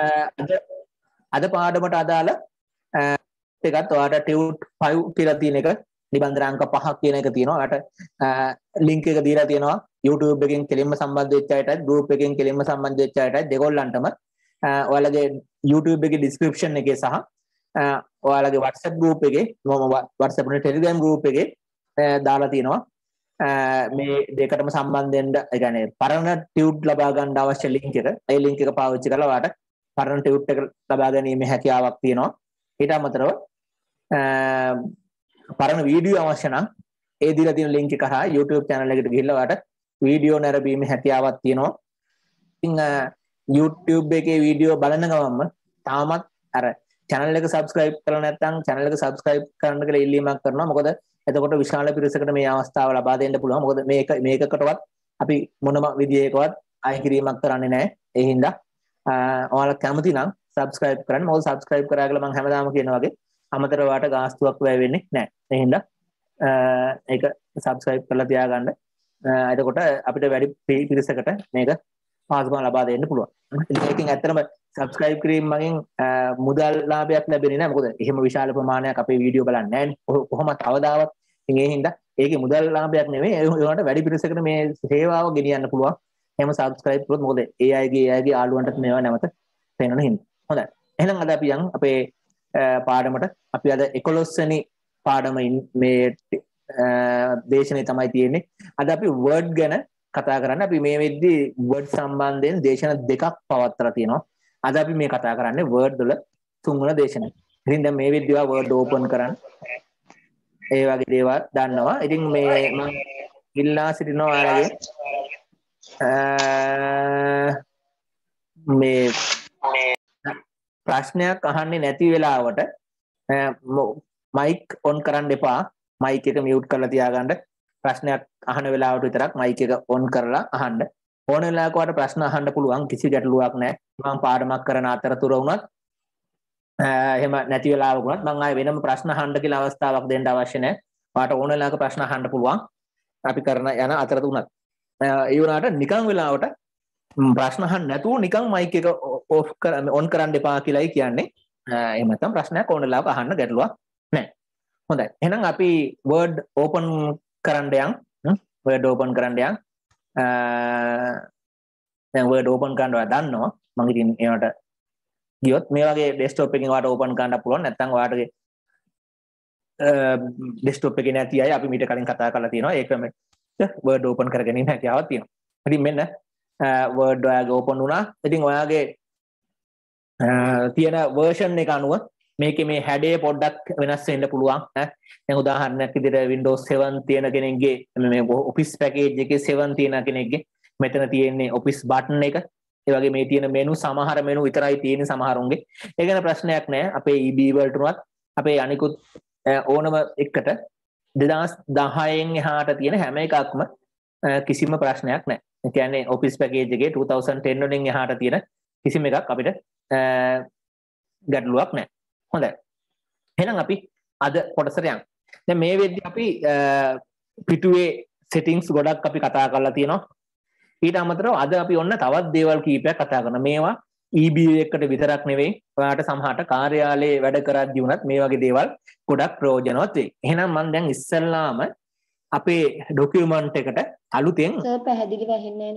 අද අද පාඩමට අදාළ එකත් ඔයාට ටියුට් 5 කියලා තියෙන එක නිබන්ධන අංක 5ක් කියන එක තියෙනවා. ඔයාට ලින්ක් එක දීලා තියෙනවා. YouTube එකෙන් කෙලින්ම සම්බන්ධ වෙච්ච අයටත් group එකෙන් කෙලින්ම සම්බන්ධ වෙච්ච අයටත් දෙගොල්ලන්ටම ඔයාලගේ YouTube එකේ description එකේ සහ ඔයාලගේ WhatsApp group එකේ මම WhatsApp වල Telegram group එකේ දාලා තියෙනවා. මේ දෙකටම සම්බන්ධ වෙන්න ඒ කියන්නේ පරණ ටියුට් ලබා ගන්න අවශ්‍ය ලින්ක් එක. ඒ ලින්ක් එක පාවිච්චි කරලා ඔයාලට පරණ ටියුට් එක ලබා ගැනීමේ හැකියාවක් තියෙනවා. ඊට අමතරව පරණ වීඩියෝ අවශ්‍ය නම් ඒ දීලා තියෙන ලින්ක් එක හරහා YouTube channel එකට ගිහිල්ලා ඔයාලට වීඩියෝ නැරඹීමේ හැකියාවක් තියෙනවා. ඉතින් YouTube එකේ වීඩියෝ බලන ගමන්ම තාමත් අර channel එක subscribe කරලා නැත්නම් channel එක subscribe කරන්න කියලා ඉල්ලීමක් කරනවා. මොකද එතකොට විශාල පිරිසකට මේ අවස්ථාව ලබා දෙන්න පුළුවන්. මොකද මේක මේකකටවත් අපි මොනම විදියකවත් අය කිරීමක් කරන්නේ නැහැ. ඒ හින්දා ඔයාලා කැමති නම් සබස්ක්‍රයිබ් කරන්න මොකද සබස්ක්‍රයිබ් කරා කියලා මම හැමදාම කියන වගේ අමතර වාට ගාස්තුවක් වැය වෙන්නේ නැහැ එහෙනම් ඒක සබස්ක්‍රයිබ් කරලා තියාගන්න එතකොට අපිට වැඩි පිරිසකට මේක පාසුකම් ලබා දෙන්න පුළුවන් ඒකෙන් ඇත්තටම සබස්ක්‍රයිබ් කිරීම මගෙන් මුදල් ලාභයක් ලැබෙන්නේ නැහැ මොකද එහෙම විශාල ප්‍රමාණයක් අපේ වීඩියෝ බලන්නේ නැහැ කොහොමත් අවදාවත් ඉතින් ඒ හින්දා ඒකේ මුදල් ලාභයක් නෙමෙයි ඒකට වැඩි පිරිසකට මේ සේවාව ගෙනියන්න පුළුවන් එහෙම subscribe කරොත් මොකද ඒ අයගේ ඒ අයගේ ආළුවන්ටත් මේවා නැවත පේනවන හින්දා. හොඳයි. එහෙනම් අද අපි යන් අපේ පාඩමට අපි අද 11 වෙනි පාඩම මේ දේශනේ තමයි තියෙන්නේ. අද අපි word ගැන කතා කරන්න අපි මේ වෙද්දි word සම්බන්ධයෙන් දේශන දෙකක් පවත්තරලා තියෙනවා. අද අපි මේ කතා කරන්නේ word වල තුන්වන දේශන. ඉතින් දැන් මේ විදිහව word open කරන්න ඒ වගේ දේවල් දන්නවා. ඉතින් මේ මම ඉල්ලා සිටිනවා ඔයාලගේ මේ ප්‍රශ්නයක් අහන්නේ නැති වෙලාවට මයික් ඔන් කරන්න එපා මයික එක මියුට් කරලා තියාගන්න ප්‍රශ්නයක් අහන වෙලාවට විතරක් මයික එක ඔන් කරලා අහන්න ඕන වෙලාවකට ප්‍රශ්න අහන්න පුළුවන් කිසි ගැටලුවක් නැහැ මම පාඩමක් කරන අතරතුර වුණත් එහෙම නැති වෙලාවක වුණත් මම ආයෙ වෙනම ප්‍රශ්න අහන්න කියලා අවස්ථාවක් දෙන්න අවශ්‍ය නැහැ වාට ඕන වෙලාවක ප්‍රශ්න අහන්න පුළුවන් අපි කරන යන අතරතුර වුණත් ඒවනාට නිකං වෙලාවට ප්‍රශ්නහන් නැතුව නිකං මයික එක ඕෆ් කරන්න ඔන් කරන්න එපා කියලයි කියන්නේ එමතම් ප්‍රශ්නයක් ඕනලාව අහන්න ගැටලුවක් නෑ හොඳයි එහෙනම් අපි වර්ඩ් ඕපන් කරන්නයන් වර්ඩ් ඕපන් කරන්නයන් දැන් වර්ඩ් ඕපන් කරන්න ඔයා දන්නවා මම ඉතින් ඒවට ගියොත් මේ වගේ ඩෙස්ක්ටොප් එකකින් ඔයාලට ඕපන් කරන්න පුළුවන් නැත්නම් ඔයාලගේ ඩෙස්ක්ටොප් එකේ නැති අය අපි මීට කලින් කතා කරලා තියෙනවා ඒක වර්ඩ් ඕපන් කරගැනීම හැකියාව තියෙනවා ඉතින් මෙන්න වර්ඩ් ඔයාගේ ඕපන් වුණා ඉතින් ඔයාගේ තියෙන වර්ෂන් එක අනුව මේක මේ හැඩේ පොඩ්ඩක් වෙනස් වෙන්න පුළුවන් දැන් උදාහරණයක් විදිහට Windows 7 තියෙන කෙනෙක්ගේ මේ Office package එකේ 7 තියෙන කෙනෙක්ගේ මෙතන තියෙන්නේ Office button එක ඒ වගේ මේ තියෙන menu සමහර menu විතරයි තියෙන්නේ සමහරුන්ගේ ඒ ගැන ප්‍රශ්නයක් නැහැ අපේ EB වලට උනත් අපේ අනිකුත් ඕනම එකට දෙදස් දහයෙන් එහාට තියෙන හැම එකක්ම කිසිම ප්‍රශ්නයක් නෑ කියන්නේ ඔපිස් පැකේජගේ 2010ෙන් එහාට තියෙන කිසිම එකක් අපිට ගැටලුවක් නෑ හොඳ එහෙනම් අපි අද පොටසරයන් දැන් මේ වෙද්දි අපි පිටුවේ සෙටින්ග්ස් ගොඩක් අපි කතා කරලා තියෙනවා ඊට අමතරව අද අපි ඔන්න තවත් දේවල් කීපයක් කතා කරන මේවා EB එකට විතරක් නෙවෙයි ඔයාට සමහරට කාර්යාලයේ වැඩ කරද්දී වුණත් මේ වගේ දේවල් ගොඩක් ප්‍රයෝජනවත් වෙයි. එහෙනම් මම දැන් ඉස්සෙල්ලාම අපේ ඩොකියුමන්ට් එකට අලුතෙන් සර් පැහැදිලි වෙන්නේ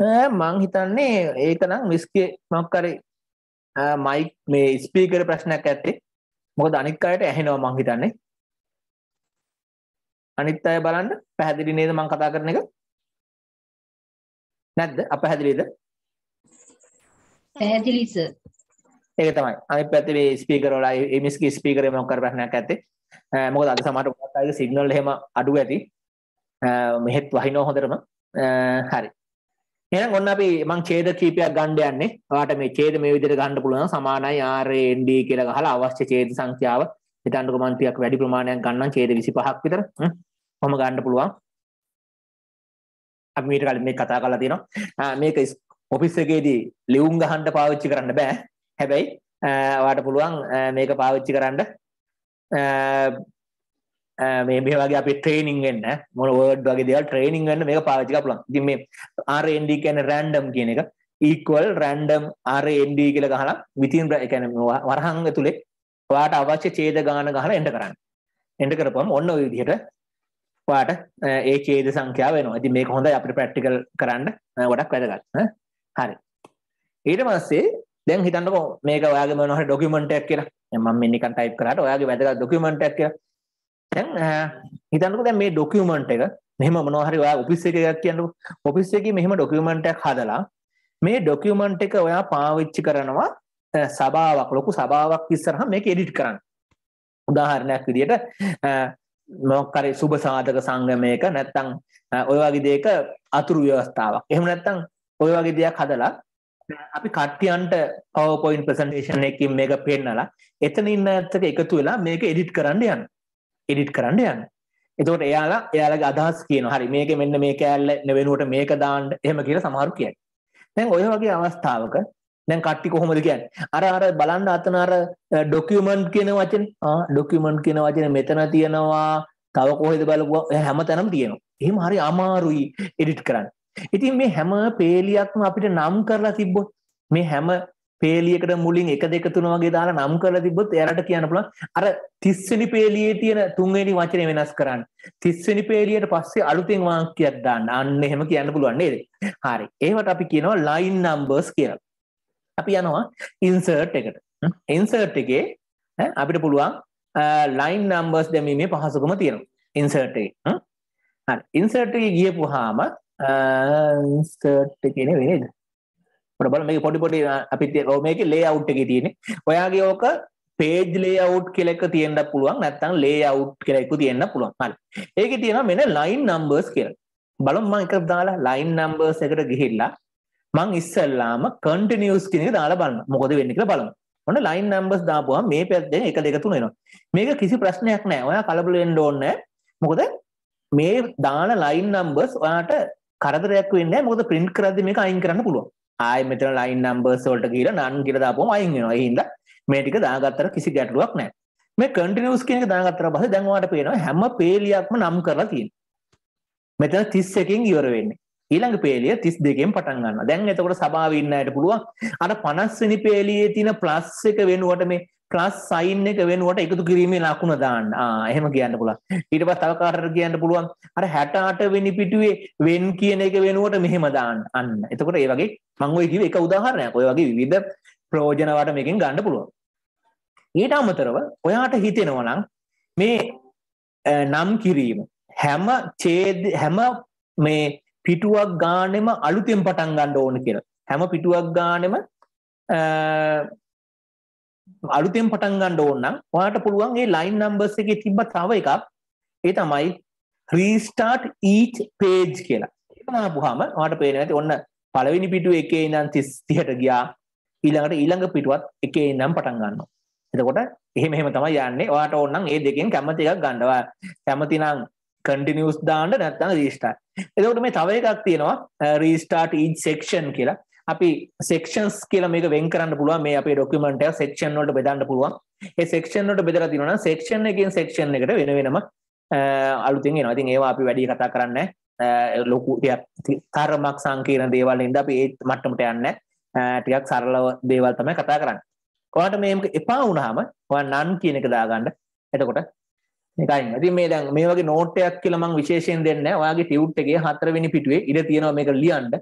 නැහැ මං හිතන්නේ ඒක නම් මිස්කේ මොකක් හරි මයික් මේ ස්පීකර් ප්‍රශ්නයක් ඇත්තේ. මොකද අනිත් අයට ඇහෙනවා මං හිතන්නේ. අනිත් අය බලන්න පැහැදිලි නේද මං කතා කරන එක? නැද්ද? අපැහැදිලිද? පැහැදිලි සර්. ඒක තමයි. අනිත් පැත්තේ මේ ස්පීකර් වල MS ගේ ස්පීකරේ මොකක් කර ප්‍රශ්නයක් ඇත්තේ. මොකද අද සමහර ගොඩක් අයගේ සිග්නල් එහෙම අඩු ඇති. මෙහෙත් වහිනව හොඳටම. හරි. එහෙනම් ඔන්න අපි මං ඡේද කීපයක් ගන්න යන්නේ. ඔයාලට මේ ඡේද මේ විදිහට ගන්න පුළුවන් සමානයි RAND කියලා ගහලා අවශ්‍ය ඡේද සංඛ්‍යාව හිතන්නකො මං ටිකක් වැඩි ප්‍රමාණයක් ගන්නම් ඡේද 25ක් විතර. කොහොම ගන්න පුළුවන්? අපි මීට කලින් මේක කතා කරලා තියෙනවා. මේක ඔෆිස් එකේදී ලියුම් ගහන්න පාවිච්චි කරන්න බෑ. හැබැයි වාට පුළුවන් මේක පාවිච්චි කරන්න මේ වගේ අපි ට්‍රේනිින් වන්න මොන වර්ඩ් වගේ දෙවල් ට්‍රේනිින් වන්න මේ පාච්චි කපලන් දිම ආරන්ඩ කියන රැන්ඩම් කියන එක ඒක්වල් රැන්ඩම් ආරන්ඩ කියල ගහලා විතින් එකැන වරහංග තුළේ වාට අවශ්‍ය චේද ගාන ගහල එට කරන්න එට කරපම් ඔන්න විදිහට වාට ඒ චේද සංඛ්‍යාව වෙනවා ඇති මේ හොඳ අපි ප්‍රක්ටිකල් කරන්න ගොඩක් වැදගත් හරි ඊට මස්සේ දැන් හිතන්නකෝ මේක ඔයාගේ මොනවා හරි ડોකියුමන්ට් එකක් කියලා. දැන් මම මේ නිකන් ටයිප් කරාට ඔයාගේ වැදගත් ડોකියුමන්ට් එකක් කියලා. දැන් හිතන්නකෝ දැන් මේ ડોකියුමන්ට් එක මෙහෙම මොනවා හරි ඔයා ඔෆිස් එකේ එකක් කියන්නකෝ. ඔෆිස් එකේ මෙහෙම ડોකියුමන්ට් එකක් හදලා මේ ડોකියුමන්ට් එක ඔයා පාවිච්චි කරනවා සභාවක් ලොකු සභාවක් ඉස්සරහා මේක එඩිට් කරන්න. උදාහරණයක් විදිහට මොකක් හරි සුබ සාධක සංගමයක නැත්තම් ඔය වගේ දෙයක අතුරු ව්‍යවස්ථාවක්. එහෙම නැත්තම් ඔය වගේ දෙයක් හදලා අපි කට්ටියන්ට පවපොයින් ප්‍රසන්ටේෂන් එකින් මේක පෙන්නලා එතන ඉන්න ඇත්තක එකතු වෙලා මේක එඩිට් කරන්න යන්න එඩිට් කරන්න යන්න එතකොට එයාලා එයාලගේ අදහස් කියන හරි මේක මෙන්න මේ කෑල්ල වෙනුවට මේක දාන්න එහෙම කියලා සමහරු කියයි දැන් ඔය වගේ අවස්ථාවක දැන් කට්ටි කොහොමද කියන්නේ අර අර බලන්න අතන අර ඩොකියුමන්ට් කියන වචනේ ආ ඩොකියුමන්ට් කියන වචනේ මෙතන තියෙනවා තව කොහෙද බලපුවා හැම තැනම තියෙනවා එහෙම හරි අමාරුයි එඩිට් කරන්න ඉතින් මේ හැම පේලියක්ම අපිට නම් කරලා තිබ්බොත් මේ හැම පේලියකට මුලින් එක දෙක තුන වගේ දාලා නම් කරලා තිබ්බොත් එයාලට කියන්න පුළුවන් අර 30 වෙනි පේලියේ තියෙන තුන්වෙනි වචනේ වෙනස් කරන්න 30 වෙනි පේලියට පස්සේ අලුතෙන් වාක්‍යයක් දාන්න අන්න එහෙම කියන්න පුළුවන් නේද හරි ඒවට අපි කියනවා line numbers කියලා අපි යනවා insert එකට insert එකේ අපිට පුළුවන් line numbers දැමීමේ පහසුකම තියෙනවා insert එකේ හරි insert එකේ ගියපුවාම සර්ට් කියන වෙනද පොටබල මේ පොඩි පොඩි uh, අපිත රෝමයක ලේ අවුට් එක තියෙන ඔයාගේ ඕක පේජ් ලේ අවුට් කෙලෙක් තියෙන්ට පුළුවන් නැත්තන් ලේ අවුට් කෙලෙක්කු තියෙන්න්න පුළුවන් හරි ඒක තියෙන මෙන ලයින් නම්බර්ස් කියල බලම් මං එකක් දාලා ලයින් නම්බර්ස් එකට ගිහිල්ලා මං ඉස්සල්ලාම කටිනිියස් කෙනෙ දාලා බලන්න මොකද වෙන්න කියලා බලන්න ඔන්න ලයින් නම්බස් දාපුවා මේ පැත්දෙන එක දෙක තුනෙනවා මේක කිසි ප්‍රශ්නයක් නෑ ඔයා කලබලෙන්ඩ ඕන්න මොකද මේ දාන ලයින් නම්බස් ඔයාට කරදරයක් වෙන්න මොද පින්ට් කරද මේක අයින් කරන්න පුළුව ආය මෙතන ලයින් නම්බර්ස් වලට කියල නන් කියලදාපොම අයින් වෙනවා හින්ද මේටික දාගත්තර කිසි ගැටලුවක් නෑ මේ කටිනියස් කෙනෙක දාගත්තර බස දැන්වාට පේනවා හැම පේලියක්ම නම් කරලා තියෙන මෙතන තිස් එකකින් ඉවර වෙන්නේ ඊළඟ පේලිය තිස් දෙකෙන් පටන් ගන්න දැන් එතකොට සභාව ඉන්නයට පුළුවන් අර පනස්වෙනි පේලියේ තියෙන ප්ලස් එක වෙනුවට මේ ප්ලස් සයින් එක වෙනුවට එකතු කිරීමේ ලකුණ දාන්න එහෙම කියන්න පුළුවන් ඊට පස්සේ තව කාටට කියන්න පුළුවන් අර 68 වෙනි පිටුවේ wen කියන එක වෙනුවට මෙහෙම දාන්න අන්න එතකොට ඒ වගේ මම ඔය කිව්ව එක උදාහරණයක් ඔය වගේ විවිධ ප්‍රයෝජන වලට මේකෙන් ගන්න පුළුවන් ඊට අමතරව ඔයාට හිතෙනවා නම් මේ නම් කිරීම හැම ඡේද හැම මේ පිටුවක් ගානෙම අලුතෙන් පටන් ගන්න ඕන කියලා හැම පිටුවක් ගානෙම අලුතෙන් පටන් ගන්න ඕන නම් ඔයාට පුළුවන් මේ line numbers එකේ තිබ්බ තව එකක් ඒ තමයි restart each page කියලා. ඒක දාපුවාම ඔයාට පේනවා ඇති ඔන්න පළවෙනි පිටුව එකේ ඉඳන් 30ට ගියා. ඊළඟට ඊළඟ පිටුවත් එකේ ඉඳන් පටන් ගන්නවා. එතකොට එහෙම එහෙම තමයි යන්නේ. ඔයාට ඕන නම් මේ දෙකෙන් කැමති එකක් ගන්න. ඔයා කැමති නම් continuous දාන්න නැත්නම් restart. එතකොට මේ තව එකක් තියෙනවා restart each section කියලා. අපි සෙක්ෂන්ස් කියලා මේක වෙන් කරන්න පුළුවන් මේ අපේ ඩොකියුමන්ට් එක සෙක්ෂන් වලට බෙදන්න පුළුවන් ඒ සෙක්ෂන් වලට බෙදලා තියෙනවා නම් සෙක්ෂන් එකකින් සෙක්ෂන් එකට වෙන වෙනම අලුතින් එනවා ඉතින් ඒවා අපි වැඩි කතා කරන්නේ ලොකු තරමක් සංකීර්ණ දේවල් ඉඳ අපි ඒ මට්ටමට යන්නේ ටිකක් සරලව දේවල් තමයි කතා කරන්නේ ඔයාට මේක එපා වුණාම ඔයා නන් කියන එක දාගන්න එතකොට එකයි ඉතින් මේ දැන් මේ වගේ නෝට් එකක් කියලා මම විශේෂයෙන් දෙන්නේ ඔයාගේ ටියුට් එකේ හතරවෙනි පිටුවේ ඉඩ තියෙනවා මේක ලියන්න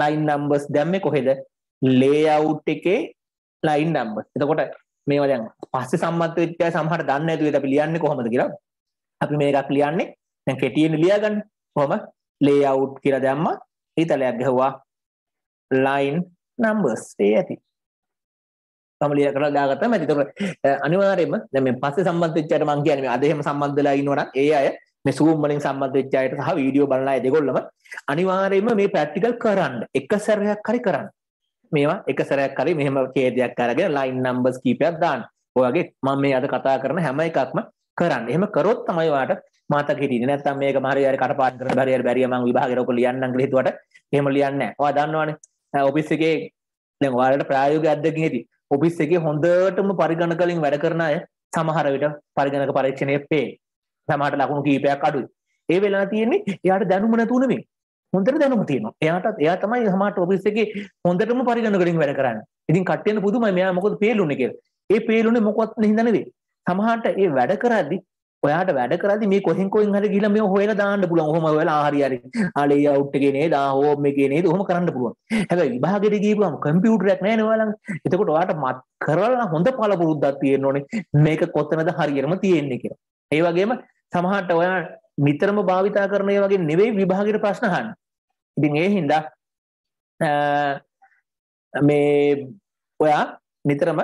ලයින් නම්බර්ස් දැම්මේ කොහෙද ලේඅවුට් එකේ ලයින් නම්බර්ස්. එතකොට මේවා දැන් පස්සේ සම්මත විද්‍යාව සමහර දන්නේ නැතුව ඒක අපි ලියන්නේ කොහොමද කියලා. අපි මේකක් ලියන්නේ දැන් කෙටියෙන් ලියාගන්න. කොහොම ලේඅවුට් කියලා දැම්මා. ඊතලයක් ගහුවා ලයින් නම්බර්ස් ඒ ඇති. සමලිය කරලා දාගත්තම ඇති. ඒතකොට අනිවාර්යයෙන්ම දැන් මේ පස්සේ සම්බන්ධ වෙච්චාට මම කියන්නේ මේ අද එහෙම සම්බන්ධ වෙලා ඉන්නවනම් ඒ අය මේ Zoom වලින් සම්බන්ධ වෙච්ච අයට සහ වීඩියෝ බලන අය දෙගොල්ලම අනිවාර්යයෙන්ම මේ ප්‍රැක්ටිකල් කරන්න එක සැරයක් හරි කරන්න මේවා එක සැරයක් හරි මෙහෙම ඛේදයක් අරගෙන line numbers කීපයක් දාන්න ඔයාගේ මම මේ අද කතා කරන හැම එකක්ම කරන්න. එහෙම කරොත් තමයි ඔයාට මතක හිටින්නේ. නැත්නම් මේක මහරි යාර කටපාඩම් කරන බැරි යාර බැරිය මම විභාගෙට ඔක ලියන්නම් කියලා හිතුවට එහෙම ලියන්නේ නැහැ. ඔයා දන්නවනේ. ඔෆිස් එකේ දැන් ඔයාලට ප්‍රායෝගික අත්දැකීම් ඇති. ඔෆිස් එකේ හොඳටම පරිගණකලින් වැඩ කරන අය සමහර විට පරිගණක පරීක්ෂණයේ පේ. සමහරට ලකුණු කීපයක් අඩුයි. ඒ වෙලා තියෙන්නේ එයාට දැනුම නැතුව නෙමෙයි. හොඳට දැනුම තියෙනවා. එයාට එයා තමයි සමහරට ඔෆිස් එකේ හොඳටම පරිගණකවලින් වැඩ කරන්නේ. ඉතින් කට්ටියන පුදුමයි මෙයා මොකද පේලුනේ කියලා. ඒ පේලුනේ මොකවත් හින්දා නෙවෙයි. සමහරට ඒ වැඩ කරද්දි ඔයාට වැඩ කරදි මේ කොහෙන් කොහෙන් හරි ගිහලා මේ හොයලා දාන්න පුළුවන්. ඔහොම ඔයාලා හරි හරි. ආලේ අවුට් එකේ නේද? ආ හෝම් එකේ නේද? ඔහොම කරන්න පුළුවන්. හැබැයි විභාගෙට ගිහපුවම කම්පියුටරයක් නැහැ නේ ඔයාලඟ. එතකොට ඔයාට මත් කරලා හොඳ පළපුරුද්දක් තියෙන්න ඕනේ. මේක කොතනද හරියටම තියෙන්නේ කියලා. ඒ වගේම සමහරට ඔයා නිතරම භාවිතා කරන ඒ වගේ නෙවෙයි විභාගෙට ප්‍රශ්න අහන්න. ඉතින් ඒ හින්දා මේ ඔයා නිතරම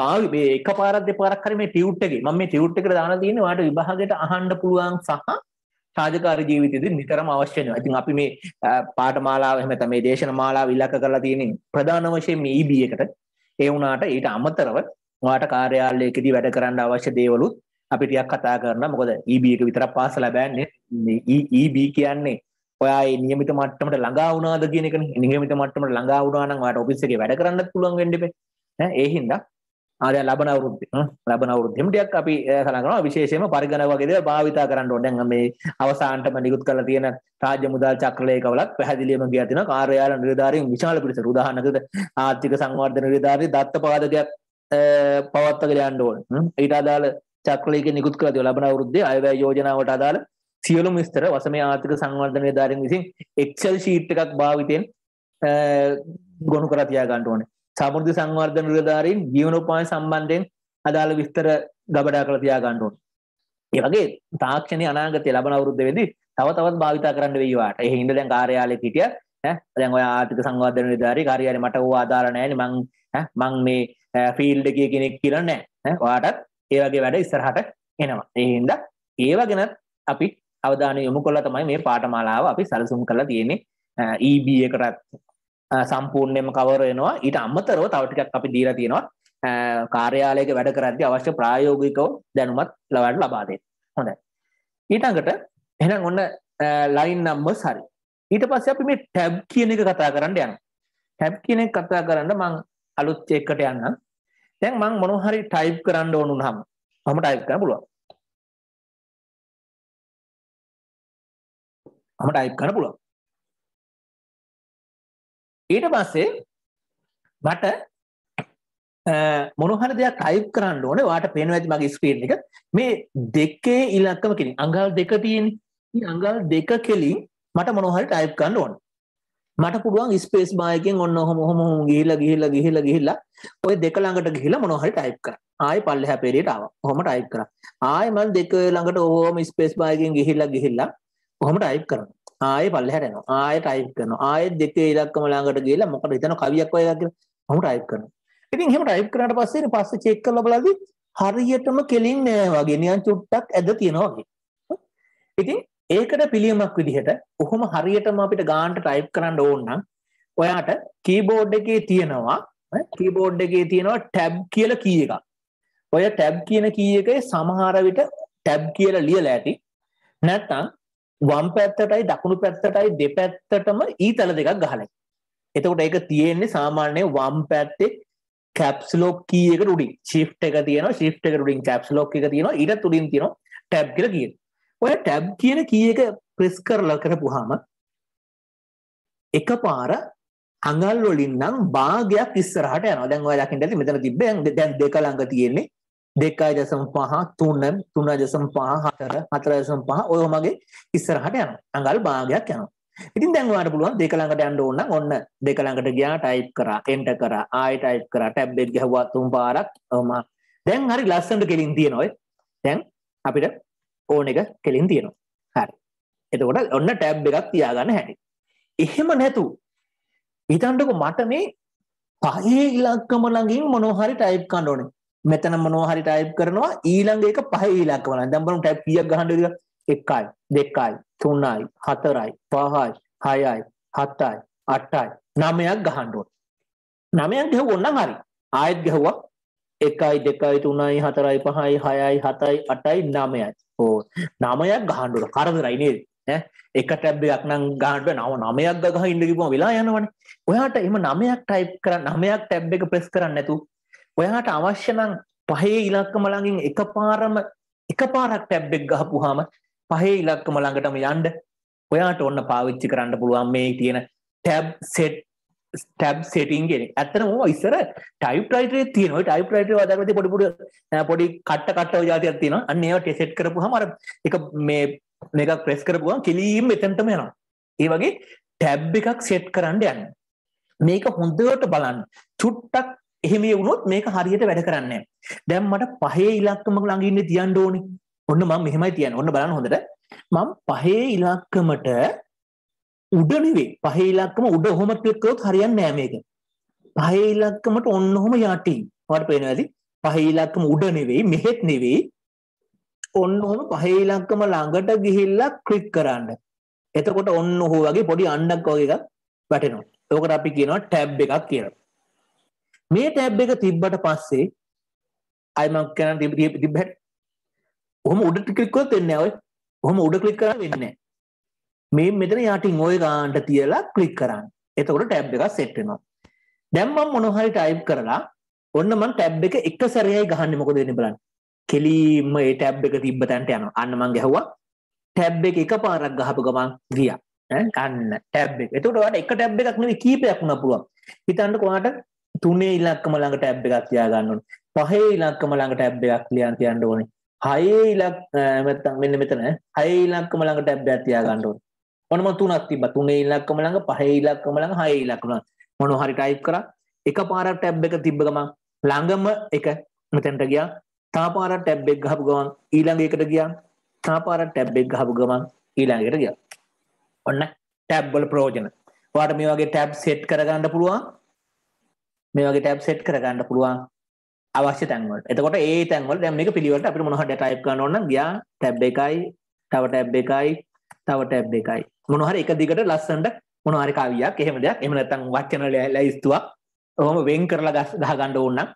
භාවි එක පාරක් දෙපාරක් හරි මේ ටියුට් එකේ මම මේ ටියුට් එකට දාලා තියෙන්නේ ඔයාලට විභාගයට අහන්න පුළුවන් සහ රාජකාරී ජීවිතයේදී නිතරම අවශ්‍ය වෙනවා. ඉතින් අපි මේ පාඨමාලාව එහෙම තමයි මේ දේශන මාලාව ඉලක්ක කරලා තියෙන්නේ ප්‍රධාන වශයෙන් මේ EB එකට. ඒ වුණාට ඊට අමතරව ඔයාට කාර්යාලයකදී වැඩ කරන්න අවශ්‍ය දේවලුත් අපි ටිකක් කතා කරනවා මොකද EB එක විතරක් පාස ලැබන්නේ EB කියන්නේ ඔයා ඒ નિયમિત මට්ටමට ළඟා වුණාද කියන එකනේ નિયમિત මට්ටමට ළඟා වුණා නම් ඔයාට ඔෆිස් එකේ වැඩ කරන්නත් පුළුවන් වෙන්න ඉබේ ඈ ඒ හින්දා ආය ලබන අවුරුද්ද ලබන අවුරුද්දෙම ටිකක් අපි සලකන කරනවා විශේෂයෙන්ම පරිගණ වගේ දේවල් භාවිතා කරන්න ඕනේ දැන් මේ අවසානටම නිකුත් කරලා තියෙන රාජ්‍ය මුදල් චක්‍රලේඛවලත් පැහැදිලිවම ගියා තියෙනවා කාර්යාල නිලධාරීන් විශාල පිරිස උදාහරණයකට ආර්ථික සංවර්ධන නිලධාරී දත්ත පාදකයක් පවත්වාගෙන යන්න ඕනේ ඊට අදාළ චක්‍රලයක නිකුත් කර දිය ලබන අවුරුද්දේ අයවැය යෝජනාවට අදාළ සියලුම විස්තර වසමේ ආර්ථික සංවර්ධන ධාරෙන් විසින් එක්සල් ශීට් එකක් භාවිතයෙන් ගොනු කර තියා ගන්න ඕනේ. සමෘද්ධි සංවර්ධන නිලධාරීන් ජීවනෝපාය සම්බන්ධයෙන් අදාළ විස්තර ගබඩා කරලා තියා ගන්න ඕනේ. ඒ වගේ තාක්ෂණයේ අනාගතයේ ලබන අවුරුද්දේදී තව තවත් භාවිතා කරන්න වෙයි වාට. ඒ හින්දා දැන් කාර්යාලයේ හිටිය ඈ දැන් ඔය ආර්ථික සංවර්ධන නිලධාරී කාර්යාලේ මට ඕවා අදාළ නැහැ නේ මං ඈ මං මේ ෆීල්ඩ් එකේ කෙනෙක් කියලා නැහැ. ඈ ඔයාටත් ඒ වගේ වැඩ ඉස්සරහට එනවා. ඒ හින්දා ඒව ගැනත් අපි අවධානය යොමු කරලා තමයි මේ පාඨමාලාව අපි සැලසුම් කරලා තියෙන්නේ. EB එකටත් සම්පූර්ණයෙන්ම කවර වෙනවා. ඊට අමතරව තව ටිකක් අපි දීලා තියෙනවා. කාර්යාලයක වැඩ කරද්දී අවශ්‍ය ප්‍රායෝගිකව දැනුමත් ලබන්න ලබා දෙන්න. හොඳයි. ඊටඟට එහෙනම් ඔන්න ලයින් නම්බර්ස් හරි. ඊට පස්සේ අපි මේ ටැබ් කියන එක කතා කරන්න යනවා. ටැබ් කියන එක කතා කරන්න මම අලුත් එකකට යන්නම්. දැන් මම මොනවා හරි ටයිප් කරන්න ඕන වුණාම මම ටයිප් කරන්න පුළුවන්. මම ටයිප් කරන්න පුළුවන්. ඊට පස්සේ මට මොන හරි දෙයක් ටයිප් කරන්න ඕනේ. ඔයාලට පේනවා ඇති මගේ ස්ක්‍රීන් එක. මේ දෙකේ ඉලක්කම කෙලින් අඟල් දෙක තියෙන්නේ. මේ අඟල් දෙක කෙලින් මට මොන හරි ටයිප් කරන්න ඕනේ. මට පුළුවන් ස්පේස් බායකෙන් ඔන්න හොම හොම හොම ගිහිලා ගිහිලා ගිහිලා ගිහිල්ලා ඔය දෙක ළඟට ගිහිලා මොනවා හරි ටයිප් කරා ආයි පල්ලෙහා පෙරේට ආවා කොහොම ටයිප් කරා ආයි මම දෙක ළඟට ඔහොම ස්පේස් බායකෙන් ගිහිලා ගිහිල්ලා කොහොම ටයිප් කරනවා ආයි පල්ලෙහාට යනවා ආයි ටයිප් කරනවා ආයි දෙකේ ඉලක්කම ළඟට ගිහිලා මොකද හිතන කවියක් වගේ කියලා කොහොම ටයිප් කරනවා ඉතින් එහෙම ටයිප් කරාට පස්සේ ඊට පස්සේ චෙක් කරලා බලද්දි හරියටම කෙලින් නෑ වගේ නියන් චුට්ටක් ඇද තියෙනවා වගේ ඉතින් ඒකට පිළියමක් විදිහට කොහොම හරියටම අපිට ගානට ටයිප් කරන්න ඕන නම් ඔයාට කීබෝඩ් එකේ තියෙනවා කීබෝඩ් එකේ තියෙනවා ටැබ් කියලා කී එකක්. ඔය ටැබ් කියන කී එකේ සමහර විට ටැබ් කියලා ලියලා ඇති. නැත්නම් වම් පැත්තටයි දකුණු පැත්තටයි දෙපැත්තටම ඊතල දෙකක් ගහලා. එතකොට ඒක තියෙන්නේ සාමාන්‍ය වම් පැත්තේ කැප්ස් ලොක් කී එකට උඩින්. shift එක තියෙනවා shift එකට උඩින් කැප්ස් ලොක් එක තියෙනවා ඊටත් උඩින් තියෙනවා ටැබ් කියලා කියන. ඔය ටැබ් කියන කී එක ප්‍රෙස් කරලා කරපුවාම එකපාර අඟල් වලින් නම් භාගයක් ඉස්සරහට යනවා. දැන් ඔයා දකින්න ඇති මෙතන තිබ්බ දැන් දෙක ළඟ තියෙන්නේ 2.5 3 3.5 4 4.5 ඔය වගේ ඉස්සරහට යනවා. අඟල් භාගයක් යනවා. ඉතින් දැන් ඔයාට පුළුවන් දෙක ළඟට යන්න ඕන නම් ඔන්න දෙක ළඟට ගියා ටයිප් කරා එන්ටර් කරා ආයෙ ටයිප් කරා ටැබ් එක ගැහුවා තුන් පාරක් ඔහම දැන් හරි ලස්සනට කෙලින් තියෙනවා දැන් අපිට ඕන එක කෙලින් තියෙනවා හරි එතකොට ඔන්න ටැබ් එකක් තියාගන්න හැටි එහෙම නැතු හිතන්නකො මට මේ පහේ ඉලක්කම ළඟින් මොනෝහරි ටයිප් කරන්න ඕනේ මෙතන මොනෝහරි ටයිප් කරනවා ඊළඟ එක පහේ ඉලක්කම ළඟින් දැන් බලමු ටයිප් කීයක් ගහන්නද කියලා 1යි 2යි 3යි 4යි 5යි 6යි 7යි 8යි 9ක් ගහන්න ඕනේ 9ක් ගහුවොත් නම් හරි ආයෙත් ගහුවා 1යි 2යි 3යි 4යි 5යි 6යි 7යි 8යි 9යි නමයක් ගහන්ඩුට කරදරයිනේ එක ටැබ් එකක් නම් ගාඩ නව නමයක් ගහ ඉඩකිපුම වෙලා යනවන ඔයාට එම නමයක් ටයිප් කර නමයක් ටැබ් එක ප්‍රෙස් කරන්න නැතු ඔයාට අවශ්‍යනං පහේ ඉලක්ක මළඟින් එක පාරම එක පාරක් ටැබ් එක් ගහපුහාම පහේ ඉලක්ක මළඟටම යන්ඩ ඔයාට ඔන්න පාවිච්චි කරන්න පුළුවන් මේ තියෙන ටැබ් සෙට් ස්ටැබ් සෙටින් ගෙන ඇත්තන ම ඉස්සර ටයිප් රයිටේ තියන ටයිප් රයිට අදරති පොඩිපුඩ පොඩි කට්ට කට්ටව ජාතියක් තියෙන අන්නේවා ටෙසෙට් කරපු හමර එක මේ මේක ප්‍රෙස් කරපුුවන් කිලීම් එතැන්ටම යනවා ඒ වගේ ටැබ් එකක් සෙට් කරන්න යන්න මේක හොඳට බලන්න චුට්ටක් එහෙම වුණොත් මේක හරියට වැඩ කරන්න දැම් මට පහේ ඉලක්කමක් ළඟින්න තියන් ඕනි ඔන්න ම මෙහෙමයි තියන්න ඔන්න බලන්න හොඳට මං පහේ ඉලක්කමට උඩ නෙවෙයි. පහේ ඉලක්කම උඩ ඔහොම ක්ලික් කරොත් හරියන්නේ නෑ මේක. පහේ ඉලක්කමට ඔන්න ඔහොම යටින්. ඔයාලට පේනවා ඇති. පහේ ඉලක්කම උඩ නෙවෙයි, මෙහෙත් නෙවෙයි. ඔන්න ඔහොම පහේ ඉලක්කම ළඟට ගිහිල්ලා ක්ලික් කරන්න. එතකොට ඔන්න ඔහු වගේ පොඩි අණ්ඩක් වගේ එකක් වැටෙනවා. ඒකට අපි කියනවා ටැබ් එකක් කියලා. මේ ටැබ් එක තිබ්බට පස්සේ අයි මං කියන තිබ්බට ඔහොම උඩ ක්ලික් කරොත් එන්නේ නැහැ ඔය. ඔහොම උඩ ක්ලික් කරා වෙන්නේ නැහැ. මේ මෙතන යටින් ඔය ගාන්ට තියලා කලික් කරන්න එතකොට ටැබ් එක සෙට්ටෙනවා දැම්මම් මොනොහරි ටයිප් කරලා ඔන්න මන් ටැබ් එක එක සැරයයි ගහන්න මොකද වෙන්න බලන්න කෙලීම ඒ ටැබ් එක තිබ්බ තැන්ට යන අන්න මං ගැහුවා ටැබ් එක එක පාරක් ගහපු ගමන් ගියා අන්න ටැබ් එක එතකොට ඔයාලට එක ටැබ් එකක් නෙවෙයි කීපයක් වුණා පුළුවන් හිතන්නකො ඔයාලට තුනේ ඉලක්කම ළඟ ටැබ් එකක් තියා ගන්න ඕනේ පහේ ඉලක්කම ළඟ ටැබ් එකක් ලියන්න තියන්න ඕනේ හයේ ඉලක් නැත්තම් මෙන්න මෙතන හයේ ඉලක්කම ළඟ ටැබ් එකක් තියා ගන්න ඕනේ ඔන්නම තුනක් තිබ්බා. තුනේ ඉලක්කම ළඟ, පහේ ඉලක්කම ළඟ, හයේ ඉලක්කම ළඟ. මොන හරි ටයිප් කරා. එකපාරක් ටැබ් එක තිබ්බ ගමන් ළඟම එක මෙතෙන්ට ගියා. තාපාරක් ටැබ් එක ගහපු ගමන් ඊළඟ එකට ගියා. තාපාරක් ටැබ් එක ගහපු ගමන් ඊළඟ එකට ගියා. ඔන්න ටැබ් වල ප්‍රයෝජන. ඔයාලට මේ වගේ ටැබ් සෙට් කරගන්න පුළුවන්. මේ වගේ ටැබ් සෙට් කරගන්න පුළුවන්. අවශ්‍ය තැන්වලට. එතකොට ඒ තැන්වල දැන් මේක පිළිවෙලට අපිට මොනවා ඩේටා ටයිප් කරන්න ඕන නම් ගියා ටැබ් එකයි, තව ටැබ් එකයි, තව ටැබ් එකයි. මොන හරි එක දිගට ලස්සනට මොන හරි කවියක් එහෙම දෙයක් එහෙම නැත්නම් වචන ලැයිස්තුවක් ඔහොම වෙන් කරලා ගහගන්න ඕන නම්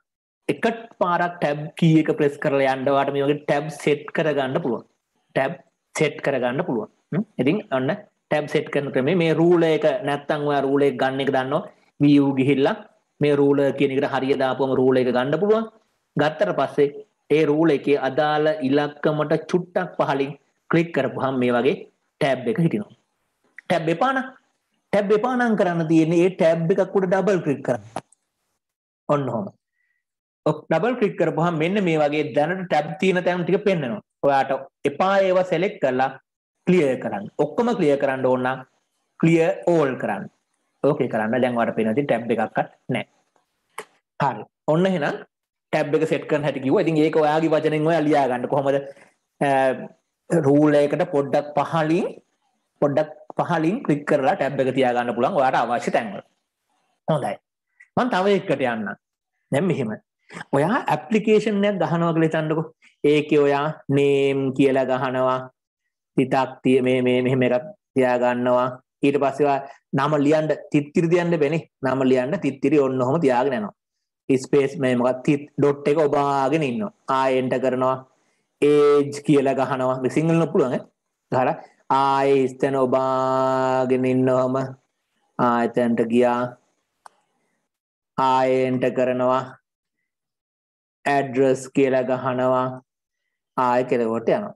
එක පාරක් ටැබ් කී එක ප්‍රෙස් කරලා යන්න වාට මේ වගේ ටැබ් සෙට් කරගන්න පුළුවන් ටැබ් සෙට් කරගන්න පුළුවන් ඉතින් ඔන්න ටැබ් සෙට් කරන ක්‍රමේ මේ රූල එක නැත්තම් ඔයා රූල එක ගන්න එක දන්නවා view ගිහිල්ලා මේ රූල කියන එකට හරිය දාපුවම රූල එක ගන්න පුළුවන් ගත්තට පස්සේ ඒ රූල එකේ අදාළ ඉලක්කමට චුට්ටක් පහලින් ක්ලික් කරපුවහම මේ වගේ ටැබ් එක හිටිනවා ටැබ් එපාන ටැබ් එපානම් කරන්න තියෙන්නේ ඒ ටැබ් එකක් උඩ ඩබල් ක්ලික් කරන්න ඔන්න හොම ඩබල් ක්ලික් කරපුහම මෙන්න මේ වගේ දැනට ටැබ් තියෙන තැන් ටික පෙන්නවා ඔයාට එපා ඒවා සෙලෙක්ට් කරලා ක්ලියර් කරන්න ඔක්කොම ක්ලියර් කරන්න ඕන නම් ක්ලියර් ඕල් කරන්න ඕකේ කරන්න දැන් ඔයාලට පේනවා ඉතින් ටැබ් එකක්වත් නැහැ හරි ඔන්න එහෙනම් ටැබ් එක සෙට් කරන හැටි කිව්වා ඉතින් ඒක ඔයාගේ වචනෙන් ඔයා ලියා ගන්න කොහොමද රූල් එකකට පොඩ්ඩක් පහලින් පොඩ්ඩක් පහලින් ක්ලික් කරලා ටැබ් එක තියාගන්න පුළුවන් ඔයාට අවශ්‍ය තැන්වල. හොඳයි. මම තව එකකට යන්නම්. දැන් මෙහෙම. ඔයා ඇප්ලිකේෂන් එකක් ගහනවා කියලා හිතන්නකෝ. ඒකේ ඔයා නේම් කියලා ගහනවා. තිතක් තිය මේ මේ මෙහෙම එකක් තියාගන්නවා. ඊට පස්සේ ඔයා නම ලියන්න තිත්තිරි තියන්න බෑනේ. නම ලියන්න තිත්තිරි ඔන්න ඔහම තියාගෙන යනවා. ස්පේස් මේ මොකක් තිත් ඩොට් එක ඔබාගෙන ඉන්නවා. ආයෙන්ට කරනවා. ඒජ් කියලා ගහනවා. සිංහලන පුළුවන් ඈ. ගහලා ආයේ ස්තන ඔබාගෙන ඉන්නවම ආයතනට ගියා ආයෙන්ට කරනවා ඇඩ්‍රස් කියලා ගහනවා ආය කෙලවට යනවා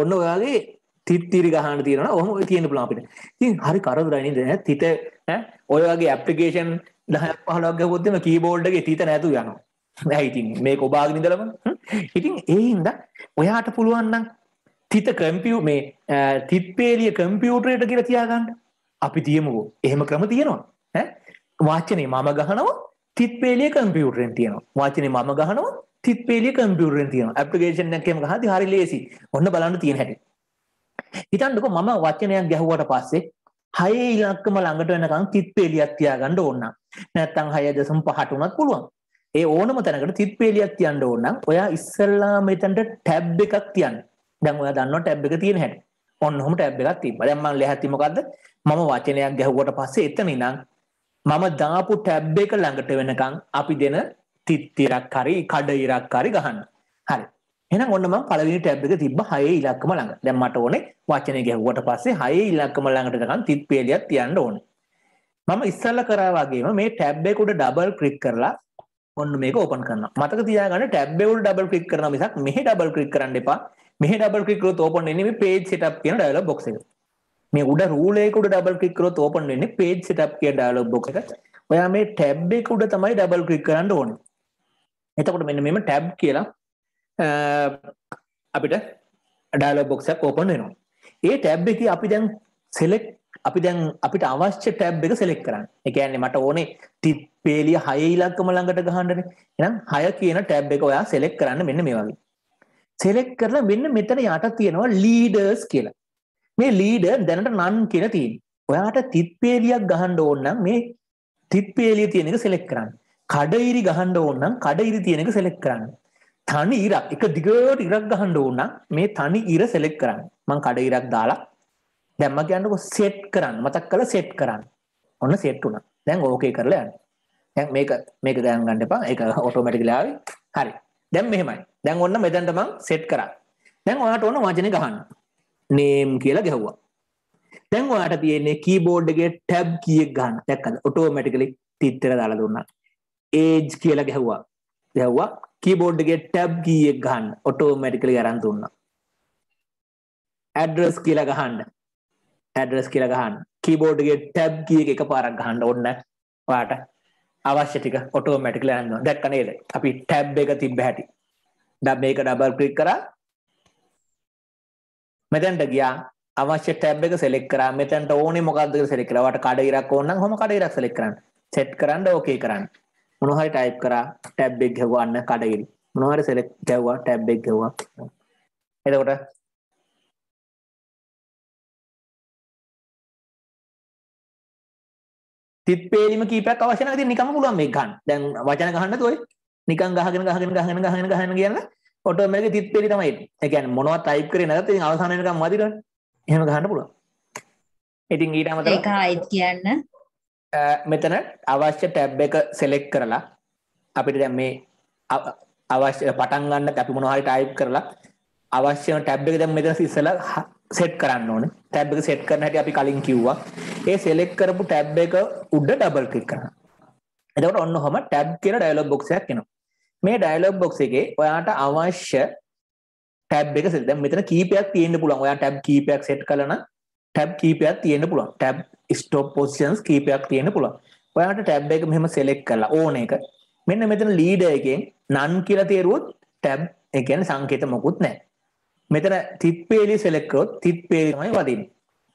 ඔන්න ඔයාගේ තිත්තිරි ගහන්න තියෙනවා ඔහොම ඔය තියෙන පුළුවන් අපිට ඉතින් හරි කරදරයි නේද තිත ඔය වගේ ඇප්ලිකේෂන් 10ක් 15ක් ගහුවොත් එම කීබෝඩ් එකේ තිත නැතුව යනවා නෑ ඉතින් මේක ඔබාගෙන ඉඳලම ඉතින් ඒ හින්දා ඔයාට පුළුවන් නම් තිත කම්පිය මේ තිත්පේලිය කම්පියුටරයට කියලා තියාගන්න අපි තියමුකෝ එහෙම ක්‍රම තියෙනවා වාචනය මම ගහනවා තිත්පේලිය කම්පියුටරෙන් තියෙනවා වාචනය මම ගහනවා තිත්පේලිය කම්පියුටරෙන් තියෙන ඇපිේෂන් එකම හදි හරි ලේසි ඔන්න බලන්න තියෙන හැට හිතන්නක මම වචනයක් ගැහුවට පස්සේ හය ඉලක්කම ළඟට වෙනකම් තිත්පේලියක් තියාගන්න ඕන්න නැත්තං හය දසම් පහට වනත් පුළුවන් ඒ ඕනම තැනකට තිත්පේලියක් තියන්න ඕන්න ඔයා ඉස්සල්ලා මෙතන්ට ටැබ් එකක් තියන්න දැන් ඔයා දන්නවා ටැබ් එක තියෙන හැටි. ඔන්න ඔහොම ටැබ් එකක් තිබ්බා. දැන් මම ලියහති මොකද්ද? මම වචනයක් ගැහුවට පස්සේ එතන ඉඳන් මම දාපු ටැබ් එක ළඟට වෙනකන් අපි දෙන තිත්තිරක් හරි කඩ ඉරක් හරි ගහන්න. හරි. එහෙනම් ඔන්න මම පළවෙනි ටැබ් එක තිබ්බ 6 ඉලක්කම ළඟ. දැන් මට ඕනේ වචනේ ගැහුවට පස්සේ 6 ඉලක්කම ළඟට ගනන් තිත් පේලියක් තියන්න ඕනේ. මම ඉස්සල්ලා කරා වගේම මේ ටැබ් එක උඩ ඩබල් ක්ලික් කරලා ඔන්න මේක ඕපන් කරනවා. මතක තියාගන්න ටැබ් එක උඩ ඩබල් ක්ලික් කරනවා මිසක් මෙහි ඩබල් ක්ලික් කරන්න එපා. මෙහ ඩබල් ක්‍රිකරොත් ඕපන් එන්නේ මේ page setup කියන dialog box එක. මේ උඩ rule එක උඩ double click කරොත් open වෙන්නේ page setup කියන dialog box එක. ඔයා මේ tab එක උඩ තමයි double click කරන්න ඕනේ. එතකොට මෙන්න මෙහෙම tab කියලා අපිට dialog box එකක් open වෙනවා. ඒ tab එකේ අපි දැන් select අපි දැන් අපිට අවශ්‍ය tab එක select කරන්න. ඒ කියන්නේ මට ඕනේ ටිප් පේලිය 6 ඉලක්කම ළඟට ගහන්නනේ. එහෙනම් 6 කියන tab එක ඔයා select කරන්න මෙන්න මේ වගේ. සෙලෙක් කරලා මෙන්න මෙතන යට තියෙනවා ලීඩර්ස් කියලා. මේ ලීඩර් දැනට නන් කියලා තියෙනවා. ඔයාට තිත්පේලියක් ගහන්න ඕන නම් මේ තිත්පේලිය තියෙන එක සෙලෙක්ට් කරන්න. කඩඉරි ගහන්න ඕන නම් කඩඉරි තියෙන එක සෙලෙක්ට් කරන්න. තනි ඉරක් එක දිගට ඉරක් ගහන්න ඕන මේ තනි ඉර සෙලෙක් කරන්න මං කඩ ඉරක් දාලා දැම්ම කියන්නකො සෙට් කරන්න මතක් කළ සෙට් කරන්න ඔන්න සෙට් වුණ දැන් ඕකේ කරලා යන්න දැන් මේක මේක දැන් ගන්න එපා ඒක ඔටෝමැටිකලාවේ හරි දැන් මෙහෙමයි. දැන් ඔන්න මෙතනට මං සෙට් කරා. දැන් ඔයාට ඕන වචනේ ගහන්න. name කියලා ගැහුවා. දැන් ඔයාට තියෙන්නේ කීබෝඩ් එකේ tab කීයක් ගන්න. දැක්කද? ඔටෝමැටිකලි තිත්තර දාලා දුන්නා. age කියලා ගැහුවා. ගැහුවා කීබෝඩ් එකේ tab කීයක් ගන්න. ඔටෝමැටිකලි අරන් දුන්නා. ඇඩ්‍රස් කියලා ගහන්න ඇඩ්‍රස් කියලා ගහන්න කීබෝඩ්ගේ ටැබ් කිය එක පාරක් ගහන්න ඔන්න පාට අවශ්‍ය ටික ඔටෝමැටිකලා යනවා. දැක්ක නේද? අපි ටැබ් එක තිබ්බ හැටි. දැන් මේක ඩබල් ක්ලික් කරා. මෙතෙන්ට ගියා. අවශ්‍ය ටැබ් එක සෙලෙක්ට් කරා. මෙතෙන්ට ඕනේ මොකක්ද කියලා සෙලෙක්ට් කරා. වට කඩ ඉරක් ඕන නම් ඔහම කඩ ඉරක් සෙලෙක්ට් කරන්න. සෙට් කරන්න ඕකේ කරන්න. මොන හරි ටයිප් කරා ටැබ් එක ගැහුවා අන්න කඩ ඉරි. මොන හරි සෙලෙක්ට් ගැහුවා ටැබ් එක ගැහුවා. එතකොට තිත් පේලිම කීපයක් අවශ්‍ය නැහැ. ඉතින් නිකම්ම පුළුවන් මේක ගන්න. දැන් වචන ගහන්නත් ඔය නිකන් ගහගෙන ගහගෙන ගහගෙන ගහගෙන ගහගෙන කියන ඔටෝමැටික් තිත් පේලි තමයි එන්නේ. ඒ කියන්නේ මොනවද ටයිප් කරේ නැත්නම් ඉතින් අවසාන වෙනකම් මදිනවනේ. එහෙම ගහන්න පුළුවන්. ඉතින් ඊට අමතරව ඒක ආයෙත් කියන්න. මෙතන අවශ්‍ය ටැබ් එක සෙලෙක්ට් කරලා අපිට දැන් මේ අවශ්‍ය පටන් ගන්න අපි මොනවා හරි ටයිප් කරලා අවශ්‍යම ටැබ් එක දැන් මෙතන ඉස්සලා සෙට් කරන්න ඕන ටැබ් එක සෙට් කරන හැටි අපි කලින් කිව්වා ඒ සෙලෙක්ට් කරපු ටැබ් එක උඩ ඩබල් ක්ලික් කරන්න එතකොට ඔන්න ඔහම ටැබ් කියන ඩයලොග් බොක්ස් එකක් එනවා මේ ඩයලොග් බොක්ස් එකේ ඔයාට අවශ්‍ය ටැබ් එක සෙට් දැන් මෙතන කීපයක් තියෙන්න පුළුවන් ඔයා ටැබ් කීපයක් සෙට් කළා නම් ටැබ් කීපයක් තියෙන්න පුළුවන් ටැබ් ස්ටොප් පොසිෂන්ස් කීපයක් තියෙන්න පුළුවන් ඔයාට ටැබ් එක මෙහෙම සෙලෙක්ට් කරලා ඕන එක මෙන්න මෙතන ලීඩර් එකෙන් නන් කියලා තේරුවොත් ටැබ් ඒ කියන්නේ සංකේත මොකුත් නැහැ මෙතන තිප්පේලි සෙලෙක්කරොත් තිප්පේලි තමයි වදින්නේ.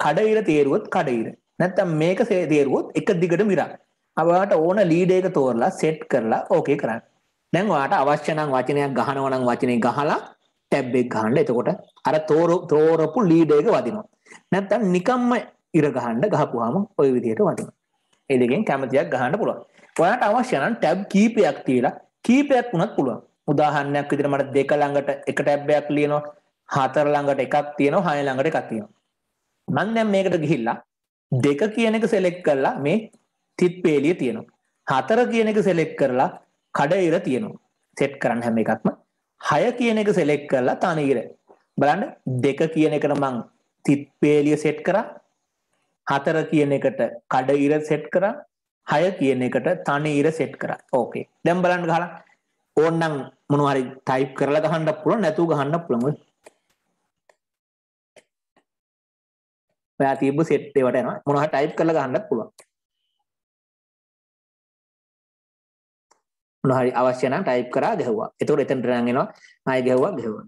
කඩිර තේරුවොත් කඩිර. නැත්තම් මේක තේරුවොත් එක දිගටම ඉරක්. ඔයාලට ඕන ලීඩ් එක තෝරලා සෙට් කරලා ඕකේ කරන්න. දැන් ඔයාලට අවශ්‍ය නම් වචනයක් ගහනවා නම් වචනේ ගහලා ටැබ් එක ගහන්න. එතකොට අර තෝරපු ලීඩ් එක වදිනවා. නැත්තම් නිකම්ම ඉර ගහන්න ගහපුවාම ওই විදිහට වදිනවා. ඒ දෙකෙන් කැමතියක් ගහන්න පුළුවන්. ඔයාලට අවශ්‍ය නම් ටැබ් කීපයක් තියලා කීපයක් වුණත් පුළුවන්. උදාහරණයක් විදිහට මට දෙක ළඟට එක ටැබ් එකක් ලියනවා හතර ළඟට එකක් තියෙනවා හය ළඟට එකක් තියෙනවා මම දැන් මේකට ගිහිල්ලා දෙක කියන එක select කරලා මේ තිත් පේලිය තියෙනවා හතර කියන එක select කරලා කඩ ඉර තියෙනවා set කරන්න හැම එකක්ම හය කියන එක select කරලා තන ඉර බලන්න දෙක කියන එකට මම තිත් පේලිය set කරා හතර කියන එකට කඩ ඉර set කරා හය කියන එකට තන ඉර set කරා ඕකේ දැන් බලන්න ගහලා ඕන්නම් මොනවා හරි type කරලා ගහන්න පුළුවන් නැතුව ගහන්න පුළුවන් ඔයා තිබ්බ සෙට් ඒවට යනවා මොනවා ටයිප් කරලා ගහන්නත් පුළුවන් මොනවා හරි අවශ්‍ය නම් ටයිප් කරා ගැහුවා එතකොට එතනට නම් එනවා ආයෙ ගැහුවා ගැහුවා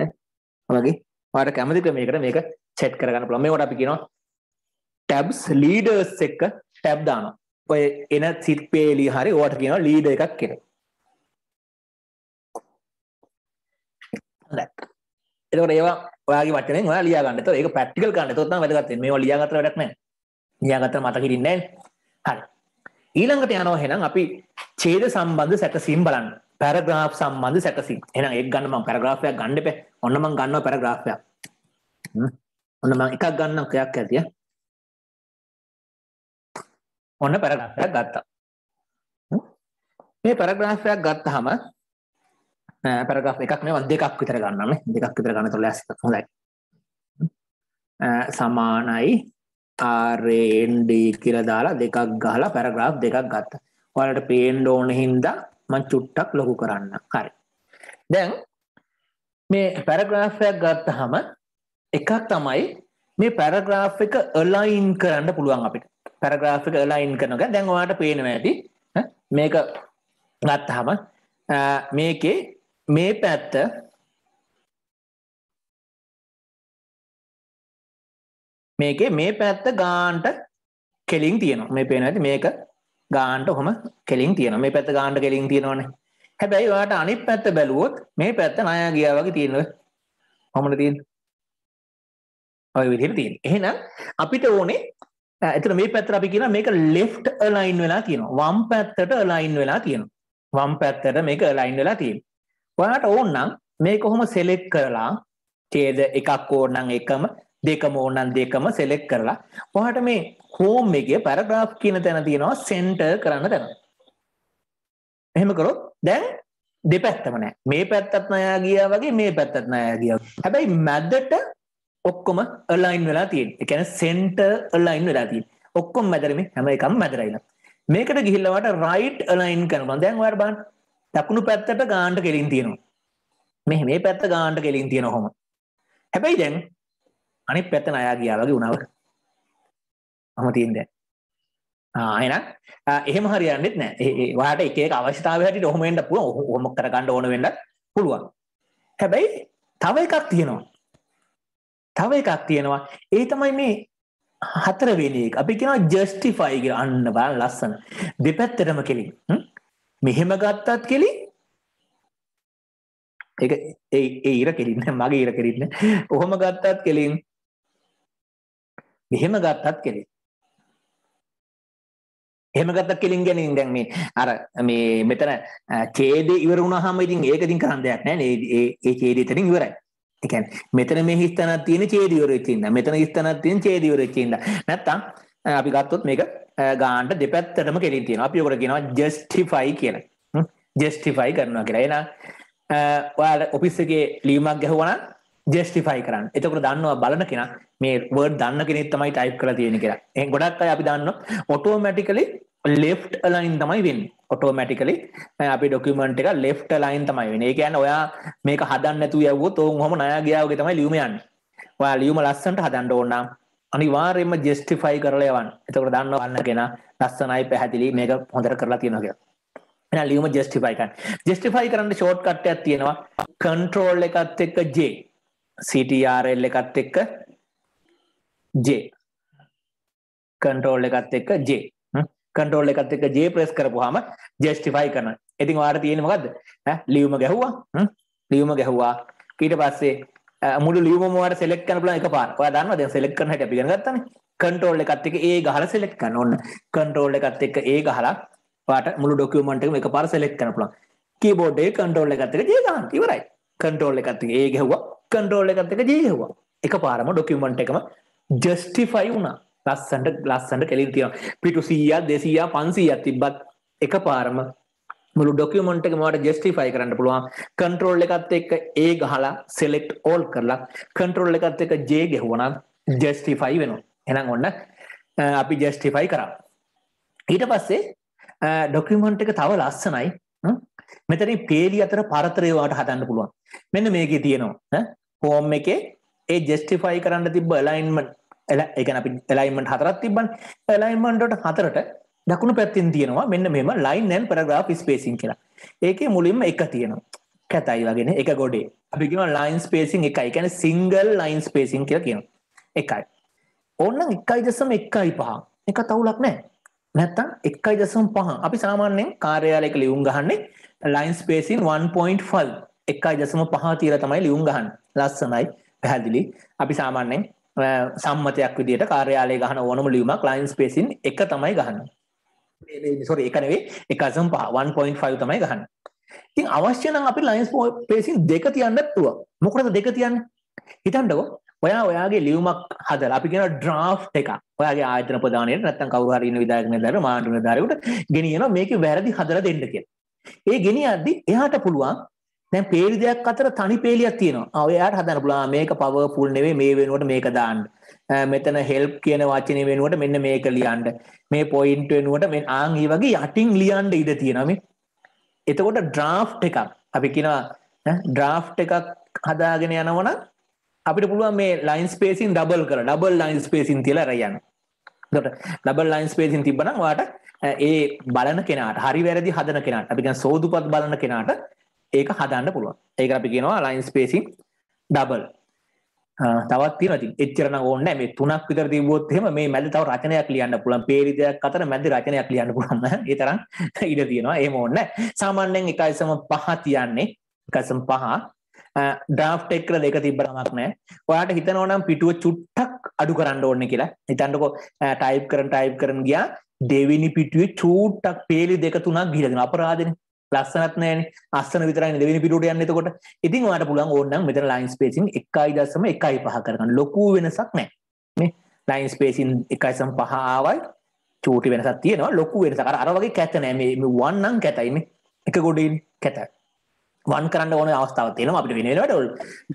හරි වගේ ඔයාලට කැමති ක්‍රමයකට මේක සෙට් කරගන්න පුළුවන් මේකට අපි කියනවා tabs leaders එක tab දානවා ඔය එන සිට් පේලි හරි ඔයාට කියනවා ලීඩර් එකක් කියලා හරි එතකොට ඒවා ඔයාගේ වචනෙන් ඔයා ලියා ගන්න. ඒතකොට ඒක ප්‍රැක්ටිකල් කරන්න. එතකොට තමයි වැදගත් වෙන්නේ. මේවා ලියා ගන්න වැඩක් නැහැ. ලියා ගන්න මතක හිටින්නේ නැහැ. හරි. ඊළඟට යනවා එහෙනම් අපි ඡේද සම්බන්ධ සැකසීම් බලන්න. පැරග්‍රාෆ් සම්බන්ධ සැකසීම්. එහෙනම් ඒක ගන්න මම පැරග්‍රාෆ් එකක් ගන්න එපේ. ඔන්න මම ගන්නවා පැරග්‍රාෆ් එකක්. ඔන්න මම එකක් ගන්නම් කයක් ඇතිය. ඔන්න පැරග්‍රාෆ් එකක් ගත්තා. මේ පැරග්‍රාෆ් එකක් ගත්තාම පැරග්‍රාෆ් එකක් නෙවෙයි දෙකක් විතර ගන්නම් නේ දෙකක් විතර ගන්න එතකොට ලෑස්ති හොඳයි සමානයි RND කියලා දාලා දෙකක් ගහලා පැරග්‍රාෆ් දෙකක් ගත්තා. ඔයාලට පේන්න ඕන හින්දා මම චුට්ටක් ලොකු කරන්න. හරි. දැන් මේ පැරග්‍රාෆ් එකක් ගත්තාම එකක් තමයි මේ පැරග්‍රාෆ් එක align කරන්න පුළුවන් අපිට. පැරග්‍රාෆ් එක align කරනවා. දැන් ඔයාලට පේනවා ඇති. මේක ගත්තාම මේකේ මේ පැත්ත මේකේ මේ පැත්ත ගාන්ට කෙලින් තියෙනවා මේ පේන ඇති මේක ගාන්ට හොම කෙලින් තියෙන මේ පැත්ත ගාන්ට කෙලින් තියෙනවානේ හැබැයි ඔයාට අනිත් පැත්ත බැලුවොත් මේ පැත්ත ණය ගියා වගේ තියෙනවා කොහොමද තියෙන්නේ ඔය විදිහට තියෙන. එහෙනම් අපිට ඕනේ එතන මේ පැත්තට අපි කියනවා මේක left align වෙලා තියෙනවා. වම් පැත්තට align වෙලා තියෙනවා. වම් පැත්තට මේක align වෙලා තියෙනවා. ඔයාට ඕන්නම් මේ කොහොම සෙලෙක් කරලා ඡේද එකක් ඕනනම් එකම දෙකම ඕනනම් දෙකම සෙලෙක් කරලා ඔයාට මේ හෝම් එකේ පැරග්‍රාෆ් කියන තැන තියෙනවා සෙන්ටර් කරන්න තැන. එහෙම කරොත් දැන් දෙපැත්තම නෑ. මේ පැත්තත් නෑ ගියා වගේ මේ පැත්තත් නෑ ගියා. හැබැයි මැදට ඔක්කොම අලයින් වෙලා තියෙන. ඒ කියන්නේ සෙන්ටර් අලයින් වෙලා තියෙන. ඔක්කොම මැදට මේ හැම එකම මැදටයිලා. මේකට ගිහිල්ලා වට රයිට් අලයින් කරනවා. දැන් ඔයාලා බලන්න දකුණු පැත්තට ගාන්ඩ කෙලින් තියෙනවා මෙහ මේ පැත්ත ගාන්ඩ කෙලින් තියෙන හොම හැබැයි දැන් අනි පැත්තන අයා ගියා වගේ උනාව හම තියන්ද ආයන එහෙම හරියන්නෙත් නෑ වාට එක අවශ්‍යාව හට හොමෙන්ට පුල හොම කරගන්න ඕන වෙඩ පුළුවන් හැබැයි තව එකක් තියෙනවා තව එකක් තියෙනවා ඒ තමයි මේ හතරවෙෙනෙක් අපි කෙන ජස්ටිෆයිග අන්න බාල ලස්සන දෙපැත්තටම කෙලින් මෙහෙම ගත්තත් කෙලි ඒ ඒ ඉර කෙරන්න මගේ ඉර කරන්න ඔහොම ගත්තත් කෙලින් මෙහෙම ගත්තත් කෙලින් එහෙම ගත්තත් කෙලින් ගැනින් දැන් මේ අර මේ මෙතන ඡේදේ ඉවර වුණාම ඉතින් ඒක ඉතින් කරන්න දෙයක් නැහැ නේ ඒ ඒ ඡේදේ එතනින් ඉවරයි. ඒ කියන්නේ මෙතන මේ හිස්තනක් තියෙන ඡේදය ඉවර වෙච්ච ඉඳා. මෙතන හිස්තනක් තියෙන ඡේදය ඉවර වෙච්ච ඉඳා. නැත්තම් අපි ගත්තොත් මේක ගාන්ට දෙපැත්තටම කෙලින් තියෙන අපි ඔකට කියෙනවා ජස්ටිෆයි කියන ජෙස්ටිෆයි කරනවා කියලා එන ඔයාල ඔපිස්සගේ ලීමක් ගැහවන ජෙස්ටිෆයි කරන්න එතකට දන්නවා බලන කෙන මේ වර්ඩ දන්න කෙනෙ තමයි ටයිප් කර තියෙන කියලා එ ගොඩක් අපි දන්න ඔටෝමැටිකලි ලෙෆ්ට ලයින් තමයි වෙන් ඔටෝමැටිකලි අපි ඩොකමට එක ලෙෆ්ට ලයින් තමයි වෙන කියන්න ඔයා මේක හදන්න ඇතු යවෝ තෝ හොම නයාගයාවගේ තමයි ලියමයන් ඔයා ලියම ලස්සට හදන්ඩ ඕන්නම් අනිවාර්යෙන්ම ජෙස්ටිෆයි කරලා යවන්න. එතකොට දන්න වන්න කෙනා ලස්සනයි පැහැදිලි මේක හොඳට කරලා තියෙනවා කියලා. එහෙනම් ලියුම ජෙස්ටිෆයි කරන්න. ජෙස්ටිෆයි කරන්න ෂෝට් කට් එකක් තියෙනවා. කන්ට්‍රෝල් එකත් එක්ක J. CTRL එකත් එක්ක J. කන්ට්‍රෝල් එකත් එක්ක J. කන්ට්‍රෝල් එකත් එක්ක J ප්‍රෙස් කරපුවාම ජෙස්ටිෆයි කරනවා. ඉතින් ඔයාලට තියෙන්නේ මොකද්ද? ඈ ලියුම ගැහුවා. ලියුම ගැහුවා. ඊට පස්සේ මුළු ලියවමට සෙලෙක් කන එක පාර දන්න දෙ සෙලෙක් කන හැට පිගෙන ගත්තන කටරෝල්ල එකත් එක ඒ ගහල සෙලෙක් කන්න ඔන්න කටරෝල්ල එකත් එක්ක ඒ ගහලා පාට මුළු ඩොකමට එක පාර සෙලෙක් කන පුලන් කීබෝඩ්ඩේ කටරෝල්ල එකත්තක ජේගන් ඉවරයි කටරෝල්ල එකත් ඒ ගැහවා කටරෝල්ල එකත්තක ජේහවා එක පාරම ඩොකමට එකම ජස්ටිෆයි වුණා ලස්සන්ට ලස්සන්ට කෙලින් තියන පිටු සීයා දෙසීයා පන්සීයක් තිබ්බත් එක පාරම මුළු ඩොකියමන්ට් එක මට ජස්ටිෆයි කරන්න පුළුවන් කන්ට්‍රෝල් එකත් එක්ක ඒ ගහලා සෙලෙක්ට් ඕල් කරලා කන්ට්‍රෝල් එකත් එක ජේ ගෙහුවනම් ජස්ටිෆයි වෙනවා එහෙනම් ඔන්න අපි ජස්ටිෆයි කරා ඊට පස්සේ ඩොකියමන්ට් එක තව ලස්සනයි මෙතන පේලි අතර පරතරය වාට හදන්න පුළුවන් මෙන්න මේකේ තියෙනවා හෝම් එකේ ඒ ජස්ටිෆයි කරන්න තිබ්බ එලයින්මන්ට් එල ඒ කියන්නේ අපි එලයින්මන්ට් හතරක් තිබ්බනේ එලයින්මන්ට් වලට හතරට දකුණු පැත්තින් තියෙනවා මෙන්න මෙම ලයින් නැන් පරග්‍රාප් ස්පේසින් කියලා ඒකේ මුලින්ම එක තියෙනවා කැතයි වගෙන එක ගොඩේ අපිගම ලයින් ස්පේසින් එකයි කැන සිංගල් ලයින් ස්පේසින් කියලා කියන එකයි ඔන්න එකයි දෙසම එකයි පහ එක තවුලක් නෑ නැත්තම් එකයි දෙසම් පහ අපි සාමාන්‍යයෙන් කාර්යාලයක ලියුම් ගහන්නේ ලයින් ස්පේසින් 1.5 එකයි දෙසම පහ තියලා තමයි ලියුම් ගහන්න ලස්සනයි පැහැදිලි අපි සාමාන්‍යයෙන් සම්මතයක් විදිහට කාර්යාලය ගහන ඕනම ලියුමක් ලයින් ස්පේසින් එක තමයි ගහන්නේ සොරි එක නෙවෙයි එකසම් පහ 1.5 තමයි ගහන්න. ඉතින් අවශ්‍ය නම් අපිට ලයින්ස් පේසින් දෙක තියන්නත් පුළුවන්. මොකටද දෙක තියන්නේ? හිතන්නකෝ ඔයා ඔයාගේ ලියුමක් හදලා අපි කියන ඩ්‍රාෆ්ට් එකක්. ඔයාගේ ආයතන ප්‍රධානීට නැත්නම් කවුරු හරි ඉන්න විධායක නිලධාරියට මාණ්ඩු නිලධාරියට ගෙනියනවා මේකේ වැරදි හදලා දෙන්න කියලා. ඒ ගෙනියද්දි එයාට පුළුවන් දැන් peeli දෙයක් අතර තනි peeliයක් තියෙනවා. ආ ඔයාට හදන්න පුළුවන් මේක powerful නෙවෙයි මේ වෙනුවට මේක දාන්න. මෙතන හෙල්ප් කියන වචනය වෙනුවට මෙන්න මේක ලියන්ඩ මේ පොයින්ට වෙනුවට මෙ ආංහි වගේ යටින් ලියන්ඩ ඉඩ තියෙනම එතකොට ඩ්‍රාෆ් එකක් අපි කියෙනවා ඩ්‍රාෆ් එකක් හදාගෙන යනවන අපිට පුළුව මේ ලයින් ස්පේසින් ඩබල් කර ඩබල් ලයින් ස්පේසින් තිල රයන්න ඩබල් ලයින්ස් පේසින් තිබනවාට ඒ බලන කෙනට හරි වැරදි හදන කෙනට අපික සෝදුපත් බලන කෙනට ඒක හදන්න පුළුවන් ඒක අපි කියෙනවා ලයින්ස් පේසින් ඩබල් තවත් තියෙනවා ඉතින් එච්චර නම් ඕනේ නැහැ මේ තුනක් විතර තිබුවොත් එහෙම මේ මැද තව රචනයක් ලියන්න පුළුවන් peeri දෙයක් අතර මැද රචනයක් ලියන්න පුළුවන් ඒ තරම් ඉඩ තියෙනවා එහෙම ඕනේ නැහැ සාමාන්‍යයෙන් 1.5 තියන්නේ 1.5 ඩ්‍රාෆ්ට් එක කරලා දෙක තිබ්බට කමක් නැහැ ඔයාලට හිතනවා නම් පිටුව චුට්ටක් අඩු කරන්න ඕනේ කියලා හිතන්නකෝ ටයිප් කරන් ටයිප් කරන් ගියා දෙවෙනි පිටුවේ චූට්ටක් peeli දෙක තුනක් ගිහලා දෙනවා අපරාධනේ ලස්සනත් නෑන අස්සන විතරයි දෙවිනි පිටුට යන්න එතකොට ඉතින් ඔයාට පුළුවන් ඕනනම් මෙතන ලයින්ස් ස්පේසින් 1.5 1.5 කරගන්න ලොකු වෙනසක් නෑ මේ ලයින්ස් ස්පේසින් 1.5 ආවයි චූටි වෙනසක් තියෙනවා ලොකු වෙනසක් අර අර වගේ කැත නෑ මේ මේ වන් නම් කැතයි මේ එක ගොඩින් කැතයි වන් කරන්න ඕන අවස්ථාව තියෙනවා අපිට වෙනේලට ඔල්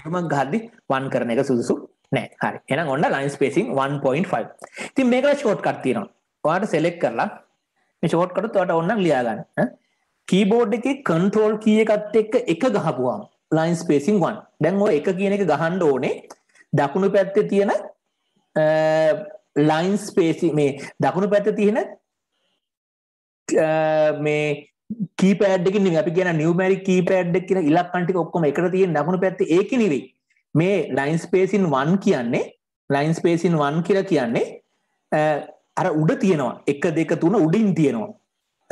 ගමක් ගහද්දි වන් කරන එක සුදුසු නෑ හරි එහෙනම් ඔන්න ලයින්ස් ස්පේසින් 1.5 ඉතින් මේකට ෂෝට් කට් තියෙනවා ඔයාට සෙලෙක්ට් කරලා මේ ෂෝට් කට් ඔයාට ඕනනම් ලියා ගන්න කීබෝඩ් එක කන්ට්‍රෝල් කිය එකත් එක්ක එක ගහපුවාම් ලයින් ස්පේසින් වන් දැන් ඔ එක කියන එක ගහන්ඩ ඕනේ දකුණු පැත්තේ තියෙන ලයින් ස්පේසි මේ දකුණු පැත්ත තියෙන මේ කීපෑඩ්කින් අපි කියන නිවමරි කීපෑඩ් කියන ඉලක්කන්ටික ඔක්කොම එකට තියෙන දකුණු පැත්ත ඒක නිවෙයි මේ ලයින් ස්පේසින් වන් කියන්නේ ලයින් ස්පේසින් වන් කියලා කියන්නේ අර උඩ තියෙනවා එක දෙක තුන උඩින් තියෙනවා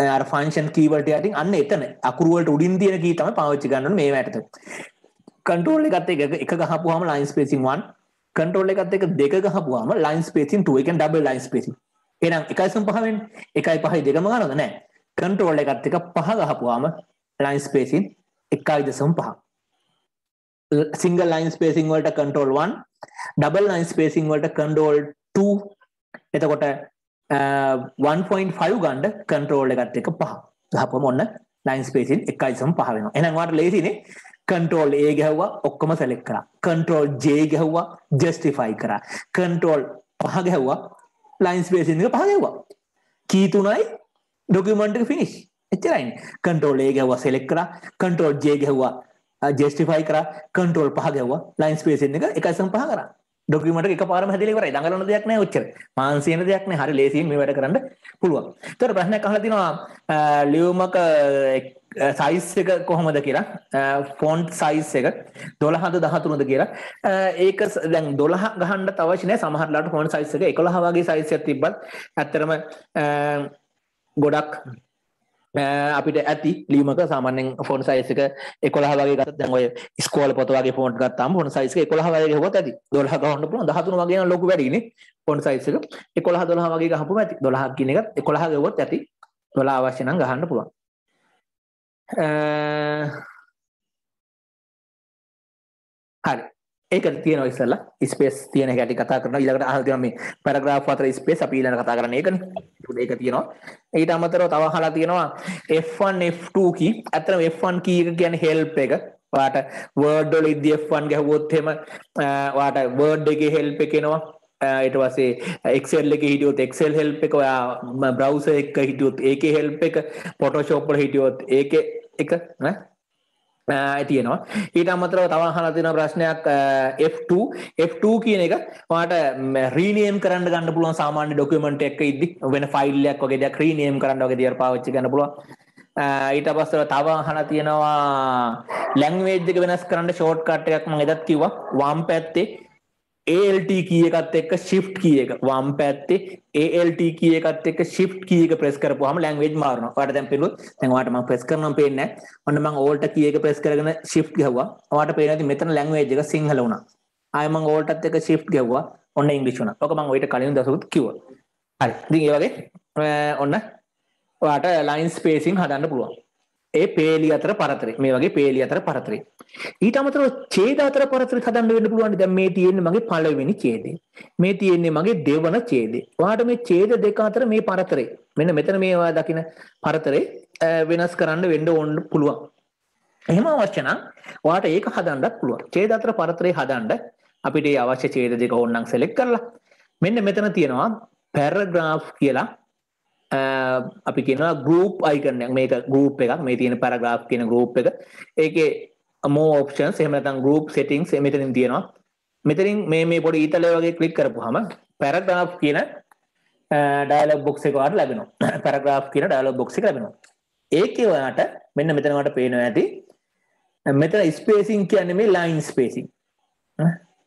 අර ෆංශන් කීවට යටින් අන්න එතන අකුරුවලට උඩින් තියෙන කී තමයි පාවිච්චි ගන්න මේ වැටත කන්ටෝල් එකත් එක එක ගහපුවාම ලයින් ස්පේසින් 1 කන්ටෝල් එකත් එක දෙක ගහපුවාම ලයින් ස්පේසින් 2 එකෙන් ඩබල් ලයින් ස්පේසින් එහෙනම් එකයි සම පහෙන් එකයි පහයි දෙකම ගන්නවද නැහැ කන්ටෝල් එකත් එක පහ ගහපුවාම ලයින් ස්පේසින් එකයි දසම් පහ සිංගල් ලයින් ස්පේසින් වලට කන්ට්‍රෝල් 1 ඩබල් ලයින් ස්පේසින් වලට කන්ට්‍රෝල් 2 එතකොට 1.5 uh, ගණ්ඩ කන්ට්‍රෝල් එකත් එක පහ දහපම ඔන්න ලයින්ස් පේසින් එකයිසම පහවෙන එනවාට ලේසිනේ කන්ට්‍රෝල් ඒ ගැහ්වා ඔක්කොම සැලෙක් කර කන්ට්‍රෝල් ජේ ගැහ්වා ජස්ටිෆයි කර කන්ට්‍රෝල් පහ ගැහ්වා ලයින්ස් පේසික පහගවා කීතුනයි ඩොකමට ෆිනිස් එච්චරයින් කන්ට්‍රෝල් ඒ ගැහ්වා සෙලෙක් කර කන්ට්‍රෝල් ජේ ගැහ්වා ජෙස්ටිෆයි කර කන්ට්‍රෝල් පහ ගැව්වා ලයින්ස් පේසින් එක එකයිසම් පහ කරා ඩොක්මට එක පාරම හැදිලවරයි දඟලන දෙයක් නෑ ඔච්චර මාන්සියන දෙයක්න හරි ලේසින් මේ වැඩ කරන්න පුළුවන් තොර ප්‍රශ්න කහතිනවා ලියවමක සයිස් එක කොහොමද කියලා ෆෝන්් සයිස් එක දොළහඳ දහතුරුද කියලා ඒක දැන් දොළහ ගහන්ඩ තවශනය සමහරලාට ෆෝන් සයිස් එක එකොළහවාගේ සයිස්ය තිබත් ඇත්තරම ගොඩක් අපිට ඇති ලියීමක සාමානෙන් ෆොන් සයිසික එකොලා වගේ ගත දැන් ඔය ස්කෝල පොතවගේ ෆෝන්ට් ගත්තාම ෆොන් සයිසික එකොලා වගේ හොත් ඇති 12 ගහන්න පුළුවන් 13 වගේ නම් ලොකු වැඩිනේ ෆොන් සයිසික 11 12 වගේ ගහපුවම ඇති 12ක් කියන එකත් 11 ගෙවුවොත් ඇති 12 අවශ්‍ය නම් ගහන්න පුළුවන් හරි ඒක තියෙනවා ඉස්සල්ලා ස්පේස් තියෙන එක ඇටි කතා කරනවා ඊළඟට අහලා තියෙනවා මේ පැරග්‍රාෆ් අතර ස්පේස් අපි ඊළඟට කතා කරන්නේ ඒකනේ ඒක තියෙනවා ඊට අමතරව තව අහලා තියෙනවා F1 F2 කී ඇත්තටම F1 කී එක කියන්නේ help එක ඔයාට word වල ඉදදී F1 ගැහුවොත් එහෙම ඔයාට word එකේ help එක එනවා ඊට පස්සේ Excel එකේ හිටියොත් Excel help එක ඔයා browser එක හිටියොත් ඒකේ help එක Photoshop වල හිටියොත් ඒකේ එක නේ තියෙනවා ඊට අමතරව තව අහලා තියෙන ප්‍රශ්නයක් F2 F2 කියන එක ඔයාට රීනේම් කරන්න ගන්න පුළුවන් සාමාන්‍ය ඩොකියුමන්ට් එකක ඉද්දි වෙන ෆයිල් එකක් වගේ දෙයක් රීනේම් කරන්න වගේ දේවල් පාවිච්චි කරන්න පුළුවන් ඊට පස්සව තව අහලා තියෙනවා ලැන්ග්වේජ් එක වෙනස් කරන්න ෂෝට්කට් එකක් මම එදත් කිව්වා වම් පැත්තේ ALT කිය එකත් එක්ක shift කිය එක වම් පැත්තේ ALT කිය එකත් එක්ක shift කිය එක press කරපුවාම language මාරනවා. ඔයාලට දැන් පේනොත් දැන් ඔයාලට මම press කරනවා පේන්නේ නැහැ. ඔන්න මම alt කිය එක press කරගෙන shift ගහුවා. ඔයාලට පේනවා ඉතින් මෙතන language එක සිංහල වුණා. ආයෙ මම alt at එක shift ගහුවා. ඔන්න ඉංග්‍රීසි වුණා. ඔක මම ඔයිට කලින් දවසෙත් කිව්වා. හරි. ඉතින් ඒ වගේ ඔන්න ඔයාලට line spacing හදන්න පුළුවන්. ඒ පේලි අතර පරතරය මේ වගේ පේලි අතර පරතරය ඊට අමතර චේද අතර පරතර හදන්න වෙන්න පුළුවන් දැන් මේ තියෙන්නේ මගේ පළවෙනි ඡේදේ මේ තියෙන්නේ මගේ දෙවන ඡේදේ ඔයාලට මේ ඡේද දෙක අතර මේ පරතරේ මෙන්න මෙතන මේවා දකින පරතරේ වෙනස් කරන්න වෙන්න ඕන පුළුවන් එහෙම අවශ්‍ය නම් ඔයාලට ඒක හදන්නත් පුළුවන් ඡේද අතර පරතරේ හදන්න අපිට මේ අවශ්‍ය ඡේද දෙක ඕනනම් සෙලෙක්ට් කරලා මෙන්න මෙතන තියෙනවා පැරග්‍රාෆ් කියලා Uh, අපි කියෙනවා ගරුප් අයිකරනයක් මේක ගරුප් එකක් මේ තියෙන පරග්‍රාප් කියෙන ගරුප් එක ඒක මෝ ඔප්ෂන් සෙමතන් ගරුප් සෙටිංස් මෙතරින් තියෙනවා මෙතරින් මේ මේ පොඩි ඊතලය වගේ කලික් කරපු හම පැරග්‍රාප් කියන ඩයිලොක් බොක්ස එකවාට ලැබෙනවා පැරග්‍රාප් කියන ඩයිලොක් බොක්ස ලැබෙනවා ඒක ඔයාට මෙන්න මෙතනවට පේනවා ඇති මෙතන ස්පේසින් කියන්නේ මේ ලයින් ස්පේසින්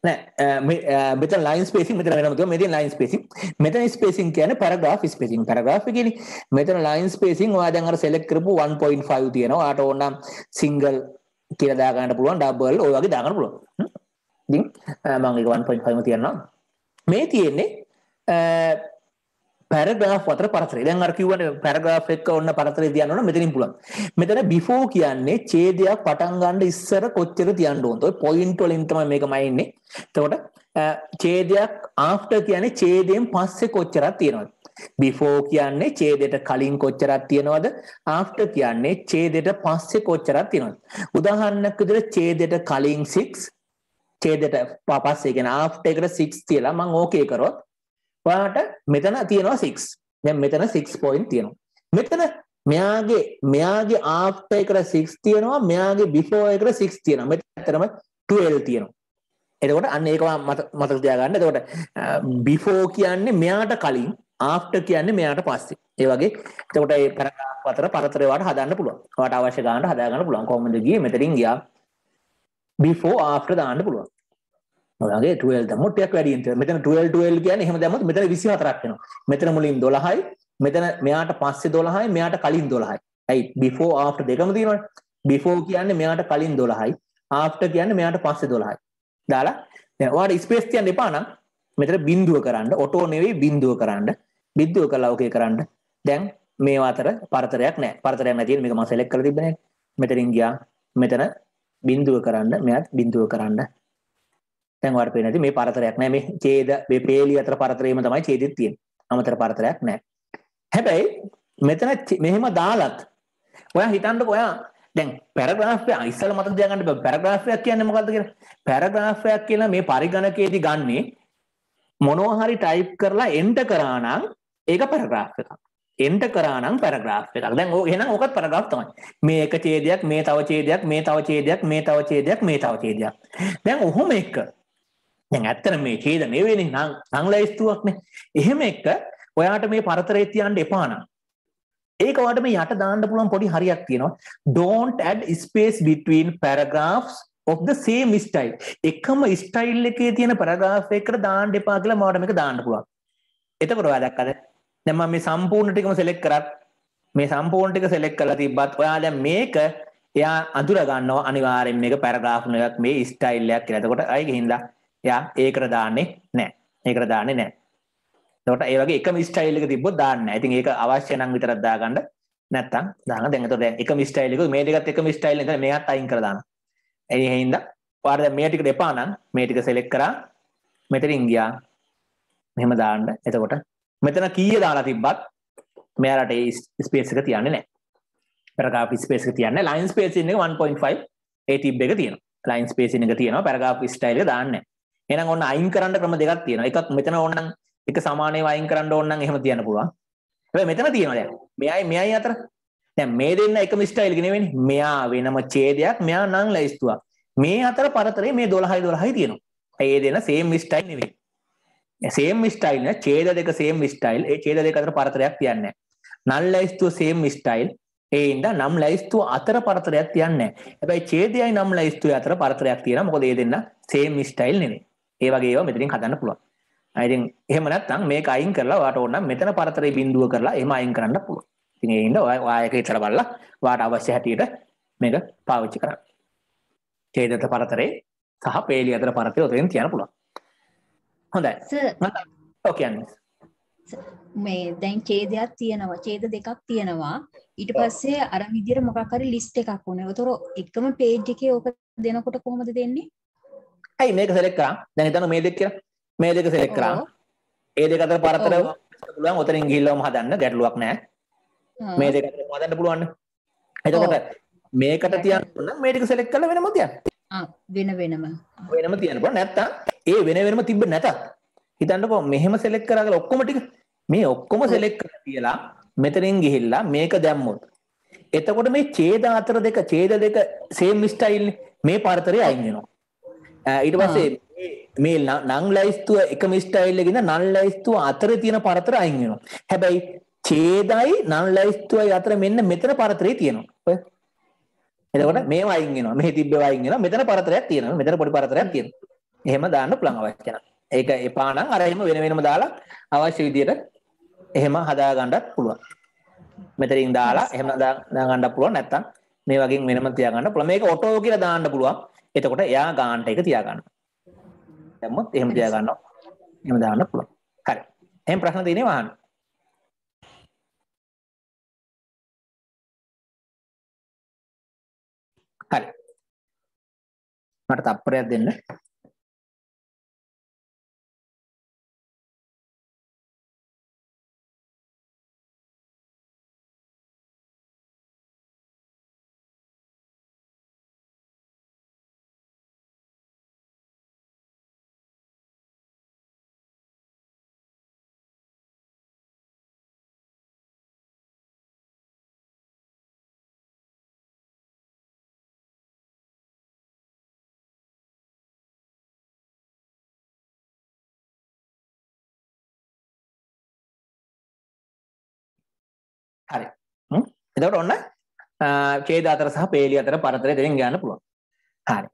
නෑ මෙත ලයින් ස්පේසින් මෙතන වෙනමතු මෙතින් ලයින් ස්පේසින් මෙතන ස්පේසින් කියන පැරග්‍රාෆ් ස්පේසින් පැරග්‍රාෆ් කියන මෙතන ලයින් ස්පේසින් ඔයා දැන් අර සෙලෙක්ට් කරපු 1.5 තියෙනවා ආට ඕනනම් සිංගල් කියලා දා ගන්න පුළුවන් ඩබල් ඔය වගේ දා ගන්න පුළුවන් ඉතින් මම ඒක 1.5 ම තියනවා මේ තියෙන්නේ පැරග්‍රාෆ් අතර පරතරේ දැන් අර කිව්වනේ පැරග්‍රාෆ් එක ඔන්න පරතරේ තියන්න ඕන මෙතනින් පුළුවන්. මෙතන බිෆෝ කියන්නේ ඡේදයක් පටන් ගන්න ඉස්සර කොච්චර තියන්න ඕනද? ඔය පොයින්ට් වලින් තමයි මේකමයි ඉන්නේ. එතකොට ඡේදයක් ආෆ්ටර් කියන්නේ ඡේදයෙන් පස්සේ කොච්චරක් තියනවද? බිෆෝ කියන්නේ ඡේදයට කලින් කොච්චරක් තියනවද? ආෆ්ටර් කියන්නේ ඡේදයට පස්සේ කොච්චරක් තියනවද? උදාහරණයක් විදිහට ඡේදයට කලින් 6 ඡේදයට පස්සේ කියන ආෆ්ටර් එකට 6 තියලා මම ඕකේ කරොත් ඔයාට මෙතන තියෙනවා 6. දැන් මෙතන 6 point තියෙනවා. මෙතන මෙයාගේ මෙයාගේ after එකට 6 තියෙනවා, මෙයාගේ before එකට 6 තියෙනවා. මෙතන ඇත්තරම 12 තියෙනවා. එතකොට අන්න ඒක මතක තියාගන්න. එතකොට before කියන්නේ මෙයාට කලින්, after කියන්නේ මෙයාට පස්සේ. ඒ වගේ එතකොට ඒ පැරග්‍රාෆ් අතර පරතරේ වාට හදාන්න පුළුවන්. ඔයාට අවශ්‍ය ගානට හදා ගන්න පුළුවන්. කොහොමද ගියේ? මෙතනින් ගියා. before after දාන්න පුළුවන්. ඔයාගේ 12 දැම්මොත් ටිකක් වැඩියෙන් තියෙනවා. මෙතන 12 12 කියන්නේ එහෙම දැම්මොත් මෙතන 24ක් වෙනවා. මෙතන මුලින් 12යි, මෙතන මෙයාට පස්සේ 12යි, මෙයාට කලින් 12යි. ඇයි before after දෙකම තියෙනවනේ. before කියන්නේ මෙයාට කලින් 12යි, after කියන්නේ මෙයාට පස්සේ 12යි. දාලා දැන් ඔයාලට ස්පේස් තියන්න එපා නම් මෙතන බිඳුව කරන්න, ඔටෝ නෙවෙයි බිඳුව කරන්න. බිඳුව කළා ඔකේ කරන්න. දැන් මේ අතර පරතරයක් නැහැ. පරතරයක් නැතිනම් මේක මම select කරලා තිබ්බනේ. මෙතනින් ගියා. මෙතන බිඳුව කරන්න, මෙයාත් බිඳුව කරන්න. දැන් ඔයාලට පේන ඇති මේ පරතරයක් නෑ මේ ඡේද මේ පේලි අතර පරතරේම තමයි ඡේදෙත් තියෙන්නේ. අමතර පරතරයක් නෑ. හැබැයි මෙතන මෙහෙම දාලත් ඔයා හිතන්නකො ඔයා දැන් පැරග්‍රාෆ් එක ඉස්සෙල්ලා මතක තියාගන්න බෑ පැරග්‍රාෆ් එකක් කියන්නේ මොකද්ද කියලා. පැරග්‍රාෆ් එකක් කියලා මේ පරිගණකයේදී ගන්නේ මොනවා හරි ටයිප් කරලා එන්ටර් කරා නම් ඒක පැරග්‍රාෆ් එකක්. එන්ටර් කරා නම් පැරග්‍රාෆ් එකක්. දැන් ඕක එහෙනම් ඕකත් පැරග්‍රාෆ් තමයි. මේ එක ඡේදයක්, මේ තව ඡේදයක්, මේ තව ඡේදයක්, මේ තව ඡේදයක්, මේ තව ඡේදයක්. දැන් ඔහොම එක දැන් ඇත්තට මේ ඡේදනය වෙන්නේ නම් නංලයිස්තුවක්නේ. එහෙම එක ඔයාට මේ පරතරේ තියන්න එපා නම්. ඒක ඔයාට මේ යට දාන්න පුළුවන් පොඩි හරියක් තියෙනවා. Don't add space between paragraphs of the same style. එකම ස්ටයිල් එකේ තියෙන පැරග්‍රාෆ් එකකට දාන්න එපා කියලා මට මේක දාන්න පුළුවන්. එතකොට ඔයා දැක්කද? දැන් මම මේ සම්පූර්ණ ටිකම select කරත් මේ සම්පූර්ණ ටික select කරලා තිබ්බත් ඔයා දැන් මේක එයා අඳුර ගන්නවා අනිවාර්යෙන් මේක පැරග්‍රාෆ් එකක් මේ ස්ටයිල් එකක් කියලා. එතකොට අයගෙ හින්දා එයා ඒකට දාන්නේ නැහැ. ඒකට දාන්නේ නැහැ. එතකොට ඒ වගේ එකම ස්ටයිල් එක තිබ්බොත් දාන්නේ නැහැ. ඉතින් ඒක අවශ්‍ය නම් විතරක් දාගන්න නැත්තම් දාන්න. දැන් එතකොට දැන් එකම ස්ටයිල් එක මේ දෙකත් එකම ස්ටයිල් එකෙන් මේකත් අයින් කරලා දානවා. ඒ හින්දා ඔයාලා දැන් මේ ටික දෙපා නම් මේ ටික select කරා මෙතනින් ගියා. මෙහෙම දාන්න. එතකොට මෙතන කීය දාලා තිබ්බත් මෙයාලට ඒ ස්පේස් එක තියන්නේ නැහැ. පැරග්‍රාෆ් ස්පේස් එක තියන්නේ ලයින් ස්පේසින් එක 1.5 ඒ ටිබ් එක තියෙනවා. ලයින් ස්පේසින් එක තියෙනවා. පැරග්‍රාෆ් ස්ටයිල් එක දාන්නේ නැහැ. එහෙනම් ඔන්න අයින් කරන්න ක්‍රම දෙකක් තියෙනවා. එකක් මෙතන ඕනනම් එක සමානව අයින් කරන්න ඕනනම් එහෙම තියන්න පුළුවන්. හැබැයි මෙතන තියෙනවා දැන්. මෙයයි මෙයයි අතර. දැන් මේ දෙන්න එකම ස්ටයිල් එක නෙවෙයි. මෙයා වෙනම ඡේදයක්, මෙයා නම් ලැයිස්තුවක්. මේ අතර පරතරේ මේ 12යි 12යි තියෙනවා. ඒ දෙන සේම් ස්ටයිල් නෙවෙයි. සේම් ස්ටයිල් නේ ඡේද දෙක සේම් ස්ටයිල්. ඒ ඡේද දෙක අතර පරතරයක් තියන්නේ නැහැ. නන් ලැයිස්තුව සේම් ස්ටයිල්. ඒ ඉඳ නම් ලැයිස්තුව අතර පරතරයක් තියන්නේ නැහැ. හැබැයි ඡේදයයි නම් ලැයිස්තුවේ අතර පරතරයක් තියෙනවා. මොකද ඒ දෙන්න සේම් ස්ටයිල් නෙවෙයි. ඒ වගේ ඒවා මෙතනින් හදන්න පුළුවන්. ඉතින් එහෙම නැත්නම් මේක අයින් කරලා ඔයාට ඕන නම් මෙතන පරතරේ බිඳුව කරලා එහෙම අයින් කරන්න පුළුවන්. ඉතින් ඒ හින්දා ඔය ඔයා එක හිතලා බලලා ඔයාට අවශ්‍ය හැටියට මේක පාවිච්චි කරන්න. ඡේදත පරතරේ සහ පේලි අතර පරතරේ උතෙන් තියන්න පුළුවන්. හොඳයි. ඔව් කියන්නේ. මේ දැන් ඡේදයක් තියෙනවා. ඡේද දෙකක් තියෙනවා. ඊට පස්සේ අර විදියට මොකක් හරි ලිස්ට් එකක් වුණා. ඒතර එකම page එකේ ඕක දෙනකොට කොහොමද දෙන්නේ? ඇයි මේක සෙලෙක් කරා දැන් හිතන්න මේ දෙක කියලා මේ දෙක සෙලෙක් කරා ඒ දෙක අතර පරතර පුළුවන් ඔතනින් ගිහිල්ලාම හදන්න ගැටලුවක් නැහැ මේ දෙක අතර හදන්න පුළුවන් එතකොට මේකට තියන්න නම් මේ ටික සෙලෙක්ට් කරලා වෙනම තියන්න ආ වෙන වෙනම වෙනම තියන්න පුළුවන් නැත්තම් ඒ වෙන වෙනම තිබ්බ නැතත් හිතන්නකෝ මෙහෙම සෙලෙක්ට් කරාගල ඔක්කොම ටික මේ ඔක්කොම සෙලෙක්ට් කරලා තියලා මෙතනින් ගිහිල්ලා මේක දැම්මොත් එතකොට මේ ඡේද අතර දෙක ඡේද දෙක සේම් ස්ටයිල් මේ පරතරේ අයින් වෙනවා Uh, ඊට පස්සේ ah. මේ නං ලයිස්තුව එකම ස්ටයිල්ලගෙන නන් ලයිස්තුව අතර තියෙන පරතර අයින් වෙනවා. හැබැයි ඡේදයි නන් ලයිස්තුවයි අතර මෙන්න මෙතන පරතරේ තියෙනවා. එතකොට මේව අයින් වෙනවා. මේ තිබ්බේ අයින් වෙනවා. මෙතන පරතරයක් තියෙනවා. මෙතන පොඩි පරතරයක් තියෙනවා. එහෙම දාන්න පුළුවන් අවශ්‍ය නම්. ඒක එපා නම් අර එහෙම වෙන වෙනම දාලා අවශ්‍ය විදියට එහෙම හදා ගන්නත් පුළුවන්. මෙතනින් දාලා එහෙම දා ගන්නත් පුළුවන්. නැත්තම් මේ වගේ වෙනම තියා ගන්න පුළුවන්. මේක ඔටෝ කියලා දාන්න පුළුවන්. එතකොට එයා ගාන්ට එක තියාගන්න. දැම්මොත් එහෙම තියාගන්නවා. එහෙම දාන්න පුළුවන්. හරි. එහෙනම් ප්‍රශ්න තියෙනේ වහන්න. හරි. මට තප්පරයක් දෙන්න. එතකොට ඔන්න ඡේද අතර සහ පේලි අතර පරතරය දෙකෙන් ගන්න පුළුවන්. හරි.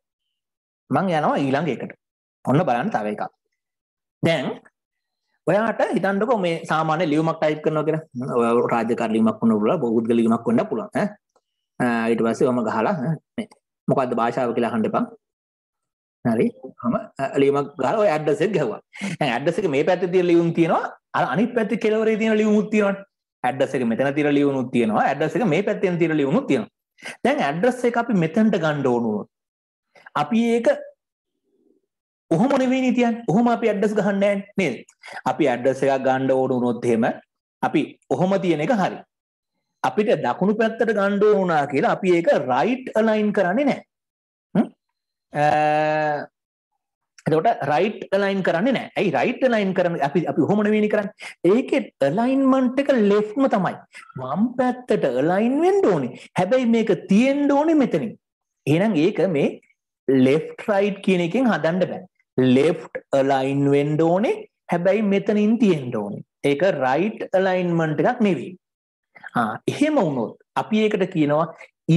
මම යනවා ඊළඟ එකට. ඔන්න බලන්න තව එකක්. දැන් ඔයාට හිතන්නකෝ මේ සාමාන්‍ය ලියුමක් ටයිප් කරනවා කියලා. රාජකාර ලියුමක් වුණා පුළුවන්, බෞද්ධ ලියුමක් වෙන්න පුළුවන් ඈ. ඊට පස්සේ ඔම ගහලා මේ මොකද්ද භාෂාව කියලා අහන්න එපා. හරි. ඔහම ලියුමක් ගහලා ඔය ඇඩ්‍රස් එක ගහුවා. දැන් ඇඩ්‍රස් එක මේ පැත්තේ තියෙන ලියුම් තියෙනවා. අර අනිත් පැත්තේ කෙළවරේ තියෙන ලියුමුත් තියෙනවනේ. ඇඩ්ඩස් එක මෙතන තිර ලියුණුත් තියෙනවා ඇඩ්ඩස් එක මේ පැත්තෙන් තිර ලියුණුත් තියෙනවා දැන් ඇඩ්ඩස් එක අපි මෙතනට ගන්න ඕන අපි ඒක ඔහොම නෙවෙයි නේ තියන්නේ ඔහොම අපි ඇඩ්ඩස් ගහන්නේ නැහැ නේද අපි ඇඩ්ඩස් එකක් ගන්න ඕන වුණොත් එහෙම අපි ඔහොම තියෙන එක හරි අපිට දකුණු පැත්තට ගන්න ඕන වුණා කියලා අපි ඒක රයිට් අලයින් කරන්නේ නැහැ එතකොට රයිට් ලයින් කරන්නේ නෑ ඇයි රයිට් ලයින් කරන්න අපි අපි හොමන වෙනි කරන්න ඒකෙත් ලයින්මන්ට් එක ලෙෆ්ම තමයි වම් පැත්තට ලයින් වෙන්ඩ ඕනේ හැබැයි මේක තියෙන්ඩ ඕනේ මෙතනින් එහෙනම් ඒක මේ ලෙෆ්ට රයිට් කියන එකෙන් හදන්න බෑ ලෙෆ්ට ලයින් වෙන්ඩ ඕනේ හැබැයි මෙතනින් තියෙන්ඩ ඕනේ ඒක රයිට් ලයින්මන්ට් එකක් නෙවී එහෙම වුණොත් අපි ඒකට කියනවා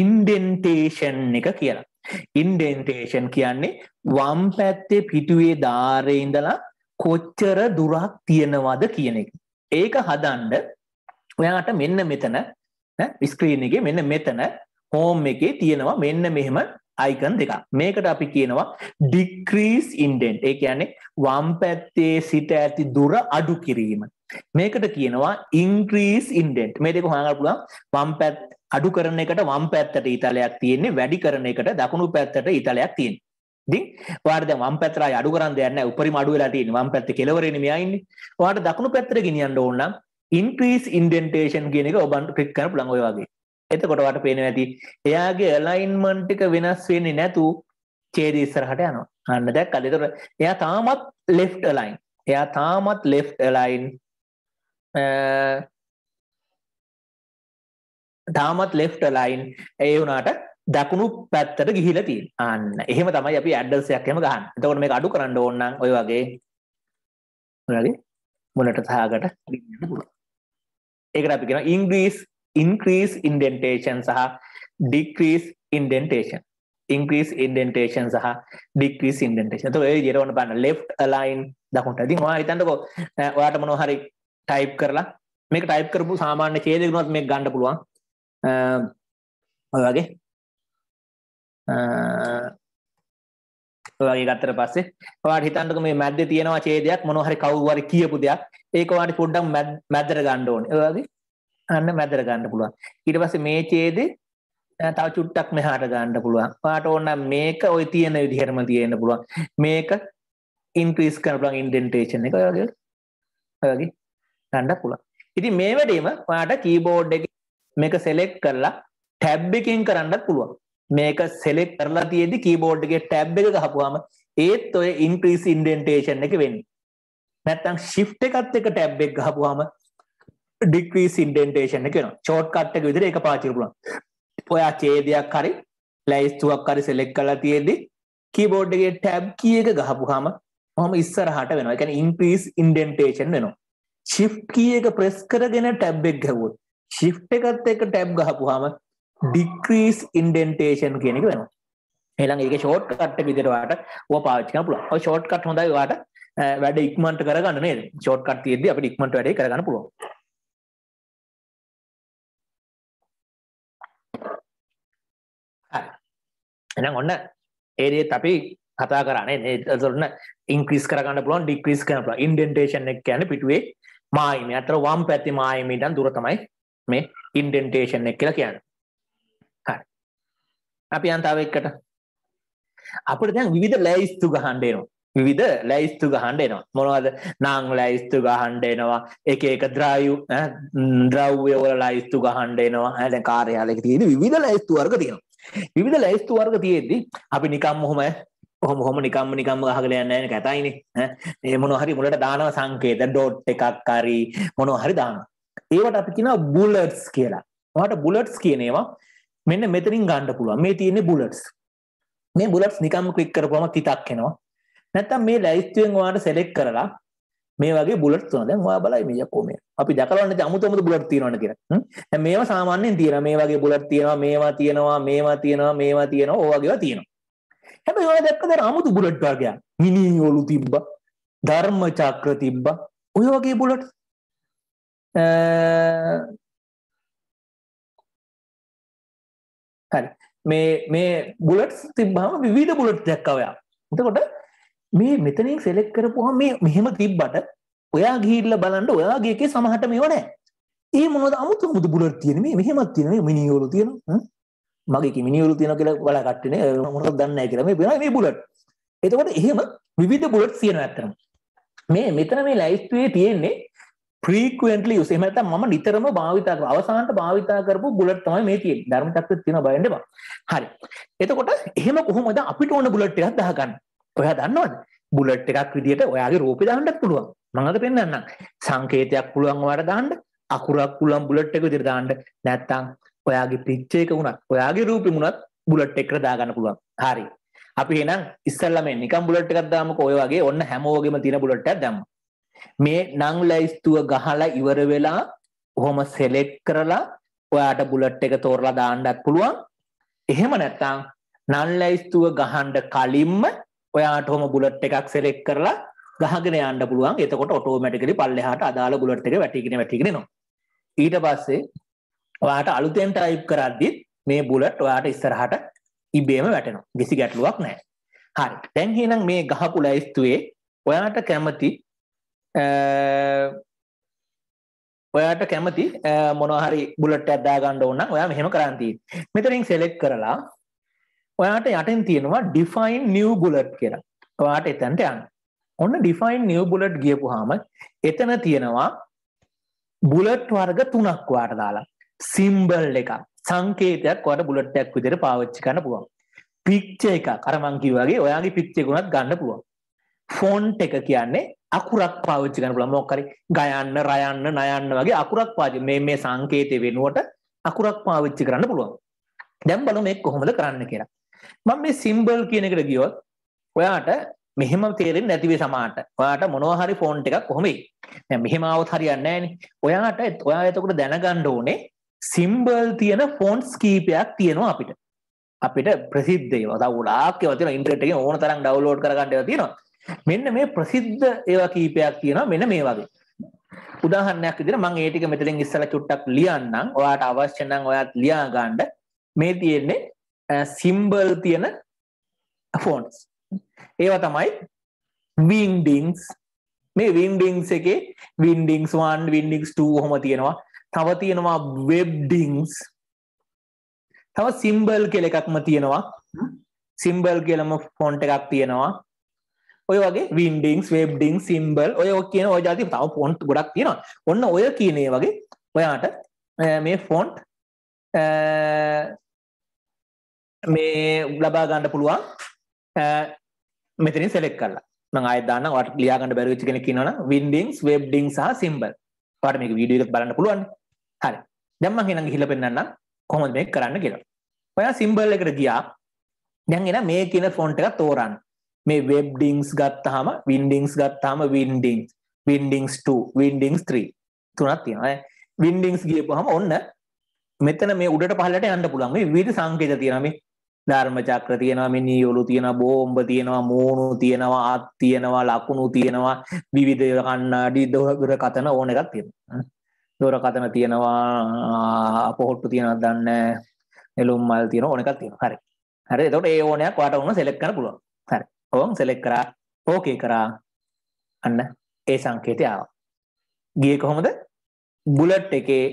ඉන්ඩෙන්ටේෂන් එක කියලා ඉන්ඩෙන්ටේෂන් කියන්නේ වම් පැත්තේ පිටුවේ ධාරේ ඉඳලා කොච්චර දුරක් තියෙනවද කියන එක. ඒක හදන්න ඔයාට මෙන්න මෙතන ස්ක්‍රීන් එකේ මෙන්න මෙතන හෝම් එකේ තියෙනවා මෙන්න මෙහෙම අයිකන් දෙකක්. මේකට අපි කියනවා decrease indent. ඒ කියන්නේ වම් පැත්තේ සිට ඇති දුර අඩු කිරීම. මේකට කියනවා increase indent. මේ දෙක හොයාගන්න පුළුවන්. වම් පැත්ත අඩු කරන එකට වම් පැත්තට ඊතලයක් තියෙන්නේ, වැඩි කරන එකට දකුණු පැත්තට ඊතලයක් තියෙන්නේ. ඉතින් ඔයාලට දැන් වම් පැත්තට අඩු කරන් දෙයක් නැහැ උපරිම අඩු වෙලා තියෙන්නේ වම් පැත්තේ කෙලවරේනේ මෙයා ඉන්නේ ඔයාලට දකුණු පැත්තට ගෙනියන්න ඕන නම් increase indentation කියන එක ඔබන්ට ක්ලික් කරන්න පුළුවන් ඔය වගේ එතකොට ඔයාලට පේනවා ඇති එයාගේ alignment එක වෙනස් වෙන්නේ නැතු ඡේදය ඉස්සරහට යනවා අන්න දැක්කද එතකොට එයා තාමත් left align එයා තාමත් left align තාමත් left align ඒ වුණාට දකුණු පැත්තට ගිහිලා තියෙන. අන්න. එහෙම තමයි අපි ඇඩ්ඩල්ස් එකක් එහෙම ගහන්නේ. එතකොට මේක අඩු කරන්න ඕන නම් ඔය වගේ ඔය වගේ මුලට සහකට ගෙනියන්න පුළුවන්. ඒකට අපි කියනවා increase increase indentation සහ decrease indentation. increase indentation සහ decrease indentation. එතකොට ඔය විදිහට ඔන්න බලන්න left align දකුණට. ඉතින් ඔයා හිතන්නකෝ ඔයාට මොනවා හරි type කරලා මේක type කරපු සාමාන්‍ය ඡේදයක් උනත් මේක ගන්න පුළුවන්. ඔය වගේ වගේ ගත්තර පස්සේ පවාට හිතන්ටක මේ මැද්ද තියෙනවා චේදයක් මොනොහරි කව්වර කියපු දෙයක් ඒකවාට පොඩ්ඩක් මැදර ගණ්ඩ ඕන ඒවගේ අන්න මැදර ගණ්ඩ පුළුවන් ඉට පස මේ චේද තව චුට්ටක් මෙහාට ගණ්ඩ පුළුවන් පාට ඕන්න මේක ඔය තියෙන විදිහරම තියෙන පුළුවන් මේක ඉන්ක්‍රීස් කරපලන් ඉන්ඩෙන්ටේෂන් එක වගේ වගේ ගණ්ඩ පුළුවන් ඉති මේ වැඩීම වාට කීබෝඩ් එක මේක සෙලෙක් කරලා ටැබ්බිකින් කරන්නත් පුළුවන් මේක සෙලෙක් කරලා තියෙදි කීබෝඩ්ගේ ටැබ් එක ගහපුවාම ඒත් ඔය ඉන්ක්‍රීස් ඉන්ඩෙන්ටේෂන් එක වෙන්නේ නැත්තම් ශිෆ්ට් එකත් එක ටැබ් එක ගහපුවාම ඩික්‍රීස් ඉන්ඩෙන්ටේෂන් එක වෙනවා ෂෝට් කට් එක විදිහට ඒක පාවිච්චි කරපුවා ඔයා ඡේදයක් හරි ලැයිස්තුවක් හරි සෙලෙක්ට් කරලා තියෙදි කීබෝඩ් එකේ ටැබ් කී එක ගහපුවාම කොහොම ඉස්සරහට වෙනවා ඒ කියන්නේ ඉන්ක්‍රීස් ඉන්ඩෙන්ටේෂන් වෙනවා ශිෆ්ට් කී එක ප්‍රෙස් කරගෙන ටැබ් එක ගහුවොත් ශිෆ්ට් එකත් එක ටැබ් ගහපුවාම ඩික්‍රීස් ඉන්ඩෙන්ටේෂන් කියනෙක වෙනවා එළන් ඒක ෂෝට් කට්ට විදිරවාට ඕ පාච්චන පුල ෂෝට් කට් හොඳයි වාට වැඩ ඉක්මට කරගන්න ෂෝට් කට යෙද අප ඉක්මට වැඩ කරගන්න පුළුව එනම් ඔන්න ඒරේ අපි කතා කරන්නේ තරන්න ඉංක්‍රිස් කරගන්න පුලන් ඩික්‍රිස් කරන පුල ඉන්ඩෙන්ටේෂන් එක කියන පිටුවේ මායිම අතර වම් පැති මායමීටන් දුරතමයි මේ ඉන්ඩෙන්ටේෂන් එක කියලා කියන්න අපි අන්තාව එක්කට අපට දැන් විවිධ ලැයිස්තු ගහන්ඩේනවා විධ ලැයිස්තු ගහන්ඩේනවා මොනවද නං ලැයිස්තු ගහන්ඩේනවා එක එක ද්‍රායු ද්‍රව්‍යෝල ලයිස්තු ගහන්ඩේනවා ඇ කාරයාලෙක තියෙන විධ ලැයිස්තු වර්ග තියෙනවා විධ ලැයිස්තු වර්ග තියෙද්දි අපි නිකම් හොම හොම හොම නිකම්ම නිකම්ම හගල යන්නන කැතයින ඒ මොන හරි මුලට දානව සංකේත ඩෝට් එකක් හරි මොනෝ හරි දාන ඒවට අපි කියෙන බුලට්ස් කියලා මට බුලට්ස් කියනේවා මෙන්න මෙතනින් ගණ්ඩ පුළුව මේ තියෙන්නේ බුලට්ස් මේ බුලට්ස් නිකම් ක්‍රික් කරපුම තිතක් එෙනවා නැත්තම් මේ ලැයිස්තුවෙන් වාට සෙලෙක් කරලා මේ වගේ බුලට් තුන දැන් ඔයා බලයි මේ යකෝ මේ අපි දැකලා නැති අමුතුමතු බුලට් තියෙනවනේ කියලා දැන් මේවා සාමාන්‍යයෙන් තියෙනවා මේ වගේ බුලට් තියෙනවා මේවා තියෙනවා මේවා තියෙනවා මේවා තියෙනවා ඔය වගේවා තියෙනවා හැබැයි ඔයා දැක්කද අර අමුතු බුලට් වර්ගයක් මිනි ඔලු තිබ්බා ධර්ම චක්‍ර තිබ්බා ඔය වගේ බුලට් හරි මේ මේ බුලට් තිබ්බහම විවිධ බුලට් දැක්කවයා එතකොට මේ මෙතනින් සෙලෙක් කරපුහම මේ මෙහෙම තිබ්බට ඔයා ගිහිල්ල බලන්න ඔයාගේ එකේ සමහට මේව නෑ ඒ මොනවද අමුතු මුදු බුලට් තියෙන මේ මෙහෙමත් තියෙන මේ මිනිවලු තියෙන මගේ කි මිනිවලු තියෙන කියලා බලා කට්ටනේ මොනවද දන්නේ නැහැ කියලා මේ මේ බුලට් එතකොට එහෙම විවිධ බුලට් තියෙනවා ඇත්තටම මේ මෙතන මේ ලයිස්ට්ුවේ තියෙන්නේ ප්‍රීක්වෙන්ටලි යුස් එහෙම නැත්නම් මම නිතරම භාවිතා කරන අවසානට භාවිතා කරපු බුලට් තමයි මේ තියෙන්නේ ධර්ම චක්‍රෙත් තියෙන බයෙන් එපා හරි එතකොට එහෙම කොහොමද අපිට ඕන බුලට් එකක් දාගන්න ඔයා දන්නවද බුලට් එකක් විදියට ඔයාගේ රූපේ දාන්නත් පුළුවන් මම අද පෙන්නන්නම් සංකේතයක් පුළුවන් ඔයාලට දාන්න අකුරක් පුළුවන් බුලට් එක විදියට දාන්න නැත්නම් ඔයාගේ පිච්ච එක වුණත් ඔයාගේ රූපෙ වුණත් බුලට් එකට දාගන්න පුළුවන් හරි අපි එහෙනම් ඉස්සල්ලා මේ නිකන් බුලට් එකක් දාමුකෝ ඔය වගේ ඔන්න හැමෝගෙම තියෙන බුලට් එකක් දැම්මා මේ නං ලැයිස්තුව ගහලා ඉවර වෙලා ඔහොම සෙලෙක්ට් කරලා ඔයාට බුලට් එක තෝරලා දාන්නත් පුළුවන්. එහෙම නැත්නම් නන් ලැයිස්තුව ගහන්න කලින්ම ඔයාට ඔහොම බුලට් එකක් සෙලෙක්ට් කරලා ගහගෙන යන්න පුළුවන්. එතකොට ඔටෝමැටිකලි පල්ලෙහාට අදාළ බුලට් එක වැටිගෙන වැටිගෙන එනවා. ඊට පස්සේ ඔයාට අලුතෙන් ටයිප් කරද්දිත් මේ බුලට් ඔයාට ඉස්සරහට ඉබේම වැටෙනවා. කිසි ගැටලුවක් නැහැ. හරි. දැන් එහෙනම් මේ ගහපු ලැයිස්තුවේ ඔයාට කැමති ඔයාට කැමති මොනහරි බුලට ඇදදා ගණ්ඩ ඔන්න ඔයා මෙහෙම කරන්තිී මෙතරින් සෙලෙක් කරලා ඔයාට යටෙන් තියෙනවා ඩිෆයින් නිව් බුලට් කර ඔයාට එතැන්ට යන්න ඔන්න ඩිෆයින් නිව් බුලට් ගියපු හාම එතන තියෙනවා බුලට් වර්ග තුනක් වාට දාලා සිම්බල් එක සංකේතයක් වට බුලට්ටයක් විදිර පාවච්චි කන්න පුුවන් පික්්ච එක කරමංකි වගේ ඔයාගේ පික්්චෙකුණත් ගන්න පුුවන් ෆෝන්ට් එක කියන්නේ අකුරක් පාවිච්චි කරන්න පුළුවන් මොකක් හරි ගයන්න රයන්න නයන්න වගේ අකුරක් පාවිච්චි මේ මේ සංකේතය වෙනුවට අකුරක් පාවිච්චි කරන්න පුළුවන්. දැන් බලමු මේක කොහොමද කරන්න කියලා. මම මේ සිම්බල් කියන එකට ගියොත් ඔයාට මෙහෙම තේරෙන්නේ නැති වෙයි සමහරට. ඔයාට මොනවා හරි ෆොන්ට් එකක් කොහොම එයි. දැන් මෙහෙම આવොත් හරියන්නේ නැහනේ. ඔයාට ඔයා එතකොට දැනගන්න ඕනේ සිම්බල් තියෙන ෆොන්ට්ස් කීපයක් තියෙනවා අපිට. අපිට ප්‍රසිද්ධ ඒවා. තව ගොඩාක් ඒවා තියෙනවා ඉන්ටර්නෙට් එකේ ඕන තරම් ඩවුන්ලෝඩ් කරගන්න ඒවා තියෙනවා. මෙන්න මේ ප්‍රසිද්ධ ඒවා කීපයක් තියෙනවා මෙන්න මේ වගේ. උදාහරණයක් විදිහට මම ඒ ටික මෙතනින් ඉස්සලා චුට්ටක් ලියන්නම්. ඔයාට අවශ්‍ය නම් ඔයාත් ලියා ගන්න. මේ තියෙන්නේ සිම්බල් තියෙන ෆොන්ට්ස්. ඒවා තමයි වින්ඩින්ග්ස්. මේ වින්ඩින්ග්ස් එකේ වින්ඩින්ග්ස් 1, වින්ඩින්ග්ස් 2 ඔහොම තියෙනවා. තව තියෙනවා වෙබ්ඩින්ග්ස්. තව සිම්බල් කියලා එකක්ම තියෙනවා. සිම්බල් කියලාම ෆොන්ට් එකක් තියෙනවා. ඔය වගේ වින්ඩිංස් වෙබ්ඩිං සිම්බල් ඔය කියන ඔය ජාති තම ෆොන්ට් ගොඩක් තියෙනවා ඔන්න ඔය කියනේ වගේ ඔයාට මේ ෆොන්ට් මේ ලබා ගන්න පුළුවන් මෙතනින් සෙලෙක් කරලා මම ආයෙත් දාන්න ඔයාලට ලියා ගන්න බැරි වෙච්ච කෙනෙක් ඉන්නවනම් වින්ඩිංස් වෙබ්ඩිං සහ සිම්බල් ඔයාලට මේක වීඩියෝ එකත් බලන්න පුළුවන් හරි දැන් මම එහෙනම් ගිහිල්ලා පෙන්නන්නම් කොහොමද මේක කරන්න කියලා ඔයා සිම්බල් එකට ගියා දැන් එන මේ කියන ෆොන්ට් එක තෝරන්න මේ වෙබ් ඩිංස් ගත්තහම වින්ඩිංස් ගත්තහම වින්ඩිං වින්ඩිංස් 2 වින්ඩිංස් 3 තුනක් තියෙනවා වින්ඩිංස් ගියපුවහම ඔන්න මෙතන මේ උඩට පහළට යන්න පුළුවන් මේ විවිධ සංකේත තියෙනවා මේ ධර්ම චක්‍ර තියෙනවා මේ නියෝලු තියෙනවා බෝම්බ තියෙනවා මූණු තියෙනවා අත් තියෙනවා ලකුණු තියෙනවා විවිධ කණ්ණාඩි දොර කතන ඕන එකක් තියෙනවා දොර කතන තියෙනවා පොහොට්ටු තියෙනවා දන්නේ එළුම් මල් තියෙනවා ඕන එකක් තියෙනවා හරි හරි එතකොට ඒ ඕනයක් වාට ඕන සෙලෙක්ට් කරන්න පුළුවන් හරි ඕම් සෙලෙක් කරා ඕකේ කරා අන්න ඒ සංකේතය ආවා. ගියේ කොහොමද? බුලට් එකේ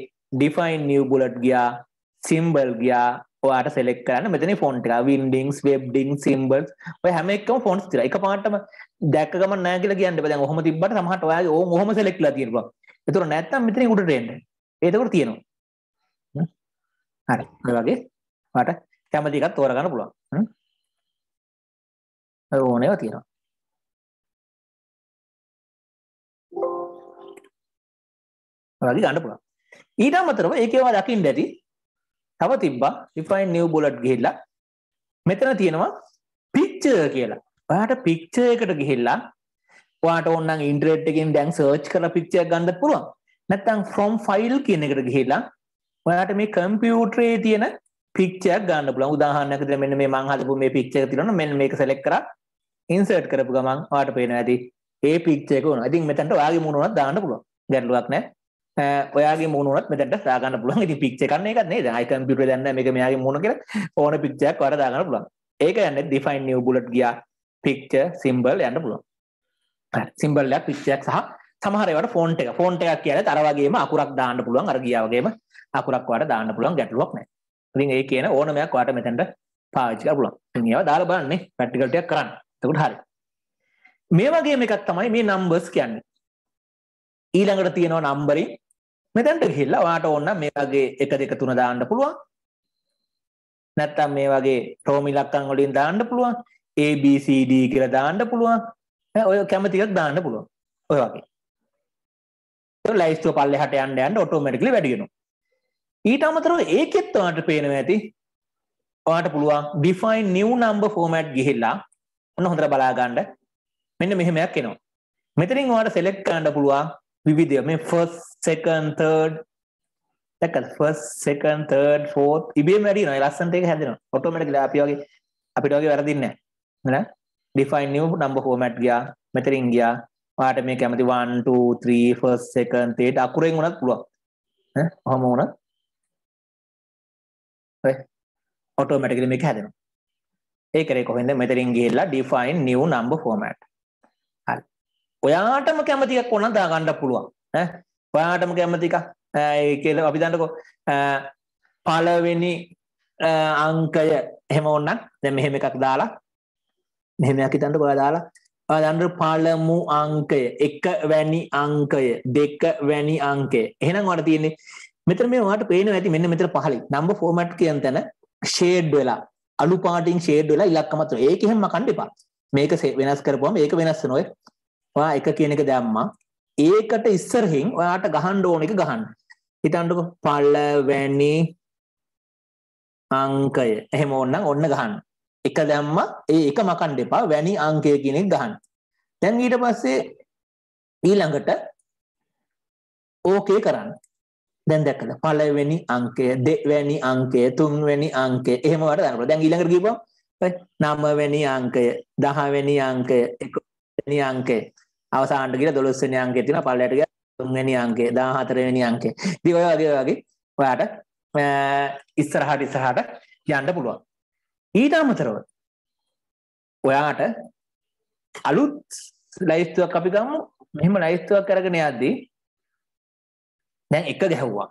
define new bullet ගියා, symbol ගියා. ඔයාට select කරන්න මෙතන font එක, windings, webdings, symbols. ඔය හැම එකම fonts තියලා එකපාරටම දැක්ක ගමන් නැහැ කියලා කියන්න බෑ. දැන් ඔහොම තිබ්බට සමහරට ඔයාගේ ඕම් ඔහොම select කරලා තියෙන්න පුළුවන්. ඒතර නැත්තම් මෙතන උඩට එන්න. ඒතකොට තියෙනවා. හරි. ඔය වගේ ඔයාට කැමති එකක් තෝරගන්න පුළුවන්. ඕන ඒවා තියෙනවා. වගේ ගන්න පුළුවන්. ඊට අමතරව ඒකේම දකින්න ඇති තව තිබ්බා define new bullet ගිහිල්ලා මෙතන තියෙනවා picture කියලා. ඔයාට picture එකට ගිහිල්ලා ඔයාට ඕනනම් ඉන්ටර්නෙට් එකෙන් දැන් search කරලා picture එකක් ගන්න පුළුවන්. නැත්නම් from file කියන එකට ගිහිල්ලා ඔයාට මේ කම්පියුටරේ තියෙන පික්චයක් ගන්න පුළුවන් උදාහරණයක් විදිහට මෙන්න මේ මං හදපු මේ පික්චර් එක තියෙනවා මෙන්න මේක සෙලෙක්ට් කරා ඉන්සර්ට් කරපු ගමන් වාට පේන ඇති ඒ පික්චයකුන ඉතින් මෙතැන්ට වාගේ මුණුවත් දාන්න පුළුව ගැඩලුවක් නෑ ඔයාගේ මුණුවත් මෙතට රාගන්න පුළුවන් ඉති පික්ච කරන එකත් නේ අයිකම්පිට දන්න එක මෙයාගේ මුණ කර ඕන පික්චයක් වට දාගන්න පුළුවන් ඒක යන්න ඩිෆයින් නිව බුලට් ගිය පික්ච සිම්බල් යන්න පුළුවන් සිම්බල්ලයක් පික්චයක් සහ සමහරවට ෆෝන්ට එක ෆෝන්ට එකක් කියන තරවගේම අකුරක් දාන්න පුළුවන් අරගියාවගේම අකුරක් වට දාන්න පුළුවන් ගැටලුවක් නෑ ඉතින් ඒ කියන ඕනමයක් වාට මෙතැන්ට පාවිච්චි කරලා පුළුවන් ඒවා දාලා බලන්නේ පැටිකල්ටයක් කරන්න එතකොට හරි. මේ වගේම එකක් තමයි මේ numbers කියන්නේ. ඊළඟට තියෙනවා numbering මෙතැන්ට ගිහිල්ලා ඔයාට ඕන්න මේ වගේ 1 2 3 දාන්න පුළුවන්. නැත්තම් මේ වගේ ටෝම් ඉලක්කම් වලින් දාන්න පුළුවන්. A B C D කියලා දාන්න පුළුවන්. ඔය කැමති එකක් දාන්න පුළුවන්. ඔය වගේ. ඒ ලයිස්තුව පල්ලෙහාට යන්න යන්න ඔටෝමැටිකලි වැඩි වෙනවා. ඊට අමතරව ඒකෙත් ඔයාට පේනවා ඇති. ඔයාට පුළුවන් define new number format ගිහිල්ලා ඔන්න හොඳට බලා ගන්න. මෙන්න මෙහෙමයක් එනවා. මෙතනින් ඔයාලට select කරන්න පුළුවන් විවිධය. මේ first, second, third දැක්කද? first, second, third, fourth ඉබේම වැඩි වෙනවා. ඒ ලස්සනට ඒක හැදෙනවා. ඔටෝමැටිකලි අපි වගේ අපිට වගේ වැරදින්නේ නැහැ. නේද? define new number format ගියා. මෙතනින් ගියා. ඔයාට මේ කැමති 1 2 3 first, second, third අකුරෙන් උනත් පුළුවන්. ඈ ඔහම උනත් ඔය ඔටෝමැටිකලි මේක හැදෙනවා. ඒ කරේ කොහෙන්ද මෙතරින් ගිහිල්ලා define new number format. හරි. ඔයාටම කැමති එකක් ඕන දාගන්න පුළුවන්. ඈ ඔයාටම කැමති එකක් ඒ කියලා අපි දන්නකො පළවෙනි අංකය එහෙම ඕනනම් දැන් මෙහෙම එකක් දාලා මෙහෙම එකක් හිතන්න ඔයා දාලා ඔයා දාන්න පළමු අංකය එක වැනි අංකය දෙක වැනි අංකය. එහෙනම් ඔයාට තියෙන්නේ මෙතන මේ ඔයාට පේනවා ඇති මෙන්න මෙතන පහලින් number format කියන තැන shade වෙලා අලු පාටින් ෂේඩ් වෙලා ඉලක්කමත් වෙනවා. ඒක එහෙම මකන්න එපා. මේක වෙනස් කරපුවම ඒක වෙනස් වෙන ඔය. ඔයා එක කියන එක දැම්මා. ඒකට ඉස්සරහින් ඔයාට ගහන්න ඕන එක ගහන්න. හිතන්නකෝ පළවැනි අංකය. එහෙම ඕනනම් ඔන්න ගහන්න. එක දැම්මා ඒ එක මකන්න එපා. වැනි අංකය කියන එක ගහන්න. දැන් ඊට පස්සේ ඊළඟට ඕකේ කරන්න. දැන් දැක්කද පළවෙනි අංකය දෙවැනි අංකය තුන්වැනි අංකය එහෙම වට දාන්න දැන් ඊළඟට ගිහුවම නවවැනි අංකය දහවැනි අංකය 11වෙනි අංකය අවසානට ගිහලා 12 වෙනි අංකය තියෙනවා පළයට ගිහලා තුන්වැනි අංකය 14 වෙනි අංකය ඉතින් ඔය වගේ වගේ ඔයාට ඉස්සරහට ඉස්සරහට යන්න පුළුවන් ඊට අමතරව ඔයාට අලුත් ලයිස්තුවක් අපි ගමු මෙහෙම ලයිස්තුවක් අරගෙන යද්දී දැන් එක ගැහුවා.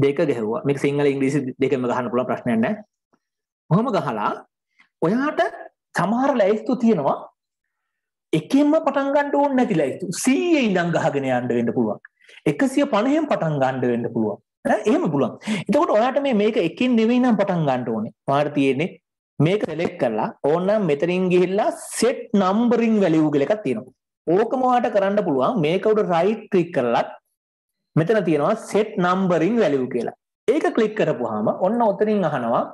දෙක ගැහුවා. මේක සිංහල ඉංග්‍රීසි දෙකම ගහන්න පුළුවන් ප්‍රශ්නයක් නැහැ. ඔහම ගහලා ඔයාට සමහර ලැයිස්තු තියෙනවා එකෙන්ම පටන් ගන්න ඕනේ නැති ලැයිස්තු. 100 ඉඳන් ගහගෙන යන්න වෙන්න පුළුවන්. 150 න් පටන් ගන්න වෙන්න පුළුවන්. එහෙම පුළුවන්. එතකොට ඔයාට මේ මේක එකකින් නෙවෙයි නම් පටන් ගන්න ඕනේ. ඔයාට තියෙන්නේ මේක select කරලා ඕනනම් මෙතනින් ගිහිල්ලා set numbering value කියලා එකක් තියෙනවා. ඕකම ඔයාට කරන්න පුළුවන්. මේක උඩ right click කරලත් මෙතන තියෙනවා set numbering value කියලා. ඒක ක්ලික් කරපුවාම ඔන්න ඔතනින් අහනවා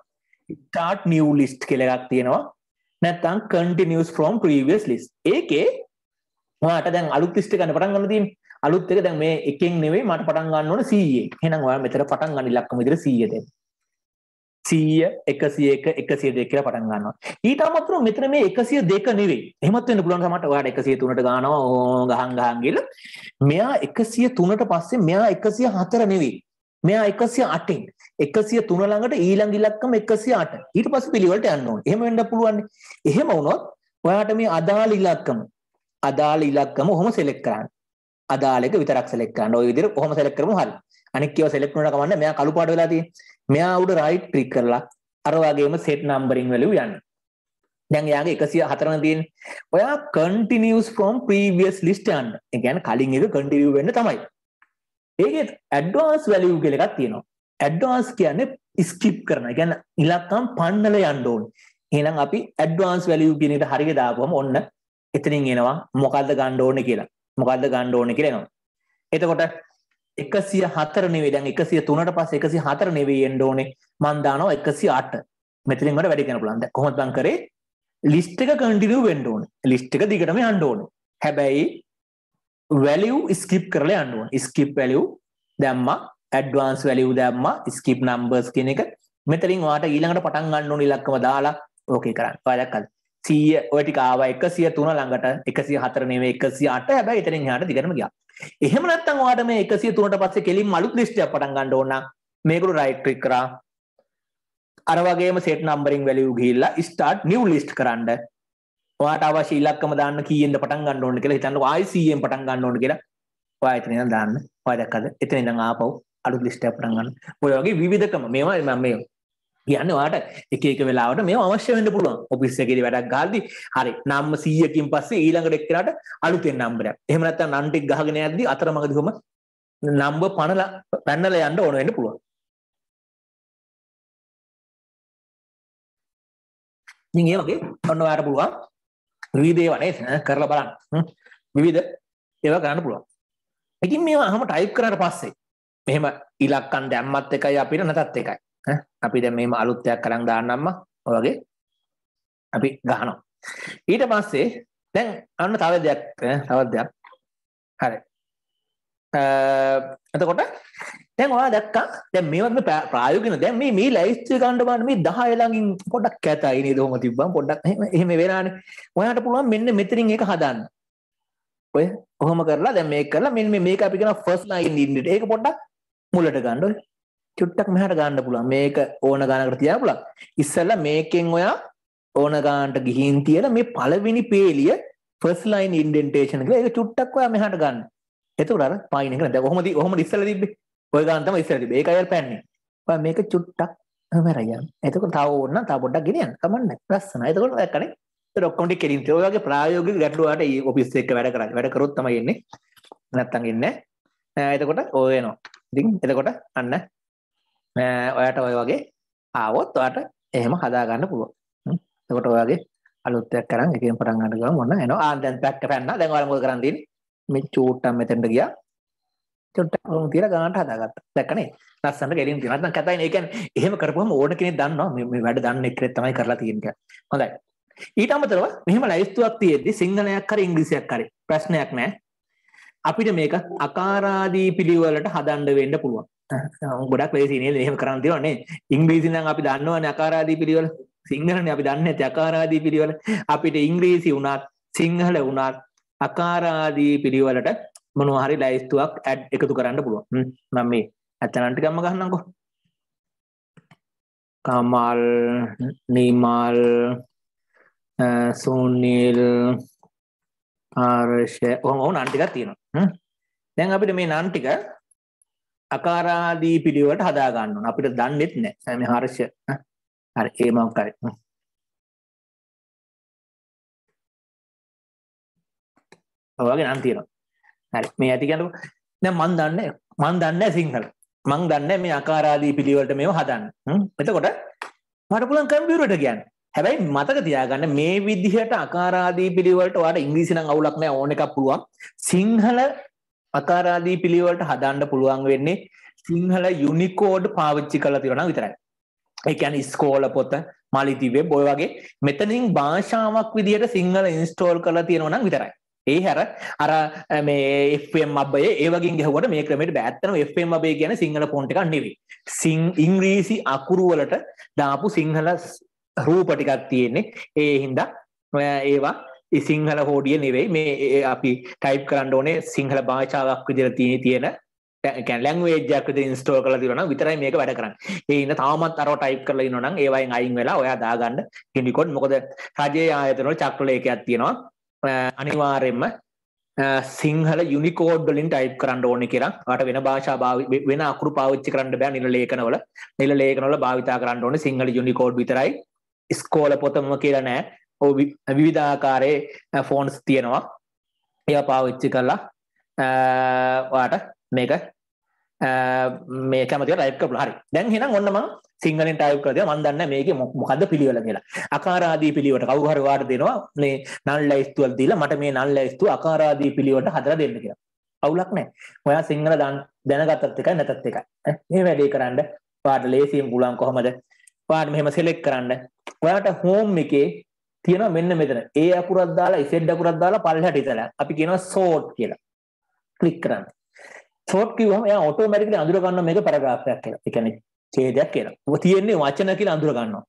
start new list කියලා එකක් තියෙනවා. නැත්නම් continues from previous list. ඒකේ ඔයාට දැන් අලුත් ලිස්ට් එකක් ගන්න පටන් ගන්න තියෙන්නේ. අලුත් එක දැන් මේ එකෙන් නෙවෙයි මට පටන් ගන්න ඕන 100. එහෙනම් ඔයා මෙතන පටන් ගන්න ඉලක්කම විතර 100 දෙන්න. සීය එකසිය එක එකසිය දෙක කියලා පටන් ගන්නවා. ඊට අමතරව මෙතන මේ එකසිය දෙක නෙවෙයි. එහෙමත් වෙන්න පුළුවන් සමහරට ඔයාට එකසිය තුනට ගානවා ඕ ගහන් ගහන් ගිහලා. මෙයා එකසිය තුනට පස්සේ මෙයා එකසිය හතර නෙවෙයි. මෙයා එකසිය අටින්. එකසිය තුන ළඟට ඊළඟ ඉලක්කම එකසිය අට. ඊට පස්සේ පිළිවෙලට යන්න ඕනේ. එහෙම වෙන්න පුළුවන්. එහෙම වුණොත් ඔයාට මේ අදාළ ඉලක්කම අදාළ ඉලක්කම ඔහොම සෙලෙක්ට් කරන්න. අදාළ එක විතරක් සෙලෙක්ට් කරන්න. ওই විදිහට ඔහොම සෙලෙක්ට් කරමු හරියි. අනික් ඒවා සෙලෙක්ට් කරනවා කමන්නේ මෙයා කළු පාට වෙලා තියෙන්නේ. මෙයා උඩ රයිට් ක්ලික් කරලා අර වගේම සෙට් නම්බරින් වැලියු යන්න. දැන් එයාගේ 104 තියෙන. ඔයා continues from previous list යන්න. ඒ කියන්නේ කලින් එක continue වෙන්න තමයි. ඒකේ advanced value කියලා එකක් තියෙනවා. advanced කියන්නේ skip කරන. ඒ කියන්නේ ඉලක්කම් පන්නල යන්න ඕනේ. එහෙනම් අපි advanced value කියන එකට හරියට දාපුවම ඔන්න එතනින් එනවා මොකද්ද ගන්න ඕනේ කියලා. මොකද්ද ගන්න ඕනේ කියලා එනවා. එතකොට එකසිය හතර නෙවේ දැන් එකසිය තුනට පස් එකසි හතර නෙවේ එන්ඩ ඕනේ මන්දානෝ එකසි අට මෙතරින් වට වැඩි කෙන පුලන්ද කොමත් බං කරේ ලිස්ට් එක කටිනිය වෙන්ඩ ඕන ලිස්ට් එක දිගටම අන්ඩ ඕන හැබැයි වැලිව් ස්කිප් කරල අන්ඩුවන් ස්කිප් වැලිව් දැම්ම ඇඩ්වන්ස් වැලිව් දැම්ම ස්කිප් නම්බර්ස් කෙන එක මෙතරින් වාට ඊළඟට පටන් ගන්නු ඉලක්කම දාලා ඕකේ කරන්න පදක්කල් සීය ඔයටි කාව එක සිය තුන ළඟට එකසි හතරනේ එකසි අට හැබැයි එතරින් හට දිගරම ගියා එහෙම නැත්නම් ඔයාට මේ 103ට පස්සේ කෙලින්ම අලුත් ලිස්ට් එකක් පටන් ගන්න ඕන නම් මේකට රයිට් ක්ලික් කරා අර වගේම set numbering value ගිහිල්ලා start new list කරන්න ඔයාට අවශ්‍ය ඉලක්කම දාන්න කීයෙන්ද පටන් ගන්න ඕන කියලා හිතන්නකෝ e ආයි 100ෙන් පටන් ගන්න ඕන කියලා ඔයා එතන ඉඳන් දාන්න ඔයා දැක්කද එතන ඉඳන් ආපහු අලුත් ලිස්ට් එකක් පටන් ගන්න ඔය වගේ විවිධකම මේවා මම මේ යන්න වාට එක එක වෙලාවට මේ අවශ්‍ය වෙන්න පුළුවන් ඔෆිස් එකේදී වැඩක් ගහද්දි හරි නම් 100කින් පස්සේ ඊළඟට එක්කනට අලුතෙන් නම්බරයක් එහෙම නැත්නම් නන් ටික ගහගෙන යද්දි අතරමඟදී කොහම නම්බර් පනලා පැනලා යන්න ඕන වෙන්න පුළුවන් ඉතින් ඒ වගේ ඔන්න ඔයාලට පුළුවන් විවිධ ඒවා නේද කරලා බලන්න විවිධ ඒවා කරන්න පුළුවන් ඉතින් මේවා අහම ටයිප් කරාට පස්සේ මෙහෙම ඉලක්කම් දැම්මත් එකයි අපිට නැතත් එකයි අපි දැන් මේම අලුත් දෙයක් කරන් දාන්නම්ම ඔයගේ අපි ගහනවා ඊට පස්සේ දැන් අන්න තව දෙයක් තවත් දෙයක් හරි එතකොට දැන් ඔයා දැක්කා දැන් මේ වගේ ප්‍රායෝගිකන දැන් මේ මේ ලයිස්ට් එක ගන්න බලන්න මේ 10 ළඟින් පොඩ්ඩක් කැතයි නේද ඔහොම තිබ්බම පොඩ්ඩක් එහෙම එහෙම වෙනානේ ඔයාට පුළුවන් මෙන්න මෙතනින් ඒක හදන්න ඔය ඔහොම කරලා දැන් මේක කරලා මෙන්න මේක අපි කියන ෆස්ට් ලයින් ඉන්ඩිට ඒක පොඩ්ඩක් මුලට ගන්න ඔය චුට්ටක් මෙහට ගන්න පුළුවන් මේක ඕන ගානකට තියා පුළක් ඉස්සල්ල මේකෙන් ඔයා ඕන ගාන්ට ගිහින් තියෙන මේ පළවෙනි පේලිය ෆස් ලයින් ඉන්ඩෙන්ටේෂන එක ඒක චුට්ටක් ඔයා මෙහට ගන්න එතුරර පයින කරන දැන් කොහොමද කොහොමද ඉස්සල තිබ්බේ ඔය ගාන තමයි ඉස්සල තිබ්බේ ඒක අයල් පැන්නේ ඔයා මේක චුට්ටක් හැමරයන් එතකොට තව ඕන තව පොඩ්ඩක් ගෙනියන්න කමන්නේ ලස්සනයි එතකොට දැක්කනේ ඔක්කොමට කෙලින් ඔයාගේ ප්‍රායෝගික ගැටලුවට ඒ ඔෆිස් එක වැඩ කරන්නේ වැඩ කරොත් තමයි එන්නේ නැත්තම් එන්නේ එතකොට ඕ වෙනවා ඉතින් එතකොට අන්න ඔයාට ඔය වගේ ආවොත් ඔයාට එහෙම හදාගන්න පුළුවන් එතකොට ඔයාගේ අලුත්යක් කරන් එකෙන් පටන් ගන්න ගමන් මොන එනවා ආන් දැන් පැක්ක පැන්න දැන් ඔයාලා මොකද කරන් තියෙන්නේ මේ චූට්ටම් මෙතෙන්ට ගියා චුට්ටක් උන් තියලා ගානට හදාගත්තා. දැක්කනේ? ලස්සනට ගෙලින් තියෙනවා. නැත්නම් කතායි නේ. ඒ කියන්නේ එහෙම කරපුවම ඕන කෙනෙක් දන්නවා මේ මේ වැඩ දන්න එක්කෙනෙක් තමයි කරලා තියෙන්නේ. හොඳයි. ඊට අමතරව මෙහෙම ලැයිස්තුවක් තියෙද්දි සිංහලයක් හරි ඉංග්‍රීසියක් හරි ප්‍රශ්නයක් නැහැ. අපිට මේක අකාරාදී පිළිවෙලට හදන්න වෙන්න පුළුවන්. ගොඩක් ලේසි නේද එහෙම කරන්න තියෙනවනේ ඉංග්‍රීසි නම් අපි දන්නවනේ අකාරාදී පිළිවෙල සිංහලනේ අපි දන්නේ නැති අකාරාදී පිළිවෙල අපිට ඉංග්‍රීසි වුණත් සිංහල වුණත් අකාරාදී පිළිවෙලට මොනවා හරි ලැයිස්තුවක් ඇඩ් එකතු කරන්න පුළුවන් මම මේ ඇත්තනම් ටිකක්ම ගන්නම්කෝ කමල් නිමල් සුනිල් ආර්ෂ ඔව් ඔව් නන් ටිකක් තියෙනවා දැන් අපිට මේ නන් ටික අකාරාදී පිළිවෙලට හදා ගන්න ඕන. අපිට දන්නෙත් නැහැ. සෑම හර්ෂ. හරි ඒ මම කරේ. ඔයගේ නම් තියෙනවා. හරි මේ ඇති කියනකො දැන් මන් දන්නේ මන් දන්නේ සිංහල. මන් දන්නේ මේ අකාරාදී පිළිවෙලට මේව හදන්න. එතකොට මට පුළුවන් කම්පියුටරට කියන්න. හැබැයි මතක තියාගන්න මේ විදිහට අකාරාදී පිළිවෙලට ඔයාලට ඉංග්‍රීසි නම් අවුලක් නැහැ ඕන එකක් පුළුවන්. සිංහල අකාරාදී පිළිවලට හදන්න පුළුවන් වෙන්නේ සිංහල යුනිකෝඩ් පාවිච්චි කළ තිරන විතරයි එකැන ස්කෝල පොත මලිතිවේ බොය වගේ මෙතනින් භාෂාවක් විදිහට සිංහල ඉන්ස්ටෝල් කළ තියෙනවනම් විතරයි ඒ හැර අර මේම් අබේ ඒවගේ ගැවට මේ ක්‍රමට බැත්තන එම් අබේ ගැන සිංහල පොන්ට එකක් නෙවි සිං ඉංග්‍රීසි අකුරුවලට දාපු සිංහල රූපටිකක් තියෙන්නේ ඒ හින්දා ඒවා සිංහල හෝඩිය නෙවෙයි මේ අපි ටයිප් කරන්න ඕනේ සිංහල භාෂාවක් විදිර තියෙන තියෙන ලැංවේජක් ඉස්ටෝ කල තිරන විතරයි මේක වැඩ කරන්න ඒන්න තාමත් අර ටයිප් කරල න්නනම් ඒවයින් අයින් වෙලා ඔයා දාගන්න හිඩිකොඩ් මොකද රජයේ ආයතන චක්‍රලයකයක් තියෙනවා අනිවාරෙන්ම සිංහල යුනිකෝඩ්ඩලින් ටයිප් කරන්න ඕන කියලා අට වෙන භාෂා භාව වෙන අකුරු පාවිච්චි කරන්න බෑ නිල ලේකනවල නිල ලේකනවල භාවිතා කරන්න ඕන සිංහල යුනිකෝඩ් විතරයි ස්කෝල පොතම කියලා නෑ විවිධාකාරයේ ෆෝන්ස් තියෙනවා ඒ පාවිච්චි කරලා වාට මේක මේ කැමති ලයික හරි දැන් හෙනම් ඔන්නම සිංහලෙන් ටයිප් කරද මන්දන්න මේක මොකද පිළිවෙල කියලා අකාරාදී පිළිවට කවුහර වාට දෙනවා මේ නල් ලයිස්තුවල් දීලා මට මේ නල් ලයිස්තු අකාරාදී පිළිවට හදර දෙන්න කියලා අවුලක් නෑ ඔයා සිංහල දන් දැනගතත් එකයි නැතත් එකයි මේ වැඩේ කරන්න පාට ලේසියෙන් පුලන් කොහොමද පාට මෙහෙම සෙලෙක් කරන්න ඔයාට හෝම් එකේ තියෙනවා මෙන්න මෙතන. ඒ අකුරක් දාලා Z අකුරක් දාලා පල්ලෙහාට ඉතලා. අපි කියනවා sort කියලා. ක්ලික් කරන්න. sort කිව්වම එයා ඔටෝමැටිකලි අඳුර ගන්නවා මේක පැරග්‍රාෆ් එකක් කියලා. ඒ කියන්නේ ඡේදයක් කියලා. ඔබ තියෙන්නේ වචන කියලා අඳුර ගන්නවා.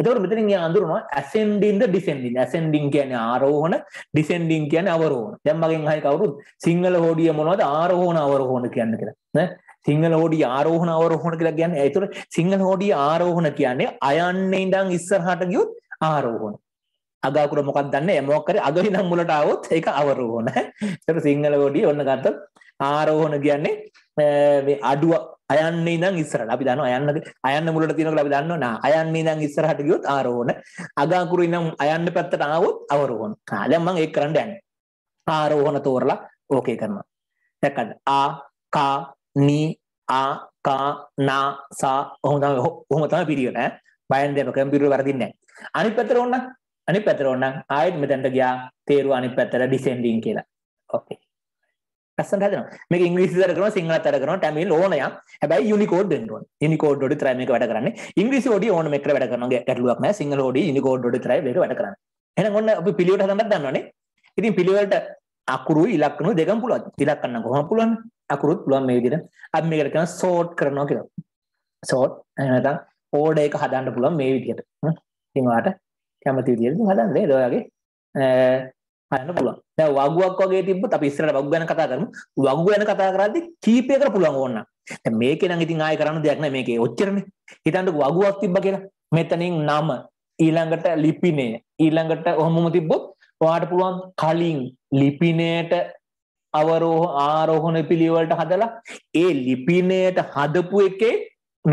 එතකොට මෙතනින් එයා අඳුරනවා ascending the descending ascending කියන්නේ ආරෝහණ descending කියන්නේ අවරෝහණ දැන් මගෙන් අහයි කවුරුත් සිංහල හෝඩිය මොනවද ආරෝහණ අවරෝහණ කියන්නේ කියලා නේ සිංහල හෝඩිය ආරෝහණ අවරෝහණ කියලා කියන්නේ ඒතකොට සිංහල හෝඩිය ආරෝහණ කියන්නේ අයන්නේ ඉඳන් ඉස්සරහට ගියොත් ආරෝහණ. අගාකුර මොකක් දන්න මොක් කර අග ඉඳම් මුලට આવොත් ඒක අවරෝහණ. ඒතර සිංහල ගොඩිය ඔන්න ගත්තොත් ආරෝහණ කියන්නේ මේ අඩුව අයන්නේ ඉඳන් ඉස්සරහට. අපි දන්නවා අයන්න අයන්න මුලට තියෙනකොට අපි දන්නවා නා අයන්නේ ඉඳන් ඉස්සරහට ගියොත් ආරෝහණ. අගාකුර ඉඳන් අයන්න පැත්තට આવොත් අවරෝහණ. ආ දැන් මම ඒක කරන්න යන්නේ. ආරෝහණ තෝරලා ඕකේ කරනවා. දැක්කද? ආ කා නී ආ කා නා සා ඔහොම තමයි ඔහොම තමයි පිළිවෙල ඈ. බයෙන් දෙම කම්පියුටර් වරදින්නේ නැහැ. අනිත් පැත්තට ඕන්න අනිත් පැත්තට ඕන්න ආයෙත් මෙතනට ගියා තේරුවා අනිත් පැත්තට ඩිසෙන්ඩින් කියලා ඕකේ ලස්සනට හදනවා මේක ඉංග්‍රීසි තර කරනවා සිංහලත් තර කරනවා ටැමිල් ඕනයක් හැබැයි යුනිකෝඩ් දෙන්න ඕන යුනිකෝඩ් වලට විතරයි මේක වැඩ කරන්නේ ඉංග්‍රීසි ඕඩි ඕන මේකට වැඩ කරනවා ගැටලුවක් නැහැ සිංහල ඕඩි යුනිකෝඩ් වලට විතරයි මේක වැඩ කරන්නේ එහෙනම් ඔන්න අපි පිළිවෙලට හදන්නත් දන්නවනේ ඉතින් පිළිවෙලට අකුරු ඉලක්කන දෙකම පුළුවන් ඉලක්කන්න කොහොම පුළුවන් අකුරුත් පුළුවන් මේ විදිහට අපි මේකට කියන සෝට් කරනවා කියලා සෝට් එහෙම නැත්නම් ඕඩර් එක හදන්න පුළුවන් මේ විදිහට ඉතින් ඔයාලට කැමති විදියට ඉතින් හදන්න නේද ඔයාගේ හදන්න පුළුවන්. දැන් වගුවක් වගේ තිබ්බොත් අපි ඉස්සරහට වගු ගැන කතා කරමු. වගු ගැන කතා කරද්දී කීපයකට පුළුවන් ඕන නම්. දැන් මේකේ නම් ඉතින් ආයෙ කරන්න දෙයක් නැහැ මේකේ ඔච්චරනේ. හිතන්නකො වගුවක් තිබ්බා කියලා. මෙතනින් නම ඊළඟට ලිපිනය ඊළඟට ඔහොමම තිබ්බොත් ඔයාට පුළුවන් කලින් ලිපිනයට අවරෝහ ආරෝහණ පිළිවෙලට හදලා ඒ ලිපිනයට හදපු එකේ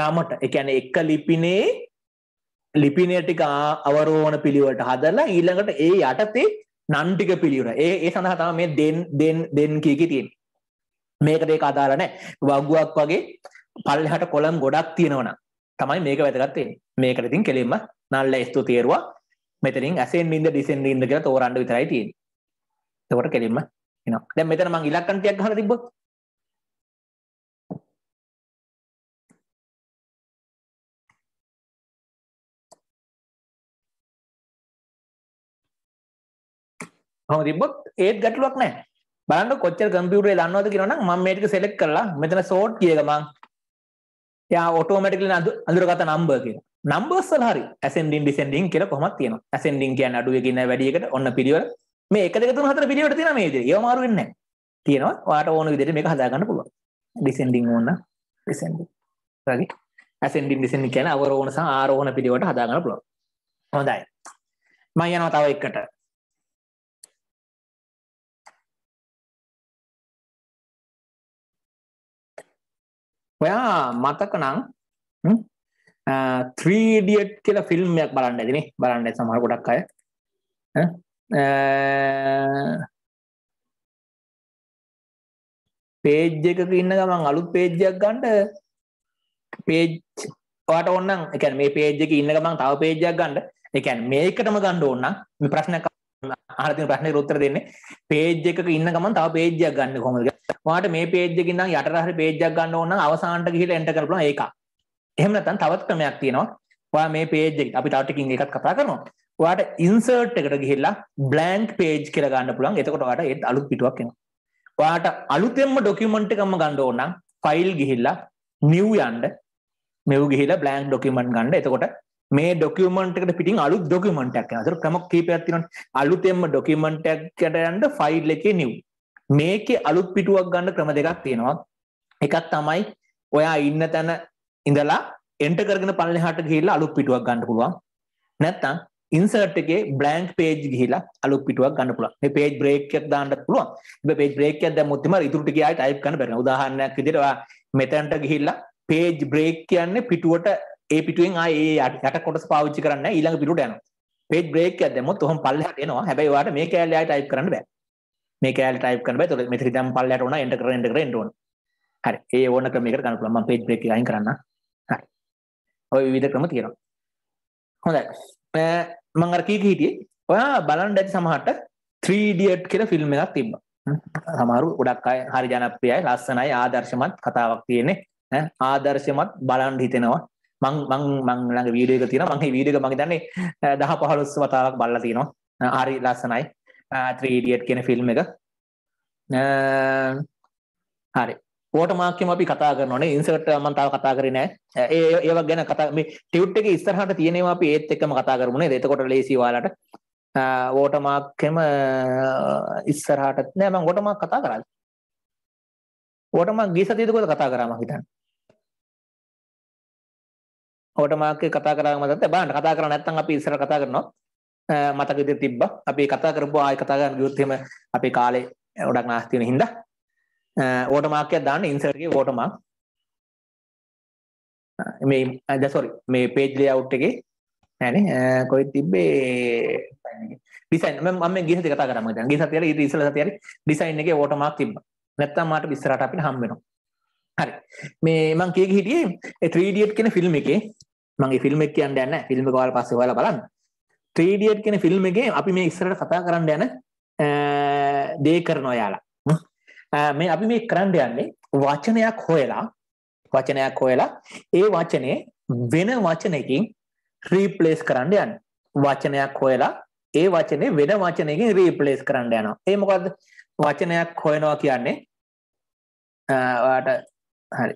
නමට ඒ කියන්නේ එක ලිපිනේ ලිපිනය ටික අවරෝවන පිළිවට හදරලා ඊළඟට ඒ යටතේ නන්ටික පිළිවර ඒ ඒ සඳහා තම මේ දෙන් දෙන් දෙන් කියකි තියෙන් මේකට ඒක අදාලනෑ වගුවක් වගේ පල්ලහට කොළම් ගොඩක් තියෙනවන තමයි මේක වැදගත්තේ මේකට ඉතින් කෙලින්ම නල්ල ස්තු තේරවා මෙතරින් ඇසෙන් ඉද ඩිසෙන් ඉද කියලා තෝරන්ඩ විතරයි තියෙන් තකොට කෙලින්ම එන දැ මෙතන මං ඉලක්කන්ටයක් හර තිබොත් කොහොම තිබ්බොත් ඒත් ගැටලුවක් නැහැ. බලන්න කොච්චර කම්පියුටරේ දන්නවද කියනවනම් මම මේ ටික සෙලෙක්ට් කරලා මෙතන සෝට් කිය ගමන් එයා ඔටෝමැටිකලි අඳුරගත නම්බර් කියලා. නම්බර්ස් වල හරි ascending descending කියලා කොහොමද තියෙනවා. ascending කියන්නේ අඩුවකින් නැ වැඩි එකට ඔන්න පිළිවෙල. මේ 1 2 3 4 පිළිවෙලට තියෙන මේ විදිහට. ඒව මාරු වෙන්නේ නැහැ. තියෙනවා. ඔයාට ඕන විදිහට මේක හදා ගන්න පුළුවන්. descending ඕන descending. හරි. ascending descending කියන්නේ අවරෝහණ සහ ආරෝහණ පිළිවෙලට හදා ගන්න පුළුවන්. හොඳයි. මම යනවා තව එකකට. ඔයා මතකනං ත්‍රීඩියට් කියලා ෆිල්ම්යක් බලන්න ඇතිනේ බලන්න සමහර ගොඩක් අය පේජ් එකක ඉන්න ගමන් අලු පේජ්ජයක් ගන්ඩ පේජ් පාට ඔන්න එක මේ පේජ් එක ඉන්න ගමන් තව පේජ්ජයක් ගන්ඩ එකැන් මේකටම ගණ්ඩ ඕන්න ප්‍රශ්නක අහලා තියෙන ප්‍රශ්නෙට උත්තර දෙන්නේ page එකක ඉන්න ගමන් තව page එකක් ගන්න කොහොමද ඔයාලට මේ page එකකින් නම් යටට හරි page එකක් ගන්න ඕන නම් අවසානට ගිහිල්ලා enter කරලා ඒක එහෙම නැත්නම් තවත් ක්‍රමයක් තියෙනවා ඔයා මේ page එක අපි තව ටිකින් එකක් කතා කරනවා ඔයාලට insert එකට ගිහිල්ලා blank page කියලා ගන්න පුළුවන් එතකොට ඔයාලට ඒත් අලුත් පිටුවක් එනවා ඔයාට අලුතෙන්ම document එකක්ම ගන්න ඕන නම් file ගිහිල්ලා new යන්න මෙව් ගිහිල්ලා blank document ගන්න එතකොට මේ ඩොකියමට එකට පිටින් අලුත් ඩොකිමටක් අතර ප්‍රමක් කීපයක්තින අලුතෙම ඩොකිමටක්කට යන්ට ෆයිල් එකේ නිව් මේක අලුත් පිටුවක් ගන්න ක්‍රම දෙකක් තියෙනවා එකක් තමයි ඔයා ඉන්න තැන ඉඳලා එන්ට කරගෙන පලෙ හට ගහිල්ලා අලුත් පිටුවක් ගන්න පුළුවන් නැත්තං ඉන්සර්ට් එකේ බ්ලන්ක් පේජ් ගහිලා අලුත් පිටුවක් ගන්න පුළුවන් මේ පේජ් බ්‍රේක්යක් දාන්න පුළුවන් මේ පේජ් බ්‍රේක්යක් දැම්මොත් එම ඉදිරියට ගියායි ටයිප් කරන්න බැරි උදාහරණයක් විදිහට ඔයා මෙතනට ගිහිල්ලා පේජ් බ්‍රේක් කියන්නේ පිටුවට ඒ පිටුවෙන් ආයේ යට කොටස පාවිච්චි කරන්න ඊළඟ පිටුට යනවා. page break එකක් දැම්මොත් ඔහොම පල්ලෙහාට එනවා. හැබැයි ඔයාලට මේ කැලේ ආයෙ type කරන්න බෑ. මේ කැලේ type කරන්න බෑ. ඒතකොට මෙතන ඉඳන් පල්ලෙහාට ඕන enter කරන enter කරන ඕන. හරි. ඒ ඕන ක්‍රමයකට ගන්න පුළුවන්. මම page break එක අයින් කරන්න. හරි. ඔය විවිධ ක්‍රම තියෙනවා. හොඳයි. මම අර කීක හිටියේ. ඔයා බලන්න ඇති සමහරට 3 idiot කියලා ෆිල්ම් එකක් තිබ්බා. සමහරු ගොඩක් අය හරි ජනප්‍රියයි, ලස්සනයි, ආදර්ශමත් කතාවක් තියෙන්නේ. ආදර්ශමත් බලන් හිතෙනවා. මං මං මං ළඟ වීඩියෝ එක තියෙනවා මං මේ වීඩියෝ එක මං හිතන්නේ 10 15 වතාවක් බලලා තියෙනවා හරි ලස්සනයි 3 idiot කියන ෆිල්ම් එක හරි ඕටමාක්කෙම අපි කතා කරනවානේ ඉන්සර්ට් මම තාම කතා කරේ නෑ ඒ ඒවා ගැන කතා මේ ටියුට් එකේ ඉස්සරහට තියෙනවා අපි ඒත් එක්කම කතා කරමු නේද එතකොට ලේසි ඔයාලට ඕටමාක්කෙම ඉස්සරහට නෑ මම ඕටමාක් කතා කරාද ඕටමාක් ගිය සතියේද කොහෙද කතා කරා මම හිතන්නේ ඕටෝමාක්කේ කතා කරාම මතකද බලන්න කතා කරා නැත්නම් අපි ඉස්සර කතා කරනවා මතක විදිහට තිබ්බා අපි කතා කරපුවා ආයෙ කතා කරන්න ගියොත් එහෙම අපේ කාලේ ගොඩක් නාස්ති වෙන හින්දා ඕටෝමාක් එකක් දාන්න insert එකේ ඕටෝමාක් මේ අද sorry මේ page layout එකේ නෑනේ කොයි තිබ්බේ ඩිසයින් මම මම ගිය සතියේ කතා කරා මම දැන් ගිය සතියේ ඊට ඉස්සෙල් සතියේ ඩිසයින් එකේ ඕටෝමාක් තිබ්බා නැත්තම් මාට ඉස්සරහට අපිට හම්බ වෙනවා හරි මේ මං කිය හිටියේ 3D කියන ෆිල්ම් එකේ මගේ ෆිල්ම් එක කියන්න යන්න ෆිල්ම් එක ඔයාලා පස්සේ ඔයාලා බලන්න 3 idiot කියන ෆිල්ම් එකේ අපි මේ ඉස්සරහට කතා කරන්න යන දේ කරනවා ඔයාලා මේ අපි මේ කරන්න යන්නේ වචනයක් හොයලා වචනයක් හොයලා ඒ වචනේ වෙන වචනකින් රීප්ලේස් කරන්න යන්න වචනයක් හොයලා ඒ වචනේ වෙන වචනයකින් රීප්ලේස් කරන්න යනවා ඒ මොකද්ද වචනයක් හොයනවා කියන්නේ ඔයාට හරි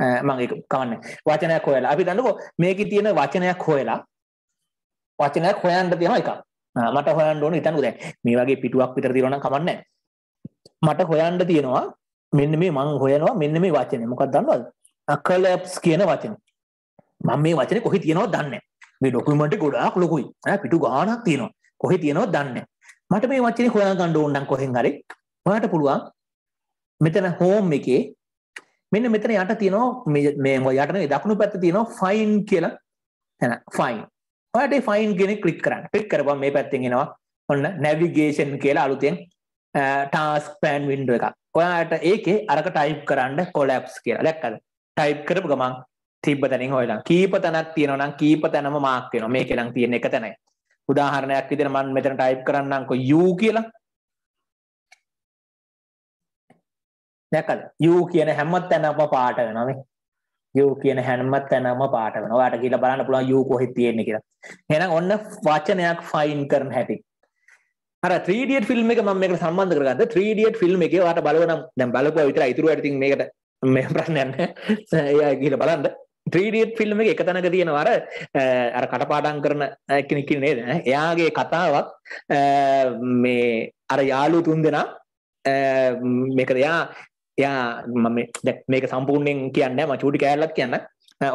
මම ඒක කවන්නේ වචනයක් හොයලා අපි දන්නකෝ මේකේ තියෙන වචනයක් හොයලා වචනයක් හොයන්න තියෙන එකක් මට හොයන්න ඕන ඉතනකෝ දැන් මේ වගේ පිටුවක් විතර තියෙනවා නම් කමන්නේ මට හොයන්න තියෙනවා මෙන්න මේ මං හොයනවා මෙන්න මේ වචනේ මොකක්ද දන්නවද කලප්ස් කියන වචනේ මම මේ වචනේ කොහේ තියෙනවද දන්නේ මේ ડોකියුමන්ට් එක ගොඩාක් ලොකුයි ඈ පිටු ගාණක් තියෙනවා කොහේ තියෙනවද දන්නේ මට මේ වචනේ හොයා ගන්න ඕන නම් කොහෙන් හරි ඔයාට පුළුවන් මෙතන හෝම් එකේ මෙන්න මෙතන යට තියෙනවා මේ යටන දකුණු පැත්ත තියෙනවා ෆයින් කියලා තැන ෆයින් ඔයට ෆයින් ගෙන කලික් කරන්න පික් කරබ මේ පැත්තෙනවා ඔන්න නැවිගේෂන් කියලා අලුතෙන් ටාස් පෑන් වින්ඩ එකක් ඔයාට ඒකේ අරක ටයිප් කරන්න කොලැප්ස් කියලා ලැක්කද ටයිප් කරපු ගමන් තිබ්බ තැනින් හොයලා කීප තැනක් තියෙනවනම් කීප තැනම මාක් වෙනවා මේකෙනම් තියෙන එක තැනයි උදාහරණයක් විදිහට මම මෙතන ටයිප් කරන්නම්කෝ u කියලා දැකද යූ කියන හැම තැනම පාට වෙනවා මේ යූ කියන හැම තැනම පාට වෙනවා ඔයාලට කියලා බලන්න පුළුවන් යූ කොහෙද තියෙන්නේ කියලා එහෙනම් ඔන්න වචනයක් ෆයින් කරන හැටි අර 3 idiot film එක මම මේකට සම්බන්ධ කරගත්තා 3 idiot film එකේ ඔයාලට බලව නම් දැන් බලපුවා විතරයි ඉතුරු වැඩ ඉතින් මේකට මේ ප්‍රශ්නයක් නැහැ එයා කියලා බලන්න 3 idiot film එක එක තැනක තියෙනවා අර අර කටපාඩම් කරන කෙනෙක් ඉන්නේ නේද එයාගේ කතාවක් මේ අර යාළුවෝ තුන් දෙනා මේක එයා එයා මම මේක සම්පූර්ණයෙන් කියන්න ම චූටි කෑල්ලක් කියන්න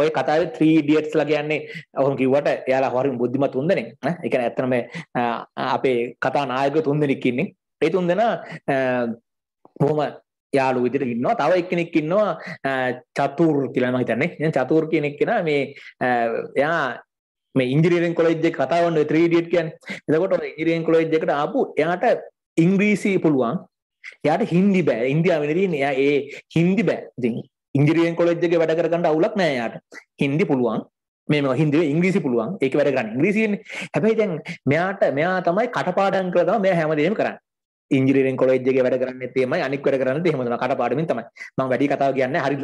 ඔය කතාව ත්‍රීඩියට්ස්ල කියන්නේ ඔහුම කිව්වට යාලා හරිම බුද්ධිමත් තුන්දනෙ එක ඇතනම අපේ කතා නායක තුන්දෙනෙක්කින්නේ ඒ තුන් දෙෙන බොහොම යාලු විදිර ඉන්නවා තව එක්කෙනෙක් ඉන්නවා චතුර් කියලම හිතන්නේ චතුර් කෙනෙක් කෙන මේ එයා මේ ඉංගිරියෙන් කොලෙජ් කතාවන්න ත්‍රීඩියට් කියන් එතකොට ඉංගිරියෙන් කොලෙජ් එකට ආපු එයාට ඉංග්‍රීසි පුළුවන් එයාට හින්දි බෑ ඉන්දියාවේ නෙවෙයි එයා ඒ හින්දි බෑ ඉතින් ඉංග්‍රීසියෙන් කොලෙජ් එකේ වැඩ කරගන්න අවුලක් නෑ එයාට හින්දි පුළුවන් මේ මේ හින්දි ඉංග්‍රීසි පුළුවන් ඒක වැඩ කරන්නේ ඉංග්‍රීසියෙන්නේ හැබැයි දැන් මෙයාට මෙයා තමයි කටපාඩම් කරලා තමයි මෙයා හැමදේම කරන්නේ ඉංජිනේරින් කොලෙජ් එකේ වැඩ කරන්නේ තේමයි අනික් වැඩ කරන්නේ තේම තමයි කටපාඩමින් තමයි මම වැඩි කතාව කියන්නේ හරි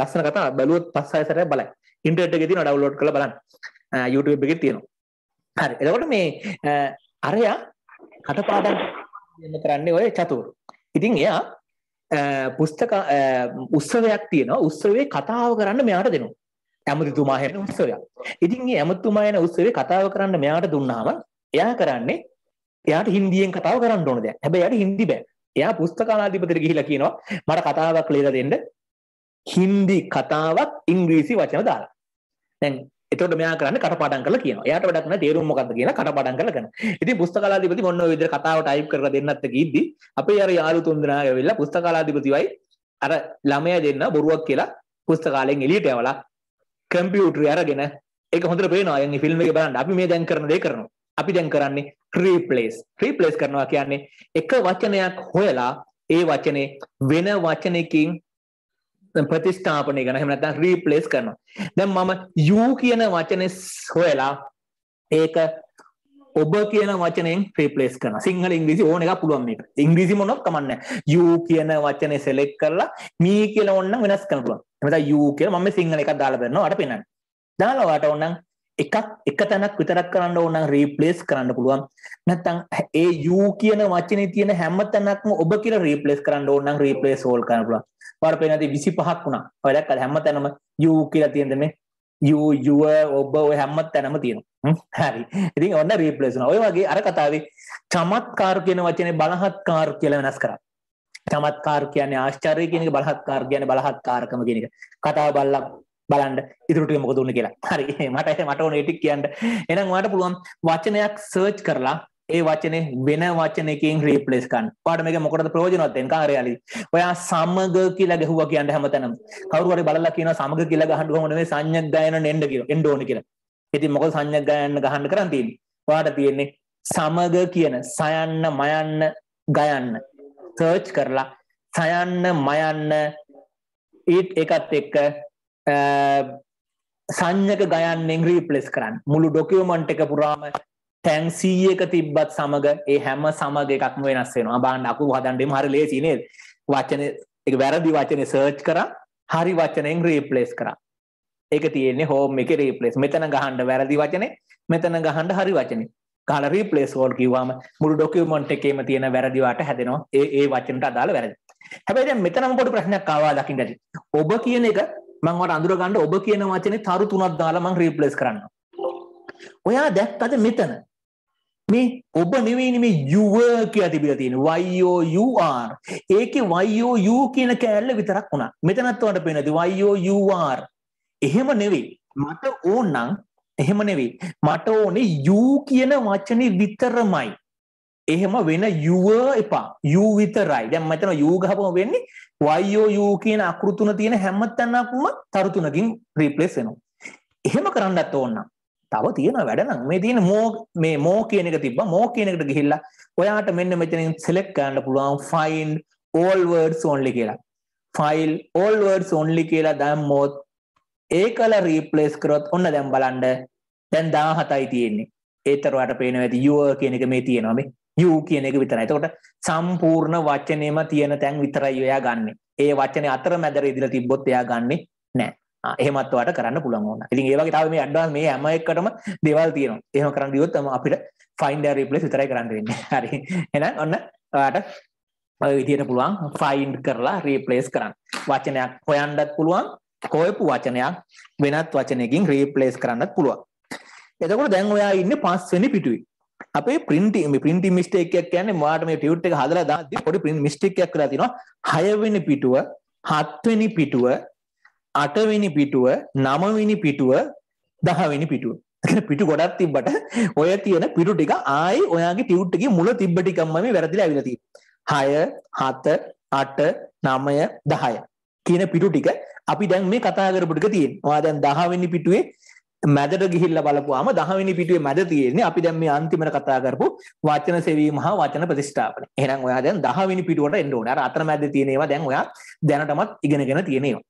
ලස්සන කතා බැලුවොත් පස් හය සැරයක් බලන්න ඉන්ටර්නෙට් එකේ තියෙනවා ඩවුන්ලෝඩ් කරලා බලන්න YouTube එකේ තියෙනවා හරි එතකොට මේ අරයා කටපාඩම් කරන්නේ ඔය චතුරු ඉතින් එයා පුස්තක උත්සවයක් තියෙනවා උත්සවේ කතාව කරන්න මෙයාට දෙනවා ඇමතිතුමා හැෙන උත්සවයක් ඉතින් ඇමතුමා යන උත්සවේ කතාව කරන්න මෙයාට දුන්නාම එයා කරන්නේ එයාට හින්දියෙන් කතාව කරන්න ඕනද හැබැයි යට හින්දි බෑ එයා පුස්තකාලාධිපතිට ගිහිලා කියනවා මට කතාවක් ලේලා දෙන්න හින්දි කතාවක් ඉංග්‍රීසි වචන දාලා දැන් එතකොට මෙයා කරන්නේ කටපාඩම් කරලා කියනවා. එයාට වැඩක් නැහැ තේරුම් මොකද්ද කියලා කටපාඩම් කරලා කරනවා. ඉතින් පුස්තකාලාධිපති මොන ඔය විදිහට කතාව ටයිප් කරලා දෙන්නත් ගිහින්දී අපේ අර යාළු තුන් දෙනා ඇවිල්ලා පුස්තකාලාධිපතිවයි අර ළමයා දෙන්න බොරුවක් කියලා පුස්තකාලයෙන් එළියට යවලා කම්පියුටරේ අරගෙන ඒක හොඳට පේනවා. දැන් මේ ෆිල්ම් එක බලන්න අපි මේ දැන් කරන දේ කරනවා. අපි දැන් කරන්නේ රීප්ලේස්. රීප්ලේස් කරනවා කියන්නේ එක වචනයක් හොයලා ඒ වචනේ වෙන වචනකින් ප්‍රතිස්ථාපනය කරන එහෙම නැත්නම් රීප්ලේස් කරනවා දැන් මම you කියන වචනේ හොයලා ඒක ඔබ කියන වචනයෙන් ප්‍රේපලේස් කරන සිංහල ඉංග්‍රීසි ඕන එක පුළුවන් මේක ඉංග්‍රීසි මොනක් කමන්න you කියන වචනේ සෙලෙක්ට් කරලා me කියලා ඕනනම් වෙනස් කරන්න පුළුවන් එතකොට you කියලා මම සිංහල එකක් දාලා බලනවා අර පෙන්නන්න දාලා ඔයාලට ඕනනම් එකක් එක තැනක් විතරක් කරන්න ඕන නම් රීප්ලේස් කරන්න පුළුවන්. නැත්නම් ඒ you කියන වචනේ තියෙන හැම තැනක්ම ඔබ කියලා රීප්ලේස් කරන්න ඕන නම් රීප්ලේස් ඕල් කරන්න පුළුවන්. පාර පේනදී 25ක් වුණා. ඔය දැක්කද හැම තැනම you කියලා තියෙන මේ you your ඔබ ඔය හැම තැනම තියෙනවා. හරි. ඉතින් ඔන්න රීප්ලේස් වෙනවා. ඔය වගේ අර කතාවේ චමත්කාර කියන වචනේ බලහත්කාර කියලා වෙනස් කරා. චමත්කාර කියන්නේ ආශ්චර්ය කියන එක බලහත්කාර කියන්නේ බලහත්කාරකම කියන එක. කතාව බලලා බලන්න ඉතුරට මොකද උන්න කියලා හරි මට මට ඕන ටික් කියන්න එනම් වාට පුළුවන් වචනයක් සර්ච් කරලා ඒ වචනේ වෙන වචනකින් රීප්ලේස් කරන්න. පාඩ මේක මොකටද ප්‍රයෝජනවත් වෙන්නේ කාර්යාලි. ඔයා සමග කියලා ගැහුවා කියන්න හැමතැනම. කවුරු හරි බලලා කියනවා සමග කියලා ගහනකොම නෙමෙයි සංඥක් ගායන නෙන්න කියලා. එන්න ඕනේ කියලා. ඉතින් මොකද සංඥක් ගායන ගහන්න කරන් තියෙන්නේ. ඔයාට තියෙන්නේ සමග කියන සයන්න මයන්න ගයන්න. සර්ච් කරලා සයන්න මයන්න ඒත් එකත් එක්ක සංඥක ගයන්නෙන් රීපලස් කරන්න මුළු ඩොකියමන්ට් එක පුරාම තැන් සීයක තිබ්බත් සමඟ ඒ හැම සමග එකක්ම වෙනස් වෙනවා බාන්න අකු හදන්ඩෙම හරි ලේසි නේද වචන එක වැරදි වචනේ සර්ච් කරා හරි වචනෙන් රීපලස් කරා ඒක තියෙන්නේ හෝම් එක රීපලස් මෙතන ගහන්ඩ වැරදි වචනේ මෙතන ගහන්ඩ හරි වචනේ කාල රීපලස් හෝල් කිවවාම මුළු ඩොකියමන්ට් එකේම තියෙන වැරදිවාට හැදෙනවා ඒ ඒ වචනට අදාළ වැරදි හැබැයි මෙතනම පොඩි ප්‍රශ්නයක් ආවා දකින්නට ඔබ කියන එක මංවට අඳුරගන්න ඔබ කියන වචනේ තරු තුනක් දාලා මං රීප්ලේස් කරන්න. ඔයා දැක්කද මෙතන මේ ඔබ නෙවෙයිනි මේ you were කියලා තිබිලා තියෙන්නේ y o u r ඒකේ y o u කියන කෑල්ල විතරක් වුණා. මෙතනත් උන්ට පේනවා y o u r එහෙම නෙවෙයි. මට ඕන නම් එහෙම නෙවෙයි. මට ඕනේ you කියන වචනේ විතරමයි. එහෙම වෙන you were එපා. you විතරයි. දැන් මම හිතනවා you ගහපම වෙන්නේ YOU කියන අකුරු තුන තියෙන හැම තැනකම තරු තුනකින් රීප්ලේස් වෙනවා. එහෙම කරන්නත් ඕන නම් තව තියෙන වැඩ නම් මේ තියෙන මෝ මේ මෝ කියන එක තිබ්බා මෝ කියන එකට ගිහිල්ලා ඔයාට මෙන්න මෙතනින් select කරන්න පුළුවන් find all words only කියලා. file all words only කියලා දැම්මොත් ඒකල රීප්ලේස් කරොත් ඔන්න දැන් බලන්න දැන් 17යි තියෙන්නේ. ඒතර ඔයාට පේනවා ඇති your කියන එක මේ තියෙනවා මේ යූ කියන එක විතරයි. එතකොට සම්පූර්ණ වචනේම තියෙන තැන් විතරයි ඔයා ගන්නෙ. ඒ වචනේ අතර මැදර ඉදලා තිබ්බොත් එයා ගන්නෙ නෑ. එහෙමත් ඔයාට කරන්න පුළුවන් ඕන. ඉතින් ඒ වගේ තව මේ ඇඩ්වාන්ස් මේ හැම එකකටම දේවල් තියෙනවා. එහෙම කරන්න ගියොත් අපිට find and replace විතරයි කරන්න වෙන්නේ. හරි. එහෙනම් ඔන්න ඔයාට ඔය විදියට පුළුවන් find කරලා replace කරන්න. වචනයක් හොයන්නත් පුළුවන්. කොයපු වචනයක් වෙනත් වචනයකින් replace කරන්නත් පුළුවන්. එතකොට දැන් ඔයා ඉන්නේ පස්වෙනි පිටුවේ. අපේ print print mistake එකක් කියන්නේ මොකට මේ ටියුට් එක හදලා දාද්දි පොඩි print mistake එකක් කරලා තිනවා 6 වෙනි පිටුව 7 වෙනි පිටුව 8 වෙනි පිටුව 9 වෙනි පිටුව 10 වෙනි පිටුව පිටු ගොඩක් තිබ්බට ඔය තියෙන පිටු ටික ආයි ඔයාගේ ටියුට් එකේ මුල තිබ්බ ටිකක්ම මේ වැරදිලා අවිලා තියෙන්නේ 6 7 8 9 10 කියන පිටු ටික අපි දැන් මේ කතා කරපු ටික තියෙනවා. ඔයා දැන් 10 වෙනි පිටුවේ මැදට ගිහිල්ල බලපුවාම දහමිනි පිටුවේ මැද තියෙන්නේ අපි දැන් මේ අන්තිමට කතා කරපු වචන සෙවීම හා වචන ප්‍රතිෂ්ඨාපන. එහෙනම් ඔයා දැන් දහමිනි පිටුවට එන්න ඕනේ. අර අතරමැද තියෙන ඒවා දැන් ඔයා දැනටමත් ඉගෙනගෙන තියෙන ඒවා.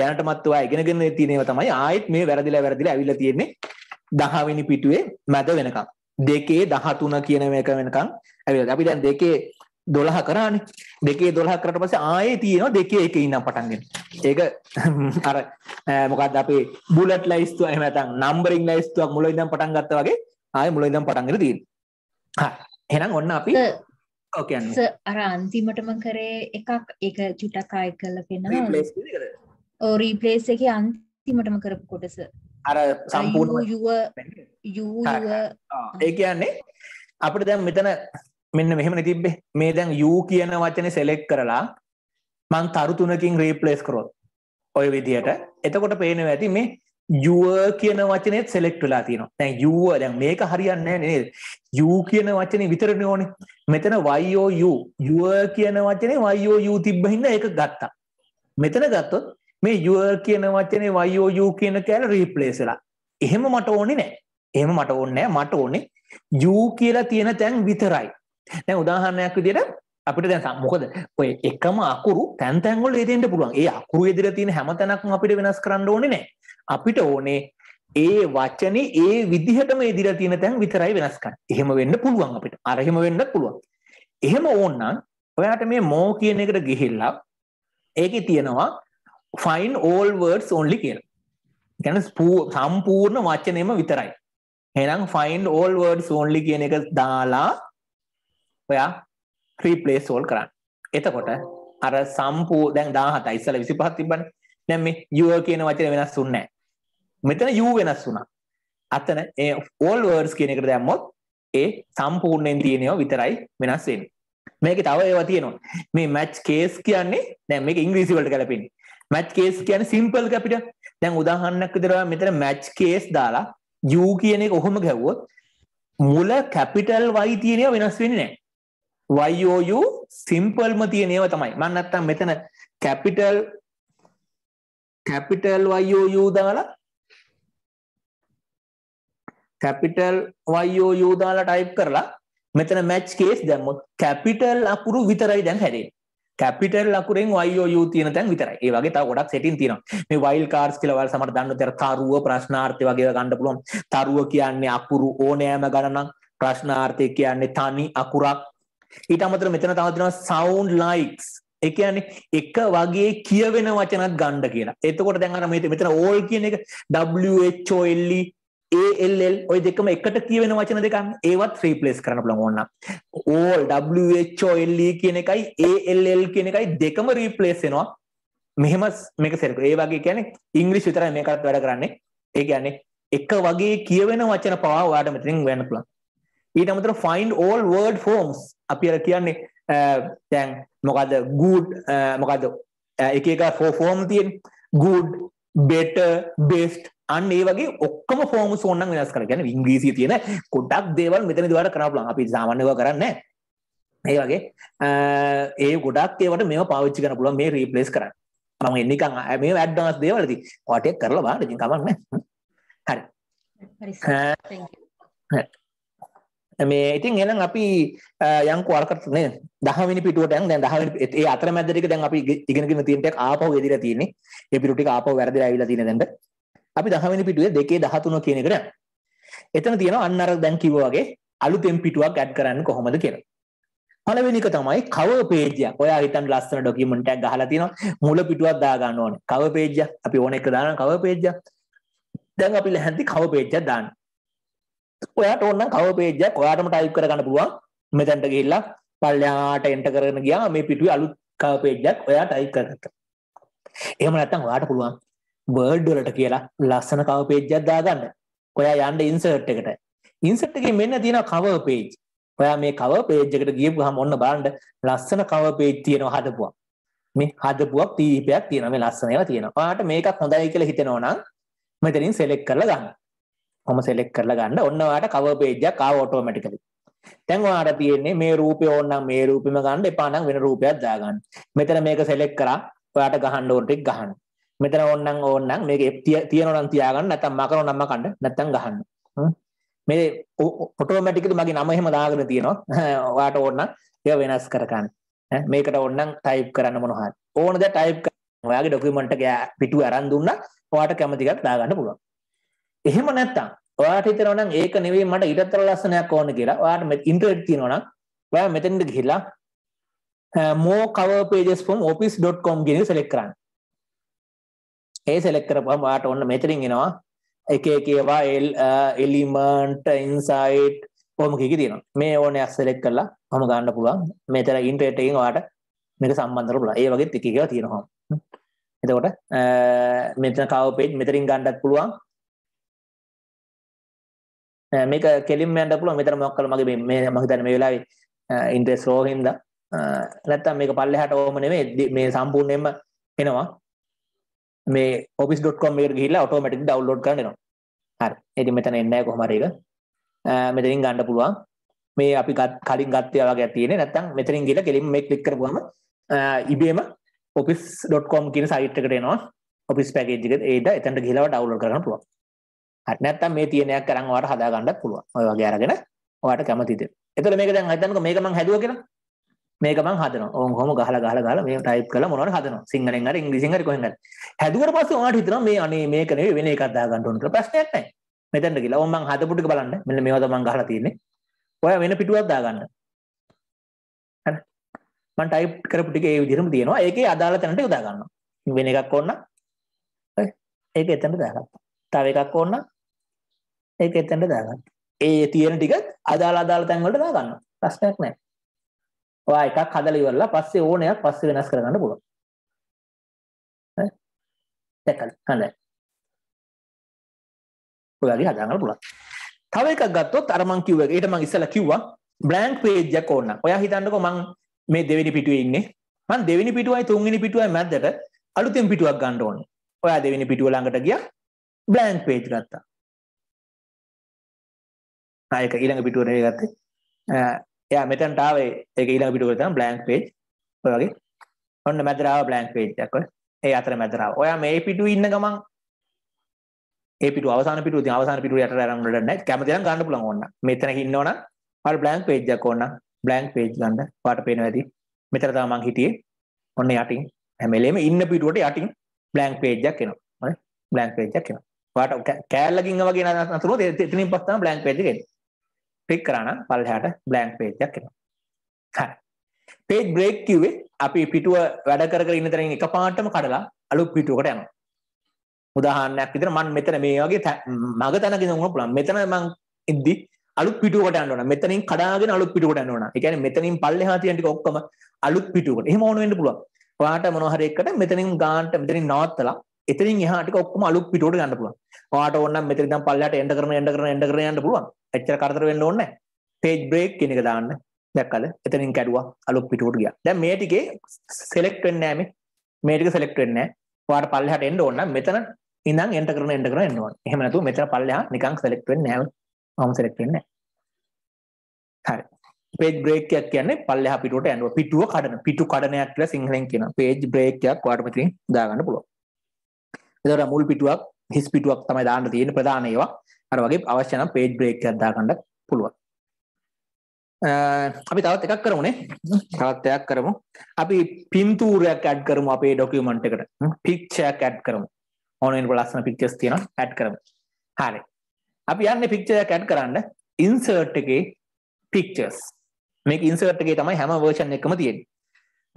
දැනටමත් ඔයා ඉගෙනගෙන තියෙන ඒවා තමයි ආයෙත් මේ වැරදිලා වැරදිලා ඇවිල්ලා තියෙන්නේ දහමිනි පිටුවේ මැද වෙනකම්. දෙකේ 13 කියන එක වෙනකම් ඇවිල්ලා. අපි දැන් දෙකේ දොළහ කරාන දෙකේ දොළහ කරට පස ආයේ තියෙනවා දෙක එක ඉන්නම් පටන්ගෙන ඒක අර මොකක්ද අපේ බුලට් ලයිස්තුව එමතන් නම්බරින් ලයිස්තුවක් මුල ඉදම් පටන් ගත්ත වගේ ආය මුල ඉදම් පටන්ගර දී එහෙනම් ඔන්න අපි ඕකයන්න අර අන්තිමටම කරේ එකක් එක චුටකාය කල පෙනවා ඕ රීපලේස් එක අන්තිමටම කරපු කොටස අර සම්පූර්ණ යුව ඒක යන්නේ අපිට දැන් මෙතන මෙන්න මෙහෙම තිබ්බේ මේ දැන් යූ කියන වචනේ සෙලෙක්ට් කරලා මං තරු තුනකින් රීප්ලේස් කරොත් ඔය විදිහට එතකොට පේනවා ඇති මේ යුව කියන වචනේත් සෙලෙක්ට් වෙලා තියෙනවා. දැන් යුව දැන් මේක හරියන්නේ නැහැ නේද? යූ කියන වචනේ විතරනේ ඕනේ. මෙතන y o u යුව කියන වචනේ y o u තිබ්බ හින්දා ඒක ගත්තා. මෙතන ගත්තොත් මේ යුව කියන වචනේ y o u කියන කැල රීප්ලේස් වෙලා. එහෙම මට ඕනේ නැහැ. එහෙම මට ඕනේ නැහැ. මට ඕනේ යූ කියලා තියෙන තැන් විතරයි. දැන් උදාහරණයක් විදිහට අපිට දැන් මොකද ඔය එකම අකුරු තැන් තැන් වල එදෙන්න පුළුවන්. ඒ අකුරු එදිරලා තියෙන හැම තැනක්ම අපිට වෙනස් කරන්න ඕනේ නැහැ. අපිට ඕනේ ඒ වචනේ ඒ විදිහටම එදිරලා තියෙන තැන් විතරයි වෙනස් කරන්න. එහෙම වෙන්න පුළුවන් අපිට. අර එහෙම වෙන්නත් පුළුවන්. එහෙම ඕනනම් ඔයාට මේ මෝ කියන එකට ගිහිල්ලා ඒකේ තියෙනවා find all words only කියලා. කියන්නේ සම්පූර්ණ වචනේම විතරයි. එහෙනම් find all words only කියන එක දාලා ඔයා ක්‍රීප්ලේ සෝල් කරන්න එතකොට අර සම්පූ දැන් දාහත ඉස්සල විසි පහත් තිබන නැම යුව කියන වචන වෙනස් වන්නෑ මෙතන යූ වෙනස් වුණා අතන ඒ ඕල් වර්ස් කියනෙකට දැම්මොත් ඒ සම්පූර්ණයෙන් තියනයෝ විතරයි වෙනස්වෙන් මේක තව ඒවා තියෙනවා මේ මැච් කේස් කියන්නේ දැම් මේ ඉංග්‍රීසිවලට කලපින් මැච් කේස් කියන සිම්පල් අපිට දැන් උදාහන්නක් දරවා මෙතන මැච් කේස් දාලා යූ කියන එක ඔහොම ගැව්වොත් මුල කැපිටල් වයි තියනය වෙනස් වෙන්නේ නෑ YOU සිම්පල්ම තියෙන ඒවා තමයි. මම නැත්තම් මෙතන කැපිටල් කැපිටල් YOU දාලා කැපිටල් YOU දාලා ටයිප් කරලා මෙතන මැච් කේස් දැම්මොත් කැපිටල් අකුරු විතරයි දැන් හැදෙන්නේ. කැපිටල් ලකුරෙන් වයෝ තියන තැන් විතරයි ඒ වගේ තව ගොඩක් සෙටින් තියෙනවා මේ වයිල් කාර්ස් කියලා ඔයාලා සමහර දන්න තර තරුව ප්‍රශ්නාර්ථය වගේ ගන්න පුළුවන් තරුව කියන්නේ අකුරු ඕනෑම ගණනක් ප්‍රශ්නාර්ථය කියන්නේ තනි අකුරක් ඊට අමතර මෙතන තව දෙනවා sound likes ඒ කියන්නේ එක වගේ කියවෙන වචනත් ගන්න කියලා. එතකොට දැන් අර මෙතන all කියන එක W H O L E A L L ওই දෙකම එකට කියවෙන වචන දෙකක් ඒවත් රීප්ලේස් කරන්න පුළුවන් ඕන්න. all W H O L E කියන එකයි A L L කියන එකයි දෙකම රීප්ලේස් වෙනවා. මෙහෙම මේක සෙල්ක. ඒ වගේ කියන්නේ ඉංග්‍රීසි විතරයි මේකත් වැඩ කරන්නේ. ඒ කියන්නේ එක වගේ කියවෙන වචන පවා ඔයාට මෙතනින් වෙන්න පුළුවන්. ඊට අමතර find all word forms අපි අර කියන්නේ දැන් මොකද good මොකද එක එක form තියෙන good better best අන්න ඒ වගේ ඔක්කොම ෆෝම් සෝන් නම් වෙනස් කරලා කියන්නේ ඉංග්‍රීසියේ තියෙන ගොඩක් දේවල් මෙතන දිවට කරන්න පුළුවන්. අපි සාමාන්‍යව කරන්නේ ඒ වගේ ඒ ගොඩක් ඒවට මේව පාවිච්චි කරන්න පුළුවන් මේ රීප්ලේස් කරන්න. මම එන්නේ නිකන් මේ ඇඩ්වාන්ස් දේවල් ඉතින් ඔයාට කරලා බලන්න ඉතින් කමක් නැහැ. හරි. හරි. මේ ඉතින් එහෙනම් අපි යම් කුවර්කටනේ 10 වෙනි පිටුවට යන් දැන් 10 වෙනි ඒ අතරමැද ටික දැන් අපි ඉගෙනගෙන තියෙන ටික ආපහු ගෙදිලා තියෙන්නේ. ඒ පිටු ටික ආපහු වැරදිලා ආවිලා තියෙන දැන්. අපි 10 වෙනි පිටුවේ 2 13 කියන එකට යනවා. එතන තියෙනවා අන්න අර දැන් කිව්වා වගේ අලුතෙන් පිටුවක් ඇඩ් කරන්න කොහොමද කියලා. පළවෙනි එක තමයි cover page එක. ඔයා හිතන්න ලස්සන document එකක් ගහලා තියෙනවා. මුල පිටුවක් දාගන්න ඕනේ. cover page එක. අපි ඕන එක දානවා cover page එක. දැන් අපි ලැහැන්ති cover page එක දාන්න. ඔයාට ඔන්න කව පේජයක් ඔයාටම ටයිප් කරගන්න පුළුවන් මෙතැන්ට ගිහිල්ලා පල්ලයාට එන්ට කරන ගියා මේ පිටුවේ අලුත් කව පේජයක් ඔයා ටයිප් කරගත්ත එහෙම නැත්තම් ඔයාට පුළුවන් වර්ඩ් වලට කියලා ලස්සන කව පේජයක් දාගන්න ඔයා යන්න ඉන්සර්ට් එකට ඉන්සර්ට් එකේ මෙන්න තියෙන කව පේජ් ඔයා මේ කව පේජ් එකට ගියපු ගහම ඔන්න බලන්න ලස්සන කව පේජ් තියෙනවා හදපුවා මේ හදපුවක් තීපයක් තියෙන මේ ලස්සන ඒවා තියෙනවා. ඔයාලට මේකක් හොඳයි කියලා හිතෙනවා නම් මෙතනින් සෙලෙක්ට් කරලා ගන්න. හොම සෙලෙක් කරලා ගන්න ඔන්නවාට කව පේජ්ජක් ආව ඔටෝමැටිකලි දැන් ඔයාට තියෙන්නේ මේ රූපය ඕනනම් මේ රූපෙම ගන්න එපා නම් වෙන රූපයක් දාගන්න මෙතන මේක සෙලෙක්ට් කරා ඔයාට ගහන්න ඕන ටික ගහන්න මෙතන ඕනනම් ඕනනම් මේක තියනවා නම් තියාගන්න නැත්නම් මකනවා නම් මකන්න නැත්නම් ගහන්න මේ ඔටෝමැටිකලි මගේ නම එහෙම දාගෙන තියෙනවා ඔයාට ඕනනම් ඒක වෙනස් කර ගන්න මේකට ඕනනම් ටයිප් කරන්න මොනවා හරි ඕනද ටයිප් ඔයාගේ ඩොකියුමන්ට් එක පිටුව අරන් දුන්නා ඔයාට කැමති එකක් දාගන්න පුළුවන් එහෙම නැත්තම් ඔයාට හිතනවා නම් ඒක නෙවෙයි මට ඊටතර ලස්සනයක් ඕන කියලා. ඔයාට ඉන්ටර්නෙට් තියෙනවා නම් ඔයා මෙතෙන්ට ගිහිලා more cover pages from office.com කියන එක select කරන්න. ඒ select කරපුවම ඔයාට ඔන්න මෙතනින් එනවා එක එක ඒවා element insight කොහොම කීක තියෙනවා. මේ ඕනයක් select කරලා මම ගන්න පුළුවන්. මෙතන ඉන්ටර්නෙට් එකෙන් ඔයාට මේක සම්බන්ධ කරලා ඒ වගේත් එක එක තියෙනවා. එතකොට මෙතන cover page මෙතනින් ගන්නත් පුළුවන්. මේක කෙලින්ම යන්න පුළුවන් මෙතන මොකක් කළා මගේ මේ මම හිතන්නේ මේ වෙලාවේ ඉන්ට්‍රෙස්ට් ලෝ හින්දා නැත්තම් මේක පල්ලෙහාට ඕම නෙමෙයි මේ සම්පූර්ණයෙන්ම එනවා මේ office.com එකට ගිහිල්ලා ඔටෝමැටික් ඩවුන්ලෝඩ් කරන්න එනවා හරි ඉතින් මෙතන එන්නේ නැහැ කොහොම හරි ඒක මෙතනින් ගන්න පුළුවන් මේ අපි කලින් ගත්තේ වගේ තියෙන්නේ නැත්තම් මෙතනින් ගිහලා කෙලින්ම මේ ක්ලික් කරපුවම ඉබේම office.com කියන සයිට් එකට එනවා office package එක ඒද එතනට ගිහිල්ලා ඩවුන්ලෝඩ් කරගන්න පුළුවන් හරි නැත්තම් මේ තියෙන එකක් කරන් ඔයාලට හදා ගන්නත් පුළුවන්. ඔය වගේ අරගෙන ඔයාලට කැමති දේ. එතකොට මේක දැන් හිතන්නකෝ මේක මං හැදුවා කියලා. මේක මං හදනවා. ඕන් කොහොම ගහලා ගහලා ගහලා මේ ටයිප් කරලා මොනවද හදනවා. සිංහලෙන් හරි ඉංග්‍රීසියෙන් හරි කොහෙන් හරි. හැදුවට පස්සේ ඔයාලට හිතනවා මේ අනේ මේක නෙවෙයි වෙන එකක් දා ගන්න ඕන කියලා ප්‍රශ්නයක් නැහැ. මෙතනද කියලා. ඕන් මං හදපු ටික බලන්න. මෙන්න මේවා තමයි මං ගහලා තියෙන්නේ. ඔයා වෙන පිටුවක් දා ගන්න. හරි. මං ටයිප් කරපු ටික ඒ විදිහටම තියෙනවා. ඒකේ අදාළ තැනට යොදා ගන්නවා. වෙන එකක් ඕන නම් ඒක එතනට දාගත්තා. තව එකක් ඕන ඒක එතනට දාගන්න. ඒ තියෙන ටිකත් අදාළ අදාළ තැන් වලට දාගන්න. ප්‍රශ්නයක් නැහැ. ඔයා එකක් හදලා ඉවරලා පස්සේ ඕන එකක් පස්සේ වෙනස් කරගන්න පුළුවන්. හරි. දැකලා හඳයි. ඔයාලගේ හදාගන්න පුළුවන්. තව එකක් ගත්තොත් අර මං කිව්ව එක. ඊට මං ඉස්සලා කිව්වා බ්ලැන්ක් page එකක් ඕන. ඔයා හිතන්නකෝ මං මේ දෙවෙනි පිටුවේ ඉන්නේ. මං දෙවෙනි පිටුවයි තුන්වෙනි පිටුවයි මැද්දට අලුතෙන් පිටුවක් ගන්න ඕනේ. ඔයා දෙවෙනි පිටුව ළඟට ගියා. බ්ලැන්ක් පේජ් ගත්තා. ආයක ඊළඟ පිටුව නෙවෙයි ගත්තේ. එයා මෙතනට ආවේ ඒක ඊළඟ පිටුව තමයි බ්ලැන්ක් පේජ්. ඔය වගේ. ඔන්න මැදට ආව බ්ලැන්ක් පේජ් එකක් ඔය. ඒ අතර මැදට ආවා. ඔයා මේ පිටුවේ ඉන්න ගමන් ඒ පිටුව අවසාන පිටුව ඉතින් අවසාන පිටුව යටට ආරම්භ වෙලා නැහැ. කැමති නම් ගන්න පුළුවන් ඕන්න. මෙතන ඉන්නවනම් අර බ්ලැන්ක් පේජ් එකක් ඕන්න. බ්ලැන්ක් පේජ් ගන්න. පාට පේනවා ඇති. මෙතන තමයි මං හිටියේ. ඔන්න යටින් හැම වෙලේම ඉන්න පිටුවට යටින් බ්ලැන්ක් පේජ් එකක් එනවා. හරි. බ්ලැන්ක් පේජ් එකක් එනවා. ඔයාට කෑල්ලකින් වගේ නතුනොත් එතනින් පස්සෙ තමයි බ්ලැන්ක් page එක එන්නේ. ක්ලික් කරා නම් පල්ලෙහාට බ්ලැන්ක් page එකක් එනවා. හරි. page break කිව්වේ අපි පිටුව වැඩ කර කර ඉන්න තැනින් එකපාරටම කඩලා අලුත් පිටුවකට යනවා. උදාහරණයක් විදිහට මම මෙතන මේ වගේ මග තැනක ඉඳන් උනොත් පුළුවන්. මෙතන මං ඉද්දි අලුත් පිටුවකට යන්න ඕන. මෙතනින් කඩාගෙන අලුත් පිටුවකට යන්න ඕන. ඒ කියන්නේ මෙතනින් පල්ලෙහා තියෙන ටික ඔක්කොම අලුත් පිටුවකට. එහෙම ඕන වෙන්න පුළුවන්. ඔයාට මොනවා හරි එකකට මෙතනින් ගානට මෙතනින් නවත්තලා එතනින් එහාට ටික ඔක්කොම අලුත් පිටුවකට ගන්න පුළුවන්. ඔයාට ඕන නම් මෙතන ඉඳන් පල්ලෙහාට එන්ඩ කරන එන්ඩ කරන එන්ඩ කරන යන්න පුළුවන්. එච්චර කරදර වෙන්න ඕනේ නැහැ. page break කියන එක දාන්න. දැක්කද? එතනින් කැඩුවා. අලුත් පිටුවට ගියා. දැන් මේ ටිකේ select වෙන්නේ නැහැ මේ. මේ ටික select වෙන්නේ නැහැ. ඔයාට පල්ලෙහාට එන්න ඕන නම් මෙතන ඉඳන් එන්ටර් කරන එන්ටර් කරන එන්න ඕන. එහෙම නැතුව මෙතන පල්ලෙහා නිකන් select වෙන්නේ නැහැ. මම select වෙන්නේ නැහැ. හරි. page break එකක් කියන්නේ පල්ලෙහා පිටුවට යනවා. පිටුව කඩන. පිටු කඩනයක් කියලා සිංහලෙන් කියනවා. page break එකක් ඔයාට මෙතනින් දාගන්න පුළුවන්. ඒතර මුල් පිටුවක් හිස් පිටුවක් තමයි දාන්න තියෙන ප්‍රධාන ඒවා අර වගේ අවශ්‍ය නම් page break එකක් දාගන්න පුළුවන් අපි තවත් එකක් කරමුනේ තවත් එකක් කරමු අපි පින්තූරයක් ඇඩ් කරමු අපේ ඩොකියුමන්ට් එකට picture එකක් ඇඩ් කරමු ඕනෙන් ලස්සන pictures තියෙනවා ඇඩ් කරමු හරි අපි යන්නේ picture එකක් ඇඩ් කරන්න insert එකේ pictures මේක insert එකේ තමයි හැම version එකම තියෙන්නේ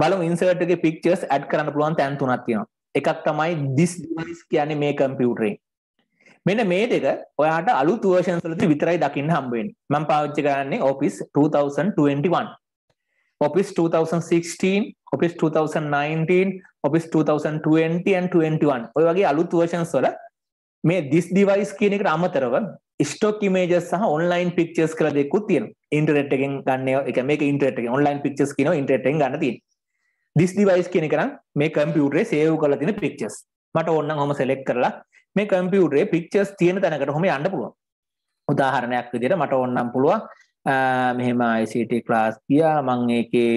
බලමු insert එකේ pictures ඇඩ් කරන්න පුළුවන් තැන් තුනක් තියෙනවා එකක් තමයි දිස් ඩිවයිස් කියන්නේ මේ කම්පියුටරේ මෙන්න මේ දෙක ඔයාට අලුත් වර්ෂන් වලදී විතරයි දකින්න හම්බ වෙන්නේ මම පාවිච්චි කරන්නේ Office 2021 Office 2016 Office 2019 Office 2020 and 21 ඔය වගේ අලුත් වර්ෂන්ස් වල මේ දිස් ඩිවයිස් කියන එකට අමතරව ස්ටොක් ඉමේජස් සහ ඔන්ලයින් පික්චර්ස් කියලා දෙකක් තියෙනවා ඉන්ටර්නෙට් එකෙන් ගන්න එක මේක ඉන්ටර්නෙට් එකෙන් ඔන්ලයින් පික්චර්ස් කියනවා ඉන්ටර්නෙට් එකෙන් ගන්න තියෙනවා දිස් ඩිවයිස් කියන කරම් මේ කම්පියුටරේ සේව් කල තින පික්චස් මට ඔන්න හොම සෙලෙක් කරලා මේ කම්පියුටරේ පික්චස් තියෙන තැනකට හොම අන්න පුළුව උදාහරණයක් විදිර මට ඔන්නම් පුළුවන් මෙහෙම ICT ක්ලාස් කියා මං ඒකේ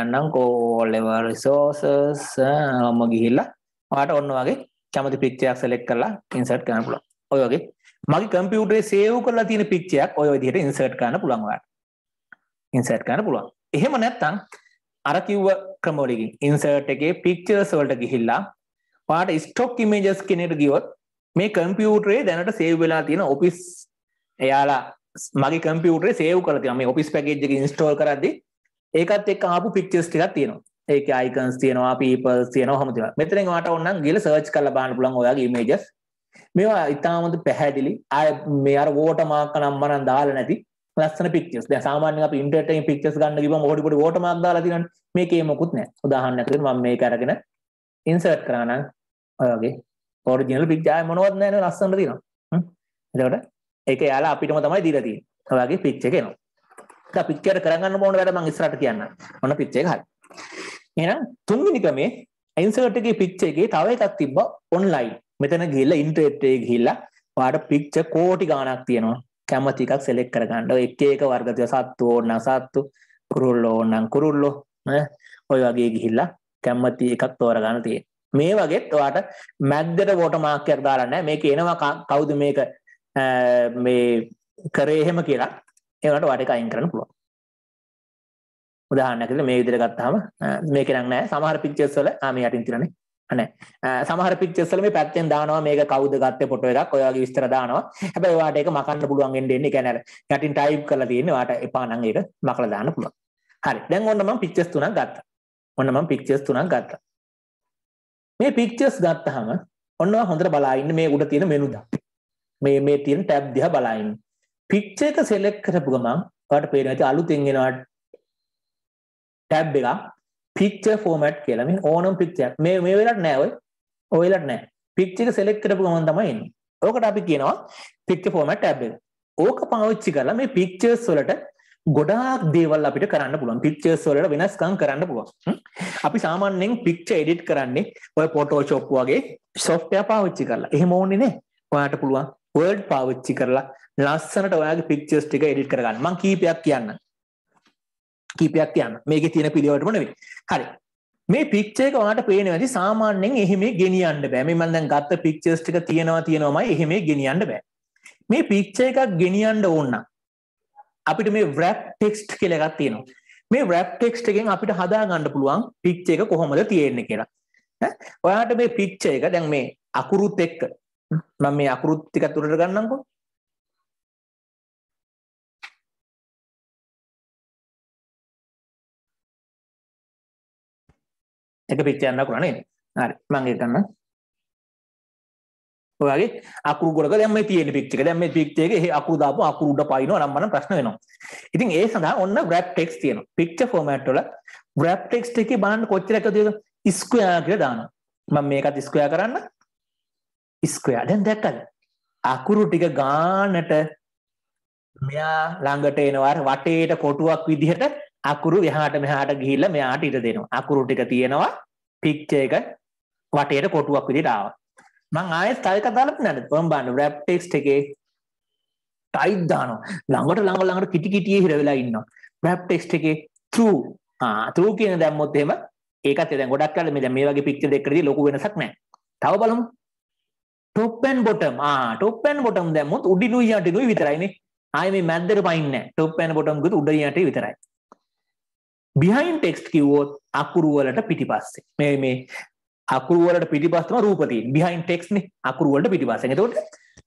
යන්නම් කෝල්ලෙවර් රිසෝසස් හොම ගිහිල්ලා වාට ඔන්න වගේ කැමති පික්චයක් සෙලෙක් කරලා ඉන්සට් කරන්න පුළුවන් ඔය වගේ මගේ කම්පියුටරේ සේව් කරලා තියෙන පික්චයක් ඔය විදිහට ඉන්සර්ට් කරන්න පුළුවන් ඔයාලට ඉන්සර්ට් කරන්න පුළුවන් එහෙම නැත්නම් අර කිව්ව ක්‍රමවලකින් ඉන්සර්ට් එකේ පික්චර්ස් වලට ගිහිල්ලා ඔයාට ස්ටොක් ඉමේජස් කෙනෙට ගියොත් මේ කම්පියුටරේ දැනට සේව් වෙලා තියෙන ඔෆිස් එයාලා මගේ කම්පියුටරේ සේව් කරලා තියෙනවා මේ ඔෆිස් පැකේජ් එක ඉන්ස්ටෝල් කරද්දී ඒකත් එක්ක ආපු පික්චර්ස් ටිකක් තියෙනවා ඒකේ අයිකන්ස් තියෙනවා පීපල්ස් තියෙනවා ඔහොම තියෙනවා මෙතනින් ඔයාට ඕනනම් ගිහලා සර්ච් කරලා බලන්න පුළුවන් ඔයාගේ ඉමේජස් මේවා ඉතාමත් පැහැදිලි අය මේ අර වෝටමාර්ක් නම් මනම් දාලා නැති ලස්සන පික්චස් දැන් සාමාන්‍යයෙන් අපි ඉන්ටර්නෙට් එකෙන් පික්චර්ස් ගන්න ගිහම පොඩි පොඩි ෆෝටෝ මාක් දාලා දිනන මේකේ මොකුත් නැහැ උදාහරණයක් විදිහට මම මේක අරගෙන ඉන්සර්ට් කරා නම් ඔය වගේ ඔරිජිනල් පික්චර් ආයේ මොනවත් නැහැ නේ ලස්සනට තියෙනවා එතකොට ඒක යාලා අපිටම තමයි දීලා තියෙන්නේ ඔය වගේ පික්චර් එක එනවා දැන් පික්චර් කරගන්න ඕන වැඩ මම ඉස්සරහට කියන්නම් මොන පික්චර් එක හරි එහෙනම් තුන්වෙනි ක්‍රමේ ඉන්සර්ට් එකේ පික්චර් එකේ තව එකක් තිබ්බා ඔන්ලයින් මෙතන ගිහිල්ලා ඉන්ටර්නෙට් එකේ ගිහිල්ලා ඔයාලට පික්චර් කෝටි ගාණක් තියෙනවා කැමති එකක් සෙලෙක්ට් කරගන්න. ඔය එක එක වර්ග තියෙනවා. සත්තු ඕන සත්තු, කුරුල්ලෝ ඕන කුරුල්ලෝ ඈ ඔය වගේ ගිහිල්ලා කැමති එකක් තෝරගන්න තියෙනවා. මේ වගේත් ඔයාට මැද්දට වෝට මාක් එකක් දාලා නැහැ. මේක එනවා කවුද මේක මේ කරේ එහෙම කියලා ඒවට වට එක අයින් කරන්න පුළුවන්. උදාහරණයක් විදිහට මේ විදිහට ගත්තාම මේක නම් නැහැ. සමහර පික්චර්ස් වල ආ මේ යටින් තියනනේ නැහැ. සමහර පිච්චර්ස් වල මේ පැත්තෙන් දානවා මේක කවුද ගත්තේ ෆොටෝ එකක් ඔය වගේ විස්තර දානවා. හැබැයි ඔයාට ඒක මකන්න පුළුවන් වෙන්නේ ඉන්නේ. ඒ කියන්නේ අර යටින් ටයිප් කරලා තියෙන්නේ. ඔයාට එපා නම් ඒක මකලා දාන්න පුළුවන්. හරි. දැන් ඔන්න මම පිච්චර්ස් තුනක් ගත්තා. ඔන්න මම පිච්චර්ස් තුනක් ගත්තා. මේ පික්චර්ස් ගත්තහම ඔන්නවා හොඳට බලාඉන්න මේ උඩ තියෙන මෙනුද මේ මේ තියෙන ටැබ් දිහා බලායින් පික්ච එක සෙලෙක් කරපු ගමන් ඔයාලට පේනවා ඇති අලුතෙන් එනවා ටැබ් එකක් පික්ච ෆෝමට් කියලම ඕනම් පික්චයක් මේ මේ වෙලට නෑවයි ඔයලට නෑ පික්්චික සෙලෙක් කරපු ගමන් තමයින්න ඕකට අපි කියනවා පික්ච ෆෝමට් ඇබ් ඕක පාවිච්චි කරලා මේ පික්චර්ස් වලට ගොඩාක් දේවල් අපිට කරන්න පුළුවන් පික්චර්ස් වලට වෙනස්කම් කරන්න පුළුවන් අපි සාමාන්‍යයෙන් පික්ච එඩිට් කරන්නේ ඔය පොටෝෂොප් වගේ සොෆ්ට්වෙයාර් පාවිච්චි කරලා එහෙම ඕනේ නෑ ඔයාට පුළුවන් වර්ඩ් පාවිච්චි කරලා ලස්සනට ඔයාගේ පික්චර්ස් ටික එඩිට් කරගන්න මං කීපයක් කියන්නම් කීපයක් තියන්න මේක තියෙන පිළිවෙලටම නෙවෙයි. හරි. මේ පික්චර් එක ඔයාලට පේනවාදී සාමාන්‍යයෙන් එහෙම ගෙනියන්න බෑ. මේ මම දැන් ගත්ත පික්චර්ස් ටික තියෙනවා තියෙනවාමයි එහෙම ගෙනියන්න බෑ. මේ පික්චර් එකක් ගෙනියන්න ඕන නම් අපිට මේ wrap text කියලා එකක් තියෙනවා. මේ wrap text එකෙන් අපිට හදා ගන්න පුළුවන් පික්චර් එක කොහොමද තියෙන්නේ කියලා. ඈ ඔයාලට මේ පික්චර් එක දැන් මේ අකුරුත් එක්ක මම මේ අකුරුත් ටිකක් උඩට ගන්නම්කෝ. එක පිච්චයන් දකුණ නේද හරි මම ඒක ගන්න ඔයාගේ අකුරු ගොඩක දැන් මේ තියෙන පික්චර් එක දැන් මේ පික්චර් එකේ එහේ අකුරු දාපුවා අකුරු උඩ පයින්නවා නම් මම ප්‍රශ්න වෙනවා ඉතින් ඒ සඳහා ඔන්න wrap text තියෙනවා picture format වල wrap text එකේ බලන්න කොච්චර එකද square කියලා දානවා මම මේකත් square කරන්න square දැන් දැක්කද අකුරු ටික ගානට මෙයා ළඟට එනවා වටේට කොටුවක් විදිහට අකුරු එහාට මෙහාට ගිහිල්ලා මෙයාට ඉඩ දෙනවා. අකුරු ටික තියෙනවා පික්චර් එක වටේට කොටුවක් විදිහට ආවා. මං ආයෙත් තව එකක් දාලා පෙන්නන්න. මම බලන්න රැප් ටෙක්ස්ට් එකේ ටයිප් දානවා. ළඟට ළඟ ළඟට කිටි කිටියේ හිර වෙලා ඉන්නවා. රැප් ටෙක්ස්ට් එකේ true ආ true කියන දැම්මොත් එහෙම ඒකත් දැන් ගොඩක් කාලේ මේ දැන් මේ වගේ පික්චර් දෙකකදී ලොකු වෙනසක් නැහැ. තව බලමු. top and bottom ආ top and bottom දැම්මොත් උඩිනුයි යටිනුයි විතරයිනේ. ආයේ මේ මැද්දට පයින්නේ නැහැ. top and bottom ගොත උඩින් යටින් විතරයි. බිහයින් ටෙක්ස් කිව්වොත් අකුරුවලට පිටිපස්සේ මේ මේ අකුරුවලට පිටිපස්සම රූපතින් බිහයින් ටෙක්ස්න අකුරුවලට පිටිපස්සෙන් එතකොට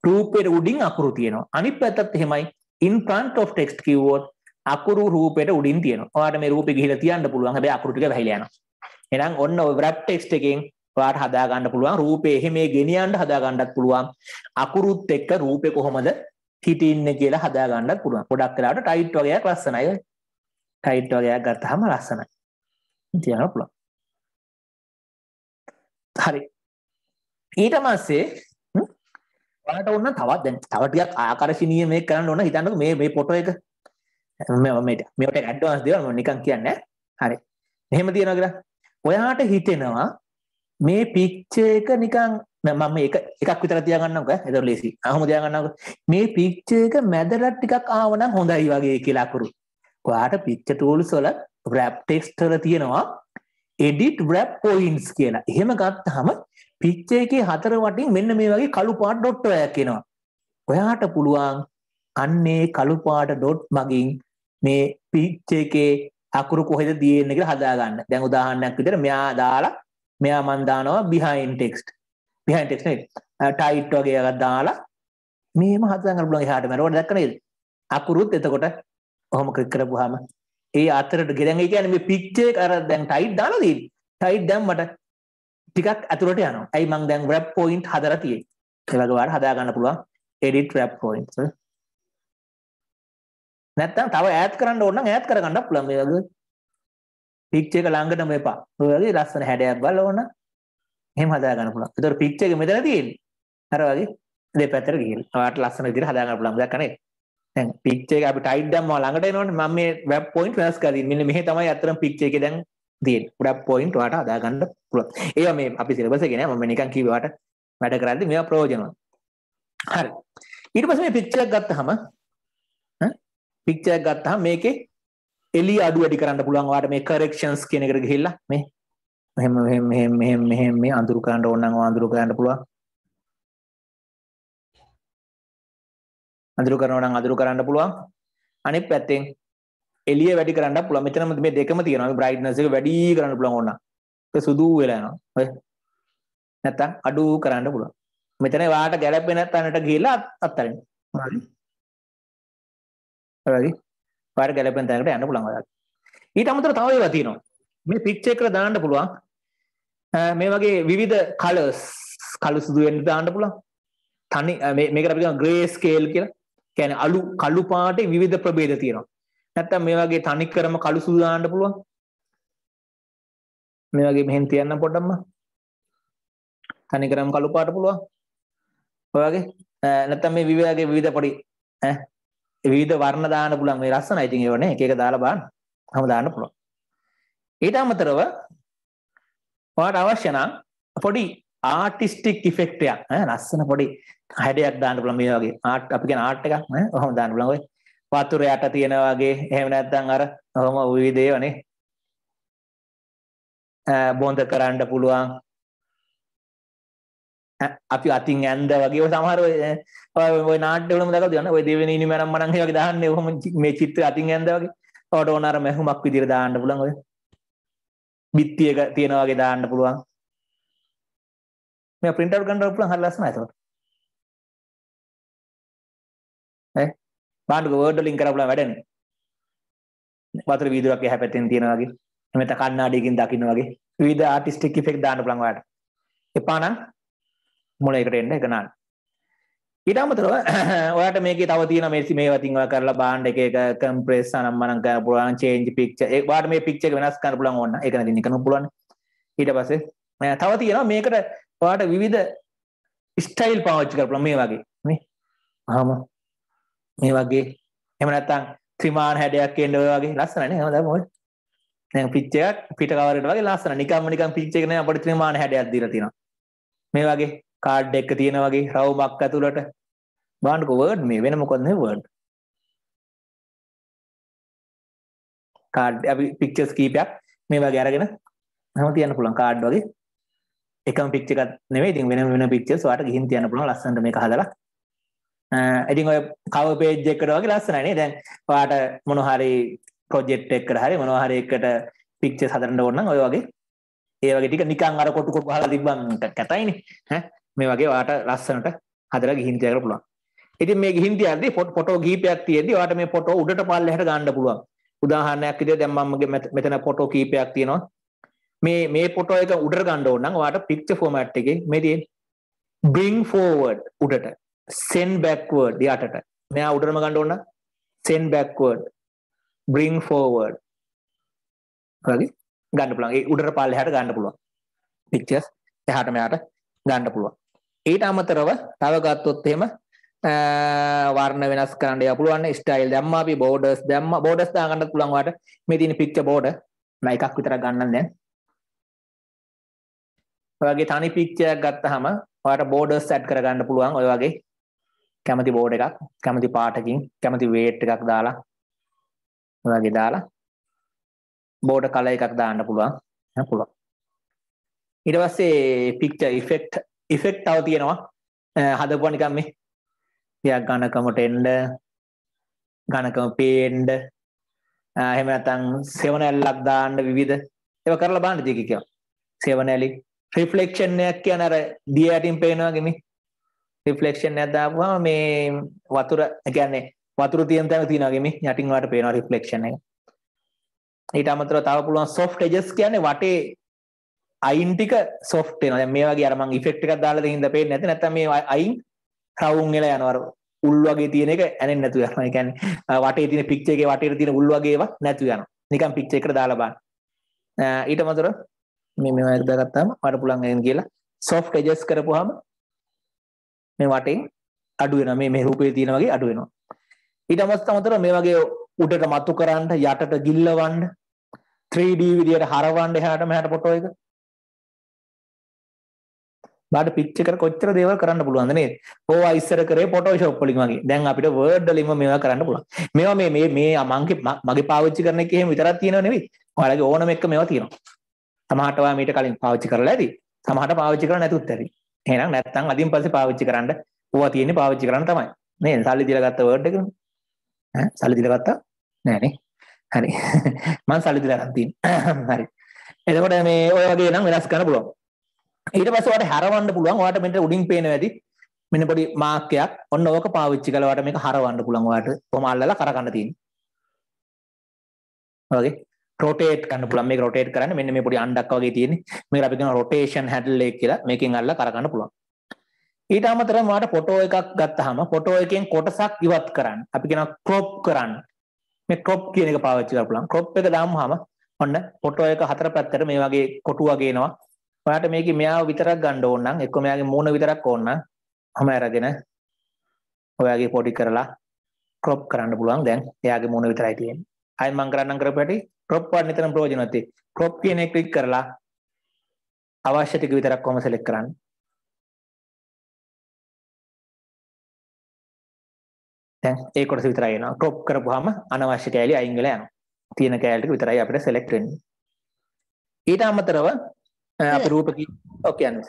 රූපයට උඩින් අකුරු තියෙනවා අනිත් පැත්තත් එහෙමයි ඉන් ෆ්‍රන්ට් ඔෆ් ටෙක්ස්ට් කිව්වොත් අකුරු රූපයට උඩින් තියෙනවා ඔයාට මේ රූපේ ගිහිලා තියන්න පුළුවන් හැබැයි අකුරු ටික වැහිලා යනවා එහෙනම් ඔන්න ඔය wrap text එකෙන් ඔයාට හදා ගන්න පුළුවන් රූපේ එහෙම ගෙනියන්න හදා ගන්නත් පුළුවන් අකුරුත් එක්ක රූපේ කොහොමද හිටින්නේ කියලා හදා ගන්නත් පුළුවන් ගොඩක් වෙලාවට ටයිට් වගේයක් ලස්සනයි ටයිට් වගේයක් ගත්තහම ලස්සනයි තියන පුළා හරි ඊට මස්සේ ඔයාලට ඔන්න තවත් දැන් තව ටිකක් ආකර්ශනීය මේක කරන්න ඕන හිතන්නකෝ මේ මේ ෆොටෝ එක මේ මේකට ඇඩ්වාන්ස් දේවල් මම නිකන් කියන්නේ හරි මෙහෙම තියනවා කියලා ඔයාට හිතෙනවා මේ පික්චර් එක නිකන් මම එක එකක් විතර තියාගන්නම්ක එතකොට ලේසි අහම තියාගන්නම්ක මේ පික්චර් එක මැදට ටිකක් ආව නම් හොඳයි වගේ කියලා අකුරු ඔයාට පිච්ච ටූල්ස් වල රැප් ටෙක්ස්ට් වල තියෙනවා එඩිට් රැප් පොයින්ට්ස් කියලා. එහෙම ගත්තහම පිච්ච එකේ හතර වටින් මෙන්න මේ වගේ කළු පාට ඩොට් එකක් එනවා. ඔයාට පුළුවන් අන්නේ කළු පාට ඩොට් මගින් මේ පිච්ච එකේ අකුරු කොහෙද තියෙන්නේ කියලා හදාගන්න. දැන් උදාහරණයක් විදිහට මෙයා දාලා මෙයා මන් දානවා behind text. behind text නේ. tight වගේ එකක් දාලා මේම හදාගන්න පුළුවන් එහාට මරවට දැක්ක නේද? අකුරුත් එතකොට ඔහොම ක්‍රික් කරපුවාම ඒ අතරට ගෙරන් ඒ කියන්නේ මේ පික්චර් එක අර දැන් ටයිට් දාලා තියෙන ටයිට් දැම්මට ටිකක් ඇතුළට යනවා. ඇයි මං දැන් රැප් පොයින්ට් හදලා තියෙන්නේ. ඒ වගේ වාර හදා ගන්න පුළුවන් edit wrap points. නැත්තම් තව ඈඩ් කරන්න ඕන නම් ඈඩ් කරගන්න පුළුවන් මේ වගේ. පික්චර් එක ළඟටම එපා. ඔය වගේ ලස්සන හැඩයක් බලවන. එහෙම හදා ගන්න පුළුවන්. ඒතකොට පික්චර් එක මෙතන තියෙන්නේ. අර වගේ දෙපැත්තට ගිහින්. ඔයාලට ලස්සන විදිහට හදා ගන්න පුළුවන්. දැන් කනේ. දැන් පික්චර් එක අපි ටයිට් දැම්මම ළඟට එනවනේ මම මේ වෙබ් පොයින්ට් වෙනස් කරලා දෙන්නේ මෙන්න මෙහෙ තමයි අතරම පික්චර් එකේ දැන් තියෙන්නේ ගොඩක් පොයින්ට් ඔයාලට හදා ගන්න පුළුවන් ඒවා මේ අපි සිලබස් එකේ නෑ මම නිකන් කිව්වේ ඔයාලට වැඩ කරද්දී මේවා ප්‍රයෝජනවත් හරි ඊට පස්සේ මේ පික්චර් එක ගත්තාම පික්චර් එකක් ගත්තාම මේකේ එළිය අඩු වැඩි කරන්න පුළුවන් ඔයාලට මේ කරෙක්ෂන්ස් කියන එකට ගිහිල්ලා මේ මෙහෙම මෙහෙම මෙහෙම මෙහෙම මේ අඳුරු කරන්න ඕන නම් අඳුරු කරන්න පුළුවන් අඳුරු කරනවා නම් අඳුරු කරන්න පුළුවන්. අනිත් පැත්තෙන් එළිය වැඩි කරන්න පුළුවන්. මෙතනම මේ දෙකම තියෙනවා. මේ brightness එක වැඩි කරන්න පුළුවන් ඕන. ඒක සුදු වෙලා යනවා. ඔය නැත්තම් අඩු කරන්න පුළුවන්. මෙතන වාට ගැළපෙන්නේ නැත්නම්ට ගිහිල්ලා අත්තරින්. හරි. හරි. වාට ගැළපෙන තැනකට යන්න පුළුවන් ඔයාලට. ඊට අමතරව තව ඒවා තියෙනවා. මේ පික්චර් එකට දාන්න පුළුවන්. මේ වගේ විවිධ colors කළු සුදු වෙන්න දාන්න පුළුවන්. තනි මේකට අපි කියනවා ග්‍රේ ස්කේල් කියලා. කියන්නේ අලු කළු පාටේ විවිධ ප්‍රභේද තියෙනවා. නැත්තම් මේ වගේ තනි ක්‍රම කළු සුදු දාන්න පුළුවන්. මේ වගේ මෙහෙන් තියන්න පොඩ්ඩක්ම. තනි ක්‍රම කළු පාට පුළුවන්. ඔය වගේ නැත්තම් මේ විවිධගේ විවිධ පොඩි ඈ විවිධ වර්ණ දාන්න පුළුවන්. මේ ලස්සනයි. ඉතින් ඒවනේ එක එක දාලා බලන්න. හැම දාන්න පුළුවන්. ඊට අමතරව ඔයාට අවශ්‍ය නම් පොඩි ආටිස්ටික් ඉෆෙක්ට් එකක් ඈ ලස්සන පොඩි හැඩයක් දාන්න පුළුවන් මේ වගේ ආට් අපි කියන ආට් එකක් නේ ඔහොම දාන්න පුළුවන් ඔය වතුර යට තියෙන වගේ එහෙම නැත්නම් අර ඔහොම විවිධ ඒවා නේ බොඳ කරන්න පුළුවන් අපි අතින් ඇන්ද වගේ ඔය සමහර ඔය නාට්‍ය වලම දැකලා තියෙනවා ඔය දෙවෙනි ඉනි මනම් මනම් ඒ වගේ දාන්නේ ඔහොම මේ චිත්‍ර අතින් ඇන්ද වගේ ඔකට ඕන අර මැහුමක් විදිහට දාන්න පුළුවන් ඔය බිත්තියක තියෙන වගේ දාන්න පුළුවන් මේ print out ගන්න පුළුවන් හරි ලස්සනයි ඒකට ඈ බාන්නක වර්ඩ් වලින් කරපුලා වැඩනේ. වතුර වීදුරක් එහා පැත්තෙන් තියෙන වගේ. එමෙත කණ්ණාඩියකින් දකින්න වගේ. විවිධ ආටිස්ටික් ඉෆෙක්ට් දාන්න පුළුවන් ඔයාලට. එපා නම් මොන එකට එන්න එක නාන්න. ඊට අමතරව ඔයාට මේකේ තව තියෙන මේ මේ වතින් ඔයා කරලා බාන්ඩ් එක එක කම්ප්‍රෙස් අනම්මනම් කරන්න පුළුවන් චේන්ජ් පික්චර් ඒ වාට මේ පික්චර් එක වෙනස් කරන්න පුළුවන් ඕන. ඒක නැතිනම් කරන්න පුළුවන්. ඊට පස්සේ තව තියෙනවා මේකට ඔයාට විවිධ ස්ටයිල් පාවිච්චි කරලා මේ වගේ නේ. අහම මේ වගේ එහෙම නැත්නම් ත්‍රිමාණ හැඩයක් එන්න ඔය වගේ ලස්සනනේ හැමදාම ඔය දැන් පිච් එකක් පිට කවරේට වගේ ලස්සන නිකම්ම නිකම් පිච් එක නෑ අපිට ත්‍රිමාණ හැඩයක් දීලා තියෙනවා මේ වගේ කාඩ් එකක තියෙන වගේ රවුමක් ඇතුළට බලන්නකෝ වර්ඩ් මේ වෙන මොකක්ද මේ වර්ඩ් කාඩ් අපි පික්චර්ස් කීපයක් මේ වගේ අරගෙන හැම තියන්න පුළුවන් කාඩ් වගේ එකම පික්චර් එකක් නෙවෙයි ඉතින් වෙන වෙන පික්චර්ස් ඔයාලට ගිහින් තියන්න පුළුවන් ලස්සනට මේක හදලා ඉතින් ඔය කව පේජ් එකට වගේ ලස්සනයි නේ දැන් ඔයාට මොන හරි ප්‍රොජෙක්ට් එකකට හරි මොන හරි එකකට පික්චර්ස් හදන්න ඕන නම් ඔය වගේ ඒ වගේ ටික නිකන් අර කොටු කොටු ගහලා තිබ්බම කැතයිනේ ඈ මේ වගේ ඔයාට ලස්සනට හදලා ගිහින් තියන්න පුළුවන්. ඉතින් මේ ගිහින් තියද්දි ෆොටෝ කීපයක් තියෙද්දි ඔයාට මේ ෆොටෝ උඩට පල්ලෙහාට ගන්න පුළුවන්. උදාහරණයක් විදිහට දැන් මම මෙතන ෆොටෝ කීපයක් තියෙනවා. මේ මේ ෆොටෝ එක උඩට ගන්න ඕන නම් ඔයාට පික්චර් ෆෝමැට් එකේ මේ තියෙන්නේ bring forward උඩට send backward යටට මෙයා උඩරම ගන්න ඕන send backward bring forward වගේ ගන්න පුළුවන් ඒ උඩර පල්ලෙහාට ගන්න පුළුවන් pictures එහාට මෙහාට ගන්න පුළුවන් ඊට අමතරව තව ගත්තොත් එහෙම වර්ණ වෙනස් කරන්න යා පුළුවන් ස්ටයිල් දැම්මා අපි බෝඩර්ස් දැම්මා බෝඩර්ස් දාගන්න පුළුවන් වාට මේ තියෙන picture border මම එකක් විතර ගන්නම් දැන් ඔයගේ තනි පික්චයක් ගත්තහම ඔයාට බෝඩර්ස් ඇඩ් කරගන්න පුළුවන් ඔය වගේ කැමති බෝඩ් එකක් කැමති පාටකින් කැමති වේට් එකක් දාලා ඔයගේ දාලා බෝඩ් කලර් එකක් දාන්න පුළුවන් නේද පුළුවන් ඊට පස්සේ පික්චර් ඉෆෙක්ට් ඉෆෙක්ට් තව තියෙනවා හදපුවා නිකන් මේ ටිකක් ඝනකමට එන්න ඝනකම පේන්න එහෙම නැත්නම් සෙවණැල්ලක් දාන්න විවිධ ඒවා කරලා බලන්න දෙකේ කියනවා සෙවණැලි රිෆ්ලෙක්ෂන් එකක් කියන අර දිය යටින් පේනවා වගේ මේ රිෆ්ලෙක්ෂන් එකක් දාපුවාම මේ වතුර කියන්නේ වතුර තියෙන තැන තියෙනවා වගේ මේ යටින් වාට පේනවා රිෆ්ලෙක්ෂන් එක. ඊට අමතරව තව පුළුවන් soft edges කියන්නේ වටේ අයින් ටික soft වෙනවා. දැන් මේ වගේ අර මං effect එකක් දාලා දෙහින්ද පේන්නේ නැති නැත්නම් මේ අයින් round වෙලා යනවා. අර උල් වගේ තියෙන එක ඇනෙන්නේ නැතු යනවා. ඒ කියන්නේ වටේ තියෙන picture එකේ වටේට තියෙන උල් වගේ ඒවා නැතු යනවා. නිකන් picture එකට දාලා බලන්න. ඊට අමතරව මේ මේවා දාගත්තාම මට පුළුවන් එන්න කියලා soft edges කරපුවාම මේ වටෙන් අඩු වෙනවා මේ මේ රූපේ තියෙන වගේ අඩු වෙනවා ඊට අමතරව මේ වගේ උඩට මතු කරන්න යටට ගිල්ලවන්න 3D විදියට හරවන්න එහාට මෙහාට ෆොටෝ එක බාට පිච්ච කර කොච්චර දේවල් කරන්න පුළුවන්ද නේද ඕවා ඉස්සර කරේ ෆොටෝෂොප් වලින් වගේ දැන් අපිට වර්ඩ් වලින්ම මේවා කරන්න පුළුවන් මේවා මේ මේ මේ මගේ මගේ පාවිච්චි කරන එක එහෙම විතරක් තියෙනව නෙවෙයි ඔයාලගේ ඕනම එක මේවා තියෙනවා සමහරට ඔයා මීට කලින් පාවිච්චි කරලා ඇති සමහරට පාවිච්චි කරලා නැතුත් ඇති එහෙනම් නැත්තම් අදින් පස්සේ පාවිච්චි කරන්න ඕවා තියෙන්නේ පාවිච්චි කරන්න තමයි. නේද? සල්ලි දීලා ගත්ත වර්ඩ් එක. ඈ සල්ලි දීලා ගත්තා? නෑනේ. හරි. මම සල්ලි දීලා ගන්න තියෙන්නේ. හරි. එතකොට මේ ඔය වගේ නම් වෙනස් කරන්න පුළුවන්. ඊට පස්සේ ඔයාලට හරවන්න පුළුවන්. ඔයාලට මෙන්න උඩින් පේන වැඩි මෙන්න පොඩි මාක් එකක්. ඔන්න ඕක පාවිච්චි කළා ඔයාලට මේක හරවන්න පුළුවන් ඔයාලට. කොහොම අල්ලලා කරගන්න තියෙන්නේ. ඔයගේ රොටේට් කන්න පුළන් මේ රොටේට් කරන්න මෙන්න මේ පොඩි අන්ඩක් වගේ තියෙන මේ අපි කියන රොටේෂන් හැඩල්ලේ කියලා මේකෙන් අල්ල කරගන්න පුළුවන් ඊට අමතරව මාට ෆොටෝ එකක් ගත්තාම ෆොටෝ එකෙන් කොටසක් ඉවත් කරන්න අපි කියන ක්‍රොප් කරන්න මේ ක්‍රොප් කියන එක පාවිච්චි කරලා පුළුවන් ක්‍රොප් එක දාමුවාම ඔන්න ෆොටෝ එක හතර පැත්තට මේ වගේ කොටු වගේ එනවා ඔයාට මේකේ මෙයාව විතරක් ගන්න ඕන නම් එක්ක මෙයාගේ මූණ විතරක් ඕන නම් හැම අරගෙන ඔයාගේ පොඩි කරලා ක්‍රොප් කරන්න පුළුවන් දැන් එයාගේ මූණ විතරයි තියෙන්නේ අයින් මං කරන්නම් කරපු හැටි crop වඩ නිතරම ප්‍රයෝජනවත්. crop කියන එක ක්ලික් කරලා අවශ්‍ය ටික විතරක් කොහොම select කරන්නේ? දැන් ඒ කොටස විතරයි එනවා. crop කරපුවාම අනවශ්‍ය කෑලි අයින් වෙලා යනවා. තියෙන කෑලි ටික විතරයි අපිට select වෙන්නේ. ඊට අමතරව අපි රූප කි ඔක යන්නේ.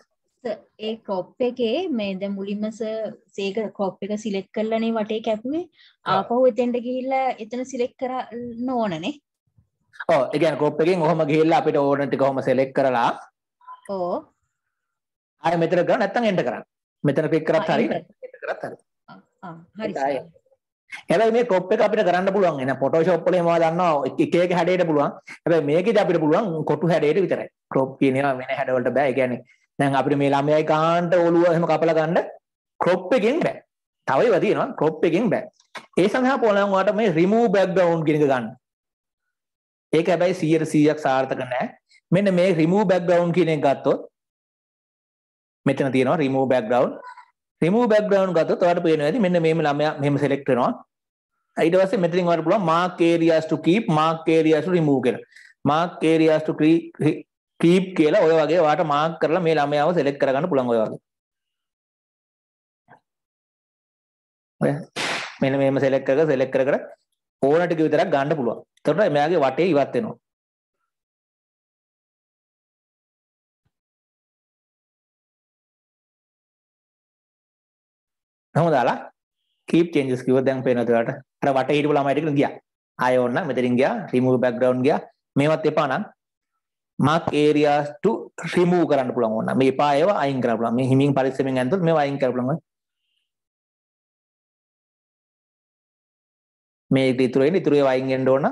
ඒ ක්‍රොප් එකේ මේ දැන් මුලින්ම සේක ක්‍රොප් එක සිලෙක්ට් කරලානේ වටේ කැපුවේ ආපහු එතෙන්ට ගිහිල්ලා එතන සිලෙක්ට් කරන්න ඕනනේ ඕ එකන කොප් එකෙන් ඔහොම ගිහිල්ලා අපිට ඕන ටික ඔහොම සෙලෙක්ට් කරලා ඕ ආය මෙතන කරා නැත්තම් එන්ටර් කරන්න මෙතන ක්ලික් කරත් හරි එන්ටර් කරත් හරි හරි හැබැයි මේ කොප් එක අපිට කරන්න පුළුවන් එන ෆොටෝෂොප් වල මේවා දන්නවා එක එක හැඩයට පුළුවන් හැබැයි මේකෙදි අපිට පුළුවන් කොටු හැඩයට විතරයි ක්‍රොප් කියන ඒවා වෙන හැඩවලට බෑ ඒ කියන්නේ දැන් අපිට මේ ළමයයි කාන්ට ඔළුව එහෙම කපලා ගන්න ක්‍රොප් එකෙන් බෑ තව ඒවා තියෙනවා ක්‍රොප් එකෙන් බෑ ඒ සඳහා පුළුවන් ඔයාලට මේ රිමූව් බෑග්ග්‍රවුන්ඩ් කියන එක ගන්න ඒක හැබැයි 100%ක් සාර්ථක නැහැ. මෙන්න මේ remove background කියන එක ගත්තොත් මෙතන තියෙනවා remove background. remove background ගත්තොත් ඔයාලට පේනවා ඇති මෙන්න මේම ළමයා මෙහෙම select වෙනවා. ඊට පස්සේ මෙතනින් ඔයාලට පුළුවන් mark areas to keep, mark areas to remove කියලා. mark areas to keep කියලා ඔය වගේ ඔයාලට mark කරලා මේ ළමයාව select කරගන්න පුළුවන් ඔය වගේ. ඔය මෙන්න මේම select කරලා select කර කර ඕනට විතරක් ගන්න පුළුවන්. එතකොට මෙයාගේ වටේ ඉවත් වෙනවා. නම දාලා කීප් චේන්ජස් කිව්ව දැන් පේනවද ඔයාලට? අර වට හිටපු ළමයි ටික ගියා. ආයෙ ඕන්න මෙතනින් ගියා. remove background ගියා. මේවත් එපා නම් mark areas to remove කරන්න පුළුවන් ඕන්න. මේ එපා ඒවා අයින් කරන්න පුළුවන්. මේ හිමින් පරිස්සමෙන් ඇන්තොත් මේවා අයින් කරන්න පුළුවන්. මේ ඉතුරෙන් ඉතුරේ වයින් එන්න ඕන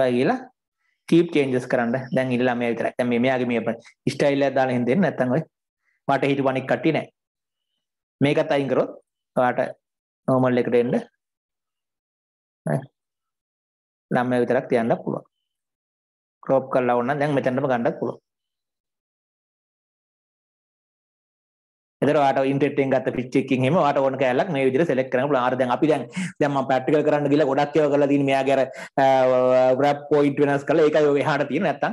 ඔය කියලා කීප් චේන්ජස් කරන්න දැන් ඉල්ලා මේ විතරයි දැන් මේ මෙයාගේ මේ ස්ටයිල් එකක් දාලා හින්දෙන්නේ නැත්තම් ඔය මට හිටු අනික් කට්ටිය නැහැ මේකත් අයින් කරොත් ඔයාට නෝමල් එකට එන්න ළමයා විතරක් තියන්න පුළුවන් ක්‍රොප් කරලා ඕන දැන් මෙතනටම ගන්නත් පුළුවන්. එතකොට ඔයාට ඉන්ටර්නෙට් එකෙන් ගත්ත පිච් එකකින් එහෙම ඔයාට ඕන කැලලක් මේ විදිහට සෙලෙක්ට් කරන්න පුළුවන්. ආර දැන් අපි දැන් දැන් මම ප්‍රැක්ටිකල් කරන්න ගිහලා ගොඩක් ඒවා කරලා තියෙන මෙයාගේ අර wrap point වෙනස් කරලා ඒකයි එහාට තියෙන නැත්තම්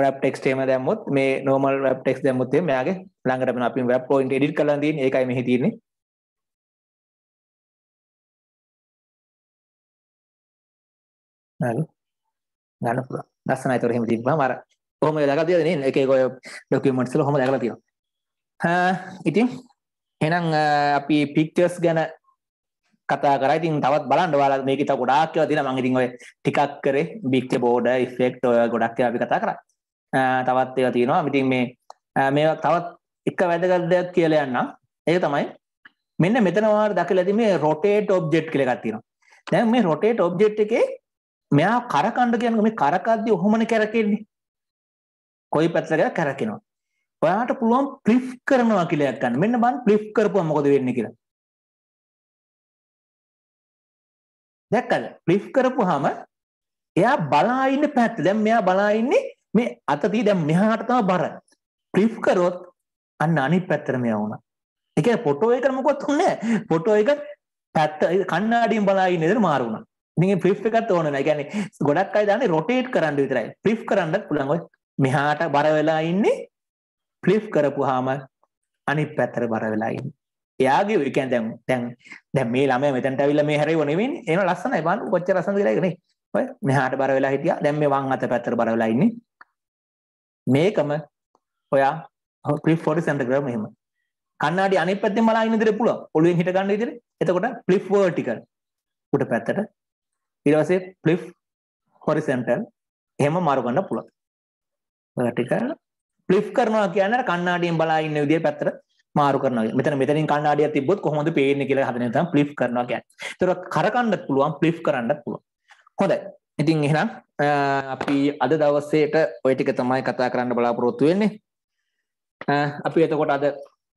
wrap text එහෙම දැම්මොත් මේ normal wrap text දැම්මොත් එහෙම මෙයාගේ ළඟට වෙන අපි wrap point edit කරලා තියෙන ඒකයි මෙහි තියෙන්නේ. හරි. ගන්න පුළුවන්. ලස්සනයි ඒතර එහෙම තිබ්බම අර කොහොම දාගලා තියද නේ එක එක ඔය ඩොකියුමන්ට්ස් වල කොහොම දාගලා තියෙනවා ඉතින් එහෙනම් අපි පික්චර්ස් ගැන කතා කරා ඉතින් තවත් බලන්න ඔයාලා මේකේ තව ගොඩාක් ඒවා තියෙනවා මම ඉතින් ඔය ටිකක් කරේ බික්ක බෝඩර් ඉෆෙක්ට් ඔය ගොඩක් ඒවා අපි කතා කරා තවත් ඒවා තියෙනවා ඉතින් මේ මේවා තවත් එක වැදගත් දෙයක් කියලා යන්නම් ඒක තමයි මෙන්න මෙතන ඔයාලා දැකලා ඇති මේ රොටේට් ඔබ්ජෙක්ට් කියලා එකක් තියෙනවා දැන් මේ රොටේට් ඔබ්ජෙක්ට් එකේ මෙයා කරකණ්ඩ කියනක මේ කරකද්දි ඔහොමන කැරකෙන්නේ කොයි පැත්තක කැරකෙනවා ඔයාට පුළුවන් ප්‍රිෆ් කරනවා කියලා ගන්න මෙන්න බන් ප්‍රිෆ් කරපුවා මොකද වෙන්නේ කියලා දැක්කද ප්‍රිෆ් කරපුවාම එයා බලා ඉන්න පැත්ත දැන් මෙයා බලා ඉන්නේ මේ අත තිය දැන් මෙහාට තමයි බර ප්‍රිෆ් කරොත් අන්න අනිත් පැත්තට මෙයා වුණා ඒ කියන්නේ ෆොටෝ එකට මොකවත් උන්නේ නැහැ ෆොටෝ එක පැත්ත කණ්ණාඩියෙන් බලා ඉන්න ඉඳලා මාරු වුණා මේ ප්‍රිප් එකත් ඕන නැහැ. කියන්නේ ගොඩක් අය දාන්නේ රොටේට් කරන්න විතරයි. ප්‍රිප් කරන්නත් පුළුවන්. ඔය මෙහාට බර වෙලා ඉන්නේ ප්‍රිප් කරපුවාම අනිත් පැත්තට බර වෙලා ඉන්නේ. එයාගේ ඒ කියන්නේ දැන් දැන් දැන් මේ ළමයා මෙතනට ඇවිල්ලා මේ හැරෙව නෙවෙන්නේ. ඒන ලස්සනයි බලන්න කොච්චර ලස්සනද කියලා ඒක නේ. ඔය මෙහාට බර වෙලා හිටියා. දැන් මේ වම් අත පැත්තට බර වෙලා ඉන්නේ. මේකම ඔයා ප්‍රිප් 40 සෙන්ටිග්‍රෑම් එහෙම. කන්නාඩි අනිත් පැත්තෙන් බලා ඉන්න විදිහට පුළුවන්. ඔළුවෙන් හිට ගන්න විදිහට. එතකොට ප්‍රිප් වර්ටිකල් උඩ පැත්තට ඊට පස්සේ flip horizontal එහෙම මාරු කරන්න පුළුවන්. ඔය ටික flip කරනවා කියන්නේ අර කණ්ණාඩියෙන් බලා ඉන්න විදිය පැත්තට මාරු කරනවා කියන්නේ. මෙතන මෙතනින් කණ්ණාඩියක් තිබ්බොත් කොහොමද පේන්නේ කියලා හදන එක තමයි flip කරනවා කියන්නේ. ඒතර කරකන්නත් පුළුවන් flip කරන්නත් පුළුවන්. හොඳයි. ඉතින් එහෙනම් අපි අද දවසේට ඔය ටික තමයි කතා කරන්න බලාපොරොත්තු වෙන්නේ. අපි එතකොට අද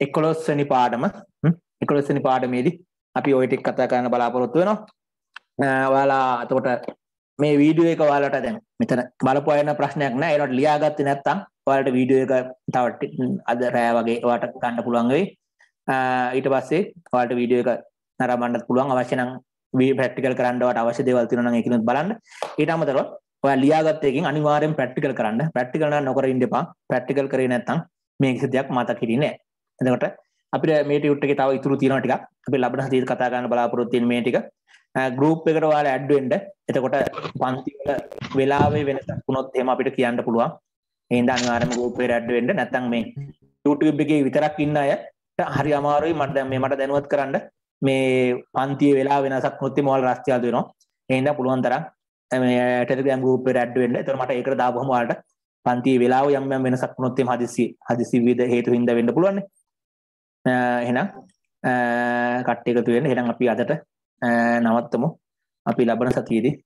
11 වෙනි පාඩම 11 වෙනි පාඩමේදී අපි ඔය ටික කතා කරන්න බලාපොරොත්තු වෙනවා. ඔයාලා එතකොට මේ වීඩියෝ එක ඔයාලට දැන් මෙතන බලපු අයන ප්‍රශ්නයක් නෑ ඒනට ලියාගත්තේ නැත්තම් ඔයාලට වීඩියෝ එක තව අද රෑ වගේ ඔයාට ගන්න පුළුවන් වෙයි ඊට පස්සේ ඔයාලට වීඩියෝ එක නරඹන්නත් පුළුවන් අවශ්‍ය නම් වී ප්‍රැක්ටිකල් කරන්න ඔයාලට අවශ්‍ය දේවල් තියෙනවා නම් ඒකිනුත් බලන්න ඊට අමතරව ඔයා ලියාගත්ත එකෙන් අනිවාර්යෙන් ප්‍රැක්ටිකල් කරන්න ප්‍රැක්ටිකල් නම් නොකර ඉන්න එපා ප්‍රැක්ටිකල් කරේ නැත්තම් මේ කිසි දෙයක් මතක හිටින්නේ නෑ එතකොට අපිට මේ ටියුට් එකේ තව ඉතුරු තියෙනවා ටිකක් අපි ලබන සතියේ කතා කරන්න බලාපොරොත්තු වෙන මේ ටික ගරුප් එකට වාල ඇඩ්ුවෙන්ඩ එතකොට පන්තිවල වෙලාවේ වෙනස් වුණොත් එම අපිට කියන්න පුළුවන් ඒන්ද අනිවාරම ගෝපේ රැඩ්ුවෙන්ඩ නැතන් මේ YouTube එකේ විතරක් ඉන්න අයට හරි අමාරුයි මට මේ මට දැනුවත් කරන්න මේ පන්තිය වෙලා වෙනසක් නොත්ති මෝල් රස්තියාද වෙනවා එහින්ද පුළුවන් තරම් ටෙලිග්‍රෑම් ගෲප් එකට ඇඩ් වෙන්න. එතකොට මට ඒකට දාපුවම ඔයාලට පන්තියේ වෙලාව යම් යම් වෙනසක් වුණොත් එම් හදිසි හදිසි විවිධ හේතු හින්දා වෙන්න පුළුවන්. එහෙනම් කට්ටි එකතු වෙන්න. එහෙනම් අපි අදට නවත්තමු. අපි ලබන සතියේදී